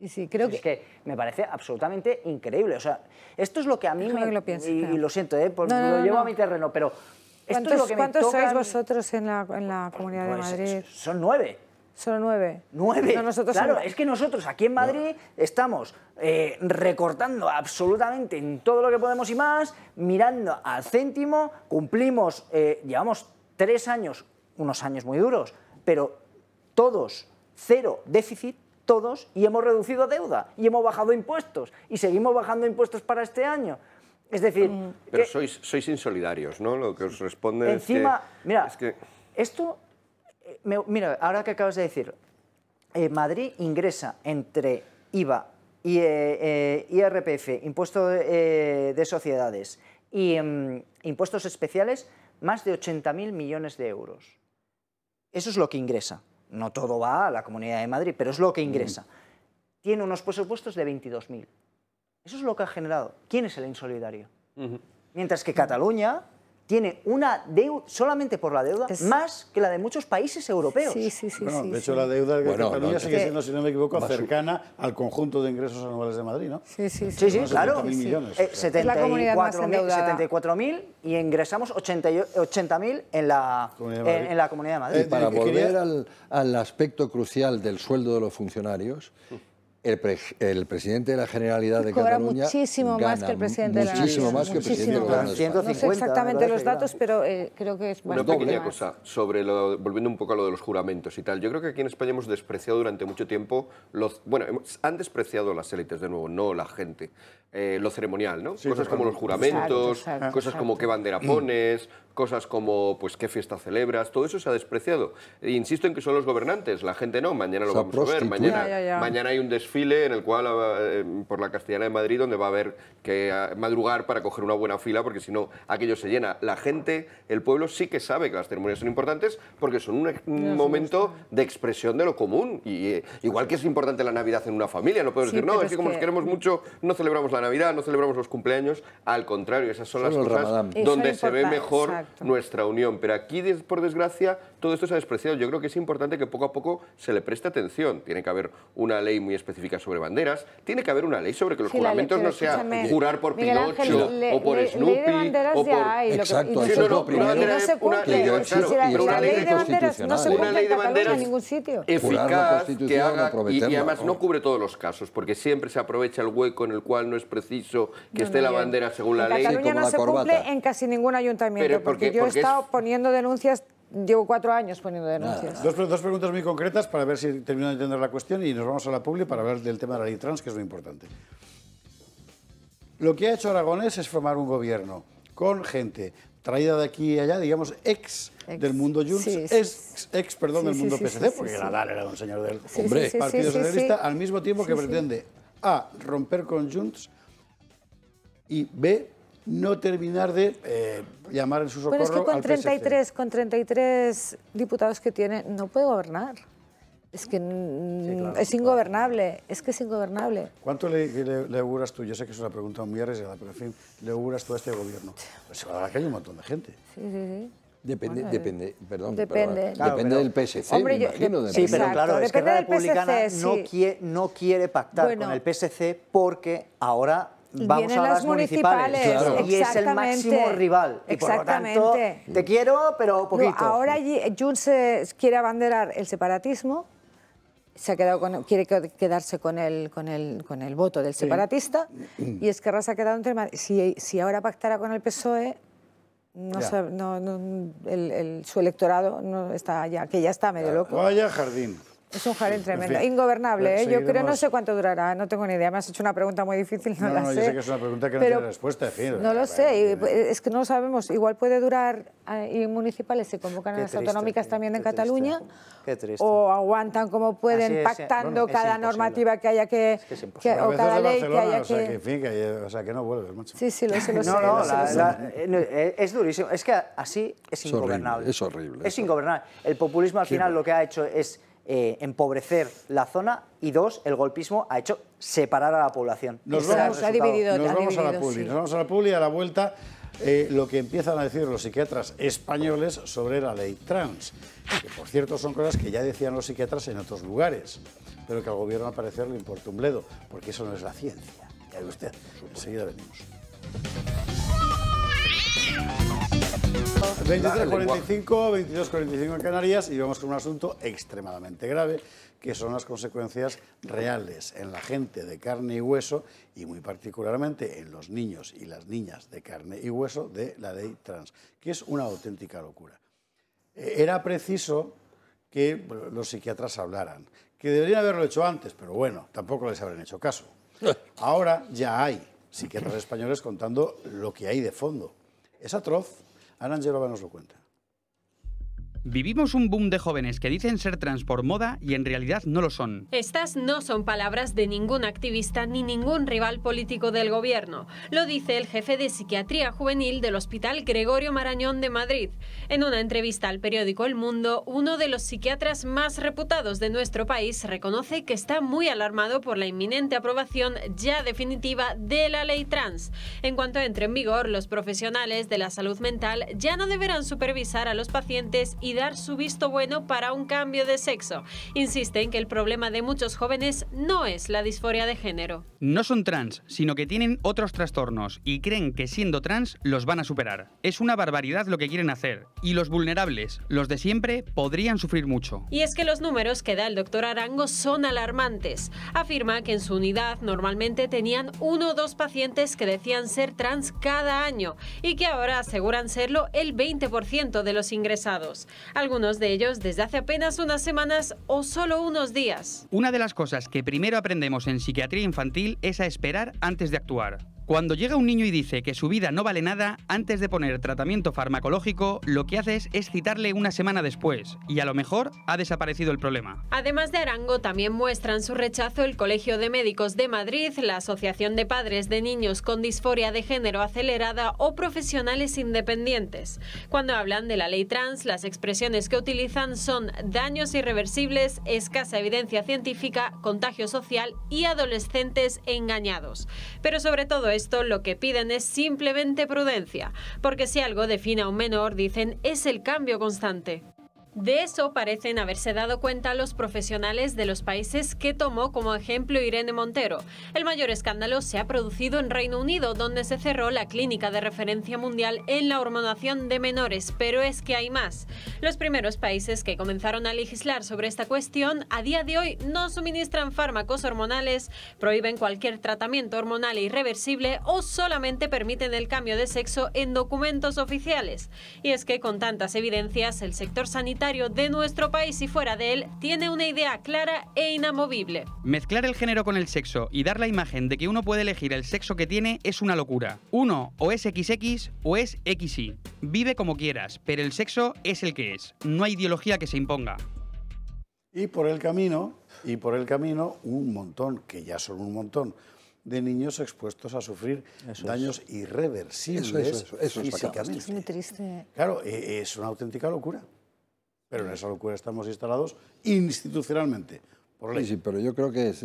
y sí, creo es que... me parece absolutamente increíble. O sea, esto es lo que a mí me... y, lo siento, ¿eh? lo llevo a mi terreno, pero... Esto es lo que ¿Cuántos me toca... sois vosotros en la, pues, Comunidad de pues, Madrid? Son nueve. son nueve. Nueve. claro, es que nosotros aquí en Madrid estamos eh, recortando absolutamente en todo lo que podemos y más, mirando al céntimo, cumplimos, eh, llevamos tres años, unos años muy duros, pero todos cero déficit, todos y hemos reducido deuda y hemos bajado impuestos y seguimos bajando impuestos para este año. Es decir... Mm. Pero sois, sois insolidarios, ¿no? Lo que os responde encima, que, Mira, esto... Eh, mira, ahora que acabas de decir, eh, Madrid ingresa entre IVA, y, eh, IRPF, impuesto de sociedades y mm, impuestos especiales, más de 80.000 millones de euros. Eso es lo que ingresa. No todo va a la Comunidad de Madrid, pero es lo que ingresa. Tiene unos presupuestos de 22.000. Eso es lo que ha generado. ¿Quién es el insolidario? Mientras que Cataluña tiene una deuda solamente por la deuda más que la de muchos países europeos. Sí, sí, sí. de hecho, la deuda de bueno, Cataluña sigue siendo, si no me equivoco, cercana al conjunto de ingresos anuales de Madrid, ¿no? Sí, sí, sí. Sí, claro. millones. 74.000 eh, y ingresamos 80.000 en, la, en, la Comunidad de Madrid. Y para eh, eh, volver al, al aspecto crucial del sueldo de los funcionarios, el, presidente de la Generalidad de Cobra Cataluña muchísimo más que el presidente de la Muchísimo más que el presidente de la No sé exactamente los datos, pero eh, creo que es bueno. Una pequeña cosa, sobre volviendo un poco a lo de los juramentos y tal. Yo creo que aquí en España hemos despreciado durante mucho tiempo, los, bueno, han despreciado las élites de nuevo, no la gente, eh, lo ceremonial, ¿no? cosas como los juramentos, cosas como qué bandera pones, cosas como pues qué fiesta celebras, todo eso se ha despreciado. E insisto en que son los gobernantes, la gente no, mañana lo vamos a ver, mañana, mañana hay un desfile en el cual eh, por la Castellana de Madrid donde va a haber que eh, madrugar para coger una buena fila porque si no aquello se llena. La gente, el pueblo sí que sabe que las ceremonias son importantes porque son un, momento de expresión de lo común y eh, igual que es importante la Navidad en una familia, no podemos decir, no, es que como nos queremos mucho, no celebramos la Navidad, no celebramos los cumpleaños, al contrario, esas son las cosas donde se ve mejor nuestra unión. Pero aquí, por desgracia, todo esto se ha despreciado. Yo creo que es importante que poco a poco se le preste atención. Tiene que haber una ley muy específica sobre banderas, tiene que haber una ley sobre que los juramentos no sea jurar por Pinocho o por Snoopy. Ley de banderas Exacto, no, se Una, ley, de banderas ningún sitio. Eficaz, que haga, y, además no cubre todos los casos, porque siempre se aprovecha el hueco en el cual no es preciso que esté la bandera según la ley. Cataluña no se cumple en casi ningún ayuntamiento porque, yo he estado poniendo denuncias Llevo cuatro años poniendo denuncias. Dos, preguntas muy concretas para ver si termino de entender la cuestión y nos vamos a la publi para hablar del tema de la ley trans, que es muy importante. Lo que ha hecho Aragonés es formar un gobierno con gente traída de aquí y allá, digamos, ex, del mundo Junts, ex, perdón, del mundo PSC, porque DAL era un señor del hombre, Partido Socialista, al mismo tiempo que pretende A, romper con Junts y B, no terminar de eh, llamar en su socorro Pero es que con 33, con 33 diputados que tiene, no puede gobernar. Es que es ingobernable, es que es ingobernable. ¿Cuánto le, le, auguras tú? Yo sé que es una pregunta muy arriesgada, pero en fin, ¿le auguras tú a este gobierno? Pues la verdad a la un montón de gente. Depende, depende, perdón, depende, depende del PSC, hombre, me imagino, de, Sí, pero claro, Esquerra Republicana PSC, no, quiere, no quiere pactar con el PSC porque ahora Vienen las, municipales, y es el máximo rival. Exactamente. te quiero, pero poquito. ahora Junts quiere abanderar el separatismo, se ha quedado quiere quedarse con el, con el, con el voto del separatista mm. y Esquerra se ha quedado entre... Si, si ahora pactara con el PSOE, su electorado no está ya, que ya está medio loco. Vaya jardín. Es un jardín tremendo, ingobernable. ¿eh? Yo creo, no sé cuánto durará, no tengo ni idea. Me has hecho una pregunta muy difícil, no, no la no, Yo sé que es una pregunta que no tiene respuesta, es fin. No lo sé, pues, es que no lo sabemos. Igual puede durar eh, y municipales se convocan a las autonómicas también en Cataluña. Qué triste. O aguantan como pueden, eh, pactando cada normativa que haya que... Es que, es o cada ley que haya sea, que... o sea, que no vuelve mucho. Sí, sí, lo sé, lo sé. No, eh, no, es durísimo. Es que así es ingobernable. es horrible. Es ingobernable. El populismo al final lo que ha hecho es eh, empobrecer la zona y dos, el golpismo ha hecho separar a la población. Nos vamos, a la publi, nos vamos a la a la vuelta eh, lo que empiezan a decir los psiquiatras españoles sobre la ley trans, que por cierto son cosas que ya decían los psiquiatras en otros lugares, pero que al gobierno al parecer le importa un bledo, porque eso no es la ciencia. Ya usted, enseguida venimos. 23.45, 22.45 en Canarias y vamos con un asunto extremadamente grave que son las consecuencias reales en la gente de carne y hueso y muy particularmente en los niños y las niñas de carne y hueso de la ley trans, que es una auténtica locura. Eh, era preciso que los psiquiatras hablaran, que deberían haberlo hecho antes, pero bueno, tampoco les habrán hecho caso. Eh. Ahora ya hay psiquiatras españoles contando lo que hay de fondo es atroz. Anangelova nos lo cuenta. Vivimos un boom de jóvenes que dicen ser trans por moda y en realidad no lo son. Estas no son palabras de ningún activista ni ningún rival político del gobierno. Lo dice el jefe de psiquiatría juvenil del Hospital Gregorio Marañón de Madrid. En una entrevista al periódico El Mundo, uno de los psiquiatras más reputados de nuestro país reconoce que está muy alarmado por la inminente aprobación ya definitiva de la ley trans. En cuanto entre en vigor, los profesionales de la salud mental ya no deberán supervisar a los pacientes y su visto bueno para un cambio de sexo. Insiste en que el problema de muchos jóvenes no es la disforia de género. No son trans, sino que tienen otros trastornos y creen que siendo trans los van a superar. Es una barbaridad lo que quieren hacer. Y los vulnerables, los de siempre, podrían sufrir mucho. Y es que los números que da el doctor Arango son alarmantes. Afirma que en su unidad normalmente tenían uno o dos pacientes que decían ser trans cada año y que ahora aseguran serlo el 20% de los ingresados algunos de ellos desde hace apenas unas semanas o solo unos días. Una de las cosas que primero aprendemos en psiquiatría infantil es a esperar antes de actuar. Cuando llega un niño y dice que su vida no vale nada, antes de poner tratamiento farmacológico, lo que haces es citarle una semana después, y a lo mejor ha desaparecido el problema. Además de Arango, también muestran su rechazo el Colegio de Médicos de Madrid, la Asociación de Padres de Niños con Disforia de Género Acelerada o profesionales independientes. Cuando hablan de la ley trans, las expresiones que utilizan son daños irreversibles, escasa evidencia científica, contagio social y adolescentes engañados. Pero sobre todo esto, lo que piden es simplemente prudencia, porque si algo define a un menor, dicen, es el cambio constante. De eso parecen haberse dado cuenta los profesionales de los países que tomó como ejemplo Irene Montero. El mayor escándalo se ha producido en Reino Unido, donde se cerró la clínica de referencia mundial en la hormonación de menores, pero es que hay más. Los primeros países que comenzaron a legislar sobre esta cuestión a día de hoy no suministran fármacos hormonales, prohíben cualquier tratamiento hormonal e irreversible o solamente permiten el cambio de sexo en documentos oficiales. Y es que con tantas evidencias, el sector sanitario de nuestro país y fuera de él tiene una idea clara e inamovible. Mezclar el género con el sexo y dar la imagen de que uno puede elegir el sexo que tiene es una locura. Uno o es XX o es XY. Vive como quieras, pero el sexo es el que es. No hay ideología que se imponga. Y por el camino, y por el camino, un montón, que ya son un montón, de niños expuestos a sufrir daños irreversibles eso, Es muy triste. Claro, e-, es una auténtica locura. Pero en esa locura estamos instalados institucionalmente. Por ley. Sí, sí, pero yo creo que es,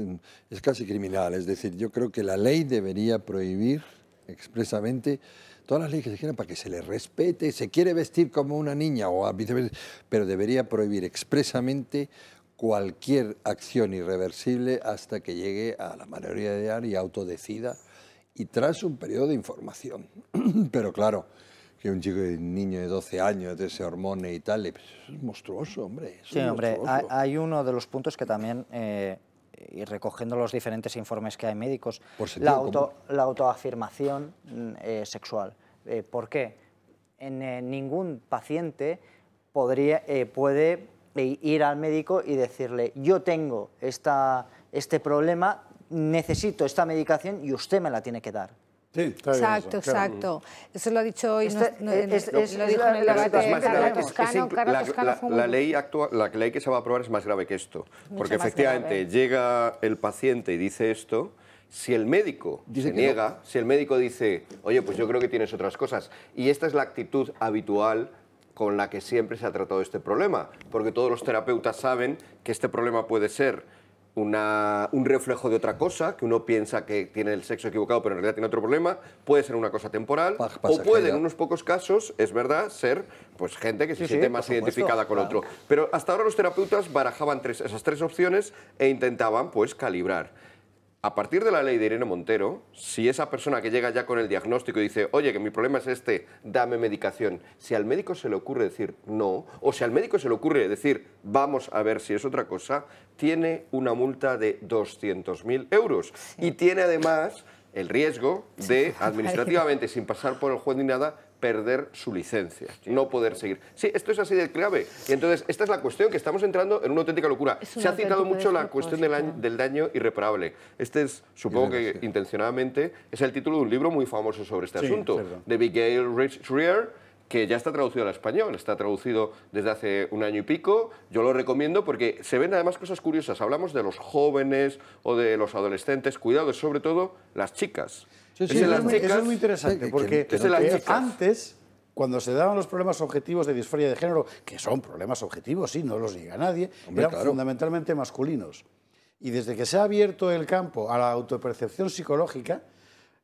casi criminal. Es decir, yo creo que la ley debería prohibir expresamente todas las leyes que se quieran para que se le respete, se quiere vestir como una niña o viceversa, pero debería prohibir expresamente cualquier acción irreversible hasta que llegue a la mayoría de edad y autodecida y tras un periodo de información. pero claro, que un chico, un niño de 12 años, de ese hormone y tal, es monstruoso, hombre. sí, hombre, hay uno de los puntos que también, eh, y recogiendo los diferentes informes que hay médicos, la, autoafirmación eh, sexual. Eh, ¿Por qué? En, ningún paciente podría, puede ir al médico y decirle, yo tengo esta, este problema, necesito esta medicación y usted me la tiene que dar. Sí, exacto, exacto. Eso lo ha dicho hoy. Este lo dijo la, en el debate La ley actual, la ley que se va a aprobar es más grave que esto, porque efectivamente llega el paciente y dice esto. Si el médico se niega, si el médico dice, oye, pues yo creo que tienes otras cosas, y esta es la actitud habitual con la que siempre se ha tratado este problema, porque todos los terapeutas saben que este problema puede ser un reflejo de otra cosa, que uno piensa que tiene el sexo equivocado, pero en realidad tiene otro problema, puede ser una cosa temporal, o puede en unos pocos casos, es verdad, ser pues gente que se siente más identificada con otro. Pero hasta ahora los terapeutas barajaban esas tres opciones e intentaban pues calibrar a partir de la ley de Irene Montero, si esa persona que llega ya con el diagnóstico y dice, oye, que mi problema es este, dame medicación, si al médico se le ocurre decir no, o si al médico se le ocurre decir, vamos a ver si es otra cosa, tiene una multa de 200.000 euros. Y tiene además el riesgo de, administrativamente, sin pasar por el juez ni nada, perder su licencia, no poder seguir. Sí, esto es así de clave. Y entonces, esta es la cuestión, que estamos entrando en una auténtica locura. Se ha citado mucho la cuestión del, daño irreparable. Este es, supongo que intencionadamente, es el título de un libro muy famoso sobre este asunto, de Abigail Rich Rear que ya está traducido al español, está traducido desde hace un año y pico. Yo lo recomiendo porque se ven además cosas curiosas. Hablamos de los jóvenes o de los adolescentes, cuidado, sobre todo las chicas eso, es muy, interesante, porque antes, cuando se daban los problemas objetivos de disforia de género, que son problemas objetivos, sí, no los llega nadie, eran fundamentalmente masculinos. Y desde que se ha abierto el campo a la autopercepción psicológica,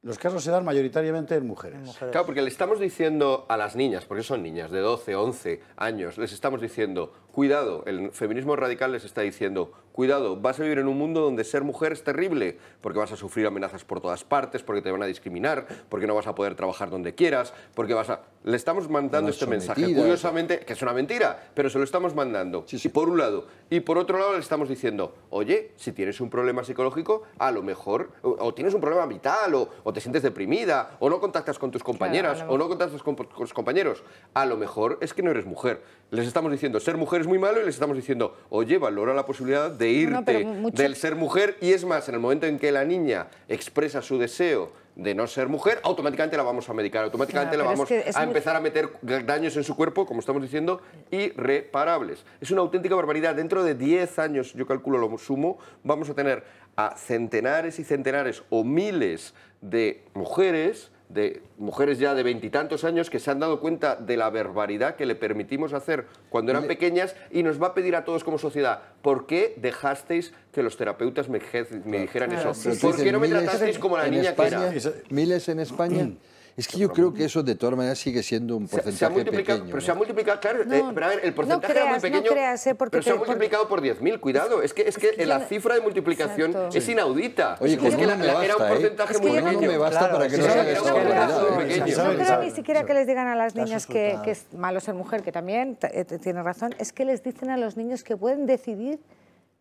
los casos se dan mayoritariamente en mujeres. en mujeres. Claro, porque le estamos diciendo a las niñas, porque son niñas de 12, 11 años, les estamos diciendo, cuidado, el feminismo radical les está diciendo, cuidado, vas a vivir en un mundo donde ser mujer es terrible, porque vas a sufrir amenazas por todas partes, porque te van a discriminar, porque no vas a poder trabajar donde quieras, porque vas a... Le estamos mandando este mensaje, curiosamente, que es una mentira, pero se lo estamos mandando, por un lado. Y por otro lado le estamos diciendo, oye, si tienes un problema psicológico, a lo mejor, o, tienes un problema vital, o, te sientes deprimida, o no contactas con tus compañeras, o no contactas con tus compañeros, a lo mejor es que no eres mujer. Les estamos diciendo, ser mujer muy malo y les estamos diciendo, oye, valora la posibilidad de irte del ser mujer y es más, en el momento en que la niña expresa su deseo de no ser mujer, automáticamente la vamos a medicar, automáticamente la vamos a empezar a meter daños en su cuerpo, como estamos diciendo, irreparables. Es una auténtica barbaridad. Dentro de 10 años, yo calculo lo sumo, vamos a tener a centenares y centenares o miles de mujeres de mujeres ya de veintitantos años que se han dado cuenta de la barbaridad que le permitimos hacer cuando eran pequeñas y nos va a pedir a todos como sociedad, ¿por qué dejasteis que los terapeutas me, dijeran eso? ¿Por qué no me tratasteis como la niña que era? Miles en España mm. Es que yo creo que eso de todas maneras sigue siendo un porcentaje se pequeño. Pero se ha multiplicado, claro, no, eh, a ver, el porcentaje no creas, era muy pequeño, creas, eh, pero se ha multiplicado por, 10.000, cuidado. Es que, es que la cifra de multiplicación es inaudita. Oye, es que la, basta, era un eh? porcentaje es que muy pequeño. me basta para que no se haga pequeño. No creo ni siquiera que les digan a las niñas que, que es malo ser mujer, que también eh, tiene razón, es que les dicen a los niños que pueden decidir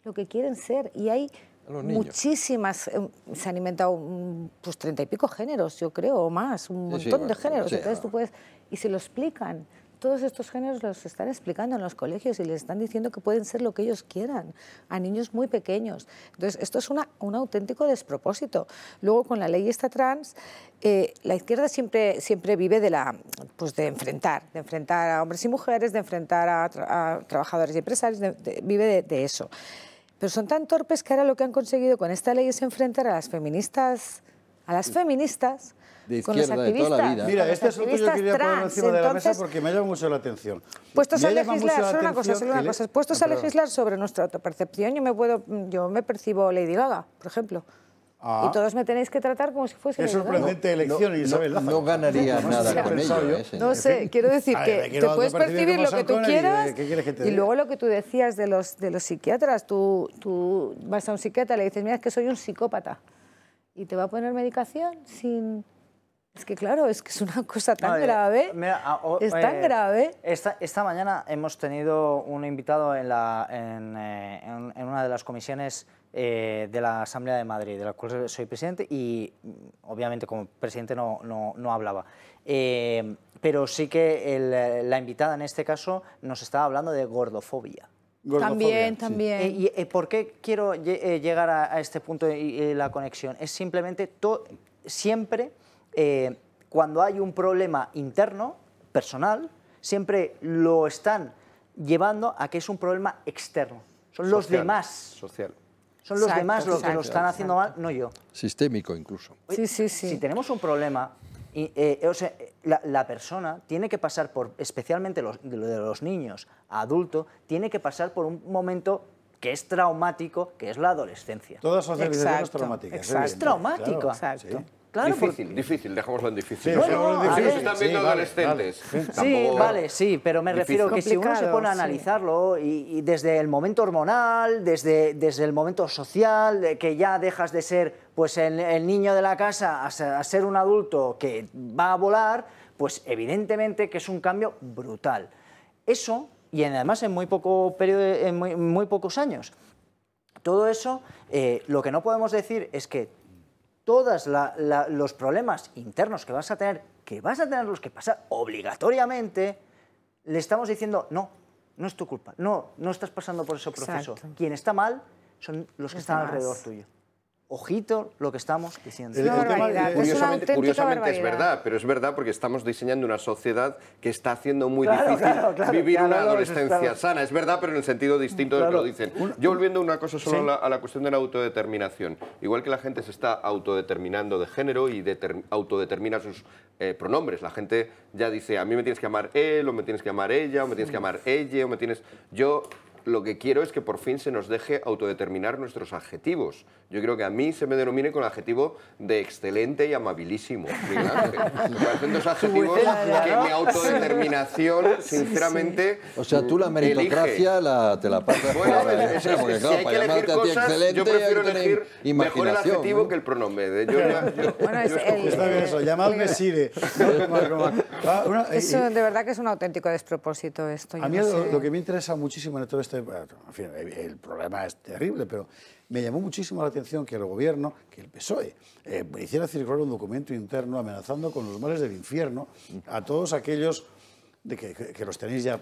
lo que quieren ser. Y hay muchísimas, eh, se han inventado pues treinta y pico géneros, yo creo, o más, un montón de géneros. Ah. tú puedes, y se lo explican. Todos estos géneros los están explicando en los colegios y les están diciendo que pueden ser lo que ellos quieran a niños muy pequeños. Entonces, esto es un auténtico despropósito. Luego, con la ley esta trans, eh, la izquierda siempre, siempre vive de, la, pues de enfrentar, de enfrentar a hombres y mujeres, de enfrentar a, trabajadores y empresarios, vive de eso. Pero son tan torpes que ahora lo que han conseguido con esta ley es enfrentar a las feministas, a las feministas, con los activistas. la vida. Mira, este asunto yo quería trans, poner encima de la mesa porque me llama mucho la atención. Puestos a legislar, una cosa, Puestos a legislar sobre nuestra autopercepción, yo me puedo, yo me percibo Lady Gaga, por ejemplo. Ah. Y todos me tenéis que tratar como si fuese... Es sorprendente elección, no, Isabel no, ¿eh? no, ganaría nada con ello. no sé, quiero decir que te puedes percibir lo que tú quieras y, luego lo que tú decías de los, de los psiquiatras. Tú, vas a un psiquiatra y le dices, mira, es que soy un psicópata. Y te va a poner medicación sin... Es que claro, es que es una cosa tan grave. Ah, oh, es tan eh, grave. Esta, mañana hemos tenido un invitado en, la, en eh, una de las comisiones eh, de la Asamblea de Madrid, de la cual soy presidente y mm, obviamente como presidente no, hablaba. Eh, pero sí que la invitada en este caso nos estaba hablando de gordofobia. también, también. Eh, y, ¿Por qué quiero llegar a, este punto y, la conexión? Es simplemente siempre cuando hay un problema interno, personal, siempre lo están llevando a que es un problema externo. Son los demás. Social. Son los demás los que lo están haciendo mal, no yo. Sistémico incluso. Si tenemos un problema, y, eh, la, persona tiene que pasar por, especialmente los, de, los niños a adulto, tiene que pasar por un momento que es traumático, que es la adolescencia. Todas las son traumáticas. Es traumático. exacto. Claro, difícil, difícil, dejémoslo en difícil. están viendo adolescentes. sí, vale, sí, pero me refiero que si uno se pone a analizarlo y, desde el momento hormonal, desde, desde el momento social, de que ya dejas de ser pues el, niño de la casa a ser, un adulto que va a volar, pues evidentemente que es un cambio brutal. Eso, y además en muy, poco periodo, en muy, pocos años. Todo eso, eh, lo que no podemos decir es que todos los problemas internos que vas a tener, que vas a tener los que pasar obligatoriamente, le estamos diciendo, no, no es tu culpa, no, no estás pasando por ese proceso. Quien está mal son los que están alrededor tuyo. Ojito lo que estamos diciendo. curiosamente, es, es, verdad, pero es verdad porque estamos diseñando una sociedad que está haciendo muy difícil vivir una adolescencia sana. Es verdad, pero en el sentido distinto de lo que lo dicen. Yo volviendo una cosa solo a, la, cuestión de la autodeterminación. Igual que la gente se está autodeterminando de género y autodetermina sus eh, pronombres. La gente ya dice, a mí me tienes que llamar él, o me tienes que llamar ella, o me tienes que llamar ella, o me tienes... Yo lo que quiero es que por fin se nos deje autodeterminar nuestros adjetivos. Yo creo que a mí se me denomine con el adjetivo de excelente y amabilísimo. parecen dos adjetivos que mi autodeterminación, sinceramente... O sea, tú la meritocracia la, te la pasas bueno, es, es, porque, claro, si hay que elegir cosas, yo prefiero mejor el adjetivo que el pronombre. ¿eh? bueno, Está bien eso, llamadme Sire. de verdad que es un auténtico despropósito esto. A mí lo, lo que me interesa muchísimo en todo esto el problema es terrible, pero me llamó muchísimo la atención que el gobierno, que el PSOE, eh, hiciera circular un documento interno amenazando con los males del infierno a todos aquellos que, los tenéis ya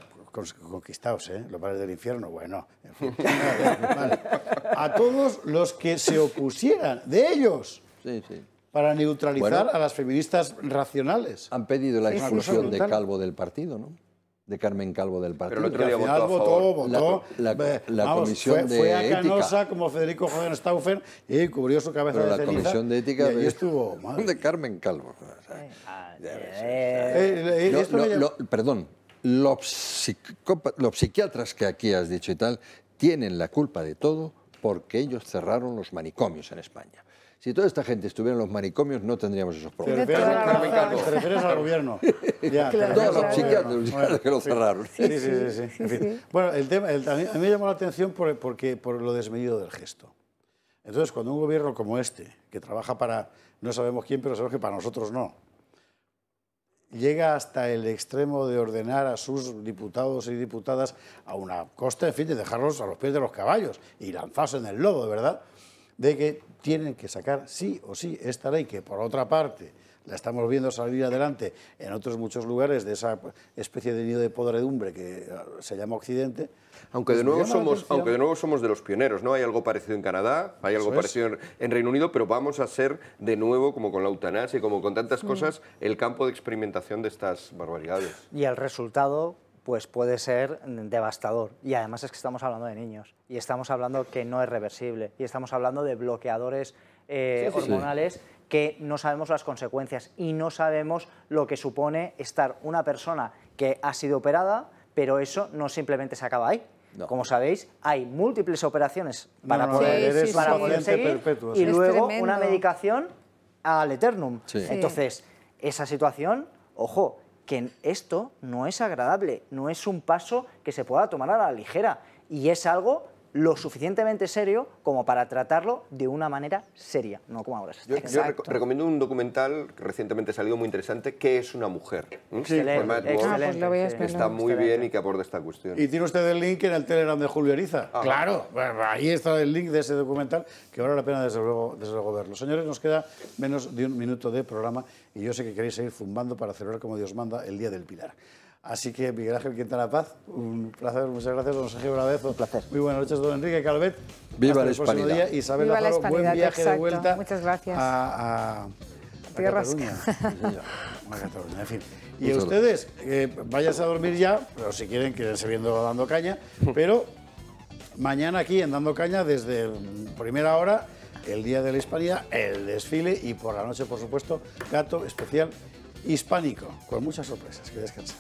conquistados, ¿eh? los males del infierno, bueno, a todos los que se opusieran de ellos para neutralizar a las feministas racionales. Han pedido la expulsión de Calvo del partido, ¿no? de Carmen Calvo del partido. Pero el votó, votó, La, comisión fue, de fue a Canosa como Federico Stauffer y cubrió su cabeza la comisión de ética de, estuvo, de Carmen Calvo. Perdón, los psiquiatras que aquí has dicho y tal tienen la culpa de todo porque ellos cerraron los manicomios en España. Si toda esta gente estuviera en los manicomios, no tendríamos esos problemas. Te refieres, al gobierno. Ya, todos los psiquiatras que lo cerraron. Sí, sí, sí. Bueno, el tema, a, mí, me llamó la atención por, porque, por lo desmedido del gesto. Entonces, cuando un gobierno como este, que trabaja para no sabemos quién, pero sabemos que para nosotros no, llega hasta el extremo de ordenar a sus diputados y diputadas a una costa, en fin, de dejarlos a los pies de los caballos y lanzarse en el lodo, de verdad de que tienen que sacar sí o sí esta ley, que por otra parte la estamos viendo salir adelante en otros muchos lugares de esa especie de nido de podredumbre que se llama Occidente. Aunque, pues de nuevo, somos, aunque de nuevo somos de los pioneros, ¿no? Hay algo parecido en Canadá, hay algo parecido en, Reino Unido, pero vamos a ser de nuevo, como con la eutanasia y como con tantas mm. cosas, el campo de experimentación de estas barbaridades. Y el resultado pues puede ser devastador. Y además es que estamos hablando de niños y estamos hablando que no es reversible y estamos hablando de bloqueadores eh, hormonales que no sabemos las consecuencias y no sabemos lo que supone estar una persona que ha sido operada, pero eso no simplemente se acaba ahí. Como sabéis, hay múltiples operaciones para poder, y luego una medicación al eternum. Entonces, esa situación, ojo, que esto no es agradable, no es un paso que se pueda tomar a la ligera y es algo lo suficientemente serio como para tratarlo de una manera seria, no como ahora. Yo, yo recomiendo un documental que recientemente salido muy interesante, ¿Qué es una mujer? ¿Mm? Sí, excelente, ah, pues está muy bien y que aborda esta cuestión. Y tiene usted el link en el Telegram de Julio Ariza. Ah. claro, ahí está el link de ese documental que vale la pena desde luego, verlo. Señores, nos queda menos de un minuto de programa y yo sé que queréis seguir zumbando para celebrar como Dios manda el Día del Pilar. Así que Miguel Ángel Quintana Paz, un placer, muchas gracias, don Sergio Bravezo. Un placer. Muy buenas noches, don Enrique Calvet. Viva la el próximo día. Isabel Viva buen viaje de vuelta. Muchas gracias. A, a, Cataluña. a Cataluña, en fin. Y ustedes, eh, váyanse a dormir ya, pero si quieren, quédense viendo Dando Caña, pero mañana aquí en Dando Caña desde primera hora, el Día de la Hispanidad, el desfile y por la noche, por supuesto, gato especial hispánico, con muchas sorpresas. Que descansen.